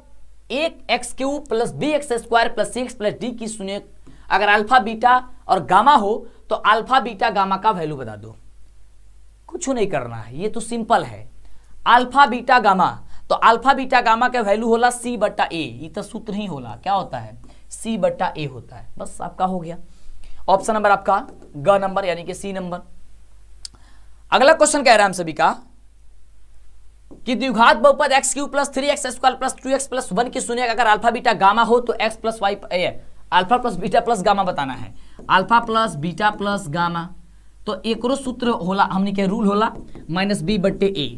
एक X cube plus B X square plus C X plus D की शून्य अगर अल्फा बीटा और गामा हो तो अल्फा बीटा गामा का वैल्यू बता दो कुछ नहीं करना है ये तो सिंपल है अल्फा बीटा गामा तो अल्फा बीटा गामा का वैल्यू होला सी बट्टा ए तो सूत्र ही होला क्या होता है सी बट्टा ए होता है बस आपका हो गया ऑप्शन नंबर आपका ग नंबर यानी कि सी नंबर अगला क्वेश्चन कह रहा है हम सभी का कि द्विघात बहुपद X cube plus three x square plus two x plus one की शून्य अगर अल्फा बीटा गामा हो तो x plus Y alpha plus beta plus gamma बताना है alpha plus beta plus gamma तो एक सूत्र होला हमने के रूल होला माइनस बी बट्टे ए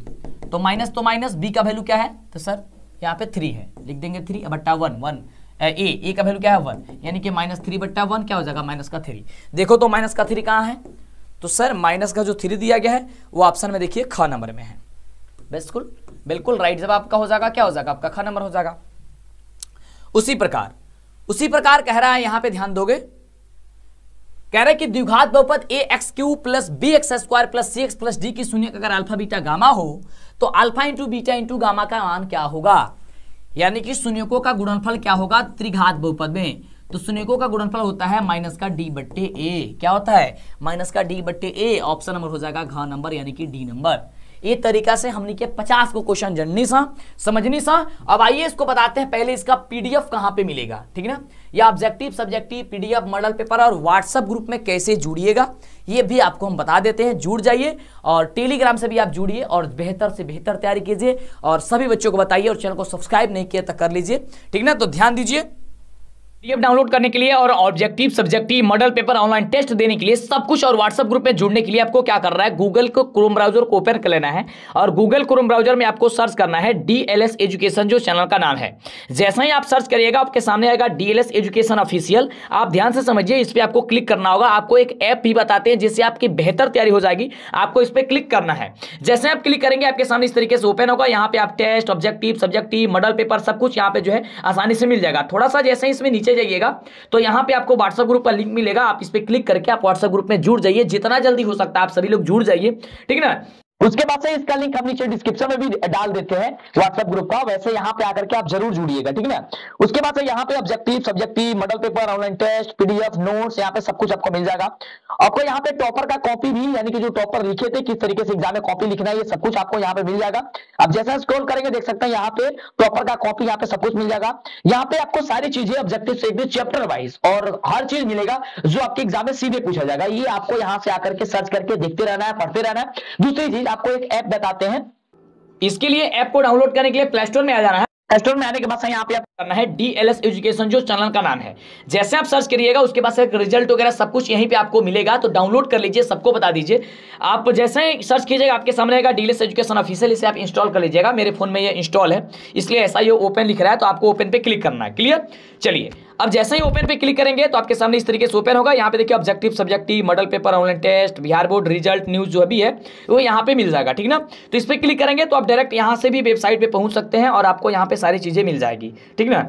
तो माइनस तो माइनस बी का वैल्यू क्या है तो सर यहाँ पे थ्री है लिख देंगे थ्री बट्टा वन वन ए ए का वैल्यू क्या है वन यानी कि माइनस थ्री बट्टा वन क्या हो जाएगा माइनस का थ्री देखो तो माइनस का थ्री कहाँ है तो सर माइनस का जो थ्री दिया गया है वो ऑप्शन में देखिए ख नंबर में है बिल्कुल बिल्कुल राइट जब आपका हो जाएगा क्या हो जाएगा आपका ख नंबर हो जाएगा उसी प्रकार उसी प्रकार कह रहा है यहाँ पे ध्यान दोगे कह रहे कि द्विघात बहुपद A X cube plus B X square plus C X plus D की शून्य अगर अल्फा बीटा गामा हो तो alpha into beta into gamma का मान क्या होगा यानी कि शून्यकों का गुणनफल क्या होगा त्रिघात बहुपद में तो शून्यकों का गुणनफल होता है माइनस का डी बट्टे ए क्या होता है माइनस का डी बट्टे ए ऑप्शन नंबर हो जाएगा घ नंबर यानी कि डी नंबर ये तरीका से हमने के 50 को क्वेश्चन जननी सा समझनी सा अब आइए इसको बताते हैं पहले इसका पीडीएफ कहां पे मिलेगा ठीक है ना या objective subjective PDF model paper और व्हाट्सएप ग्रुप में कैसे जुड़िएगा ये भी आपको हम बता देते हैं जुड़ जाइए और टेलीग्राम से भी आप जुड़िए और बेहतर से बेहतर तैयारी कीजिए और सभी बच्चों को बताइए और चैनल को सब्सक्राइब नहीं किया तो कर लीजिए ठीक ना तो ध्यान दीजिए पीडीएफ डाउनलोड करने के लिए और objective subjective model paper online test देने के लिए सब कुछ और व्हाट्सएप ग्रुप में जुड़ने के लिए आपको क्या करना है गूगल को क्रोम ब्राउजर को ओपन कर लेना है और गूगल क्रोम ब्राउजर में आपको सर्च करना है डीएलएस एजुकेशन जो चैनल का नाम है जैसा ही आप सर्च करिएगा आपके सामने आएगा डीएलएस एजुकेशन ऑफिशियल आप ध्यान से समझिए इस पर आपको क्लिक करना होगा आपको एक ऐप भी बताते हैं जिससे आपकी बेहतर तैयारी हो जाएगी आपको इस पर क्लिक करना है जैसे आप क्लिक करेंगे आपके सामने इस तरीके से ओपन होगा यहाँ पे आप test objective subjective model paper सब कुछ यहाँ पे जो है आसानी से मिल जाएगा थोड़ा सा जैसे ही इसमें नीचे नीचे जाइएगा तो यहाँ पे आपको व्हाट्सअप ग्रुप का लिंक मिलेगा आप इस पर क्लिक करके आप व्हाट्सअप ग्रुप में जुड़ जाइए जितना जल्दी हो सकता है आप सभी लोग जुड़ जाइए ठीक है ना उसके बाद से इसका लिंक हम नीचे डिस्क्रिप्शन में भी डाल देते हैं व्हाट्सएप ग्रुप का वैसे यहाँ पे आकर के आप जरूर जुड़िएगा ठीक है ना उसके बाद से यहाँ पे objective subjective model paper online test PDF notes यहाँ पे सब कुछ आपको मिल जाएगा आपको यहाँ पे टॉपर का कॉपी भी यानी कि जो टॉपर लिखे थे किस तरीके से एग्जाम में कॉपी लिखना है ये सब कुछ आपको यहाँ पे मिल जाएगा आप जैसा स्क्रोल करेंगे देख सकते हैं यहाँ पे टॉपर का कॉपी यहाँ पे सब कुछ मिल जाएगा यहाँ पे आपको सारी चीजें ऑब्जेक्टिव से चैप्टर वाइज और हर चीज मिलेगा जो आपके एग्जाम में सीधे पूछा जाएगा ये आपको यहाँ से आकर के सर्च करके देखते रहना है पढ़ते रहना है दूसरी चीज आपको एक ऐप बताते हैं इसके लिए ऐप को डाउनलोड करने के लिए प्ले स्टोर में आ जाना है प्ले स्टोर में आने के बाद यहाँ पे आप करना है डी एल एस एजुकेशन जो चैनल का नाम है जैसे आप सर्च करिएगा उसके बाद एक रिजल्ट वगैरह सब कुछ यहीं पे आपको मिलेगा तो डाउनलोड कर लीजिए सबको बता दीजिए आप जैसे ही सर्च कीजिएगा आपके सामने आएगा D L S education official इसे आप इंस्टॉल कर लीजिएगा मेरे फोन में यह इंस्टॉल है इसलिए ऐसा ये ओपन लिख रहा है तो आपको ओपन पे क्लिक करना है क्लियर चलिए अब जैसे ही ओपन पे क्लिक करेंगे तो आपके सामने इस तरीके से ओपन होगा यहाँ पे देखिए objective subjective model paper online test Bihar board result news जो भी है वो यहाँ पे मिल जाएगा ठीक ना तो इस पर क्लिक करेंगे तो आप डायरेक्ट यहाँ से भी वेबसाइट पर पहुंच सकते हैं और आपको यहाँ पे सारी चीज़ें मिल जाएगी ठीक ना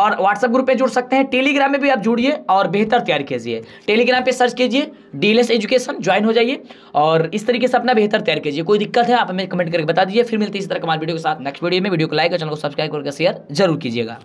और व्हाट्सएप ग्रुप पे जुड़ सकते हैं टेलीग्राम में भी आप जुड़िए और बेहतर तैयार कीजिए टेलीग्राम पे सर्च कीजिए डीलेस एजुकेशन ज्वाइन हो जाइए और इस तरीके से अपना बेहतर तैयार कीजिए कोई दिक्कत है आप हमें कमेंट करके बता दीजिए फिर मिलते हैं इस तरह कमाल वीडियो के साथ नेक्स्ट वीडियो में वीडियो को लाइक और चैनल को सब्सक्राइब करके शेयर जरूर कीजिएगा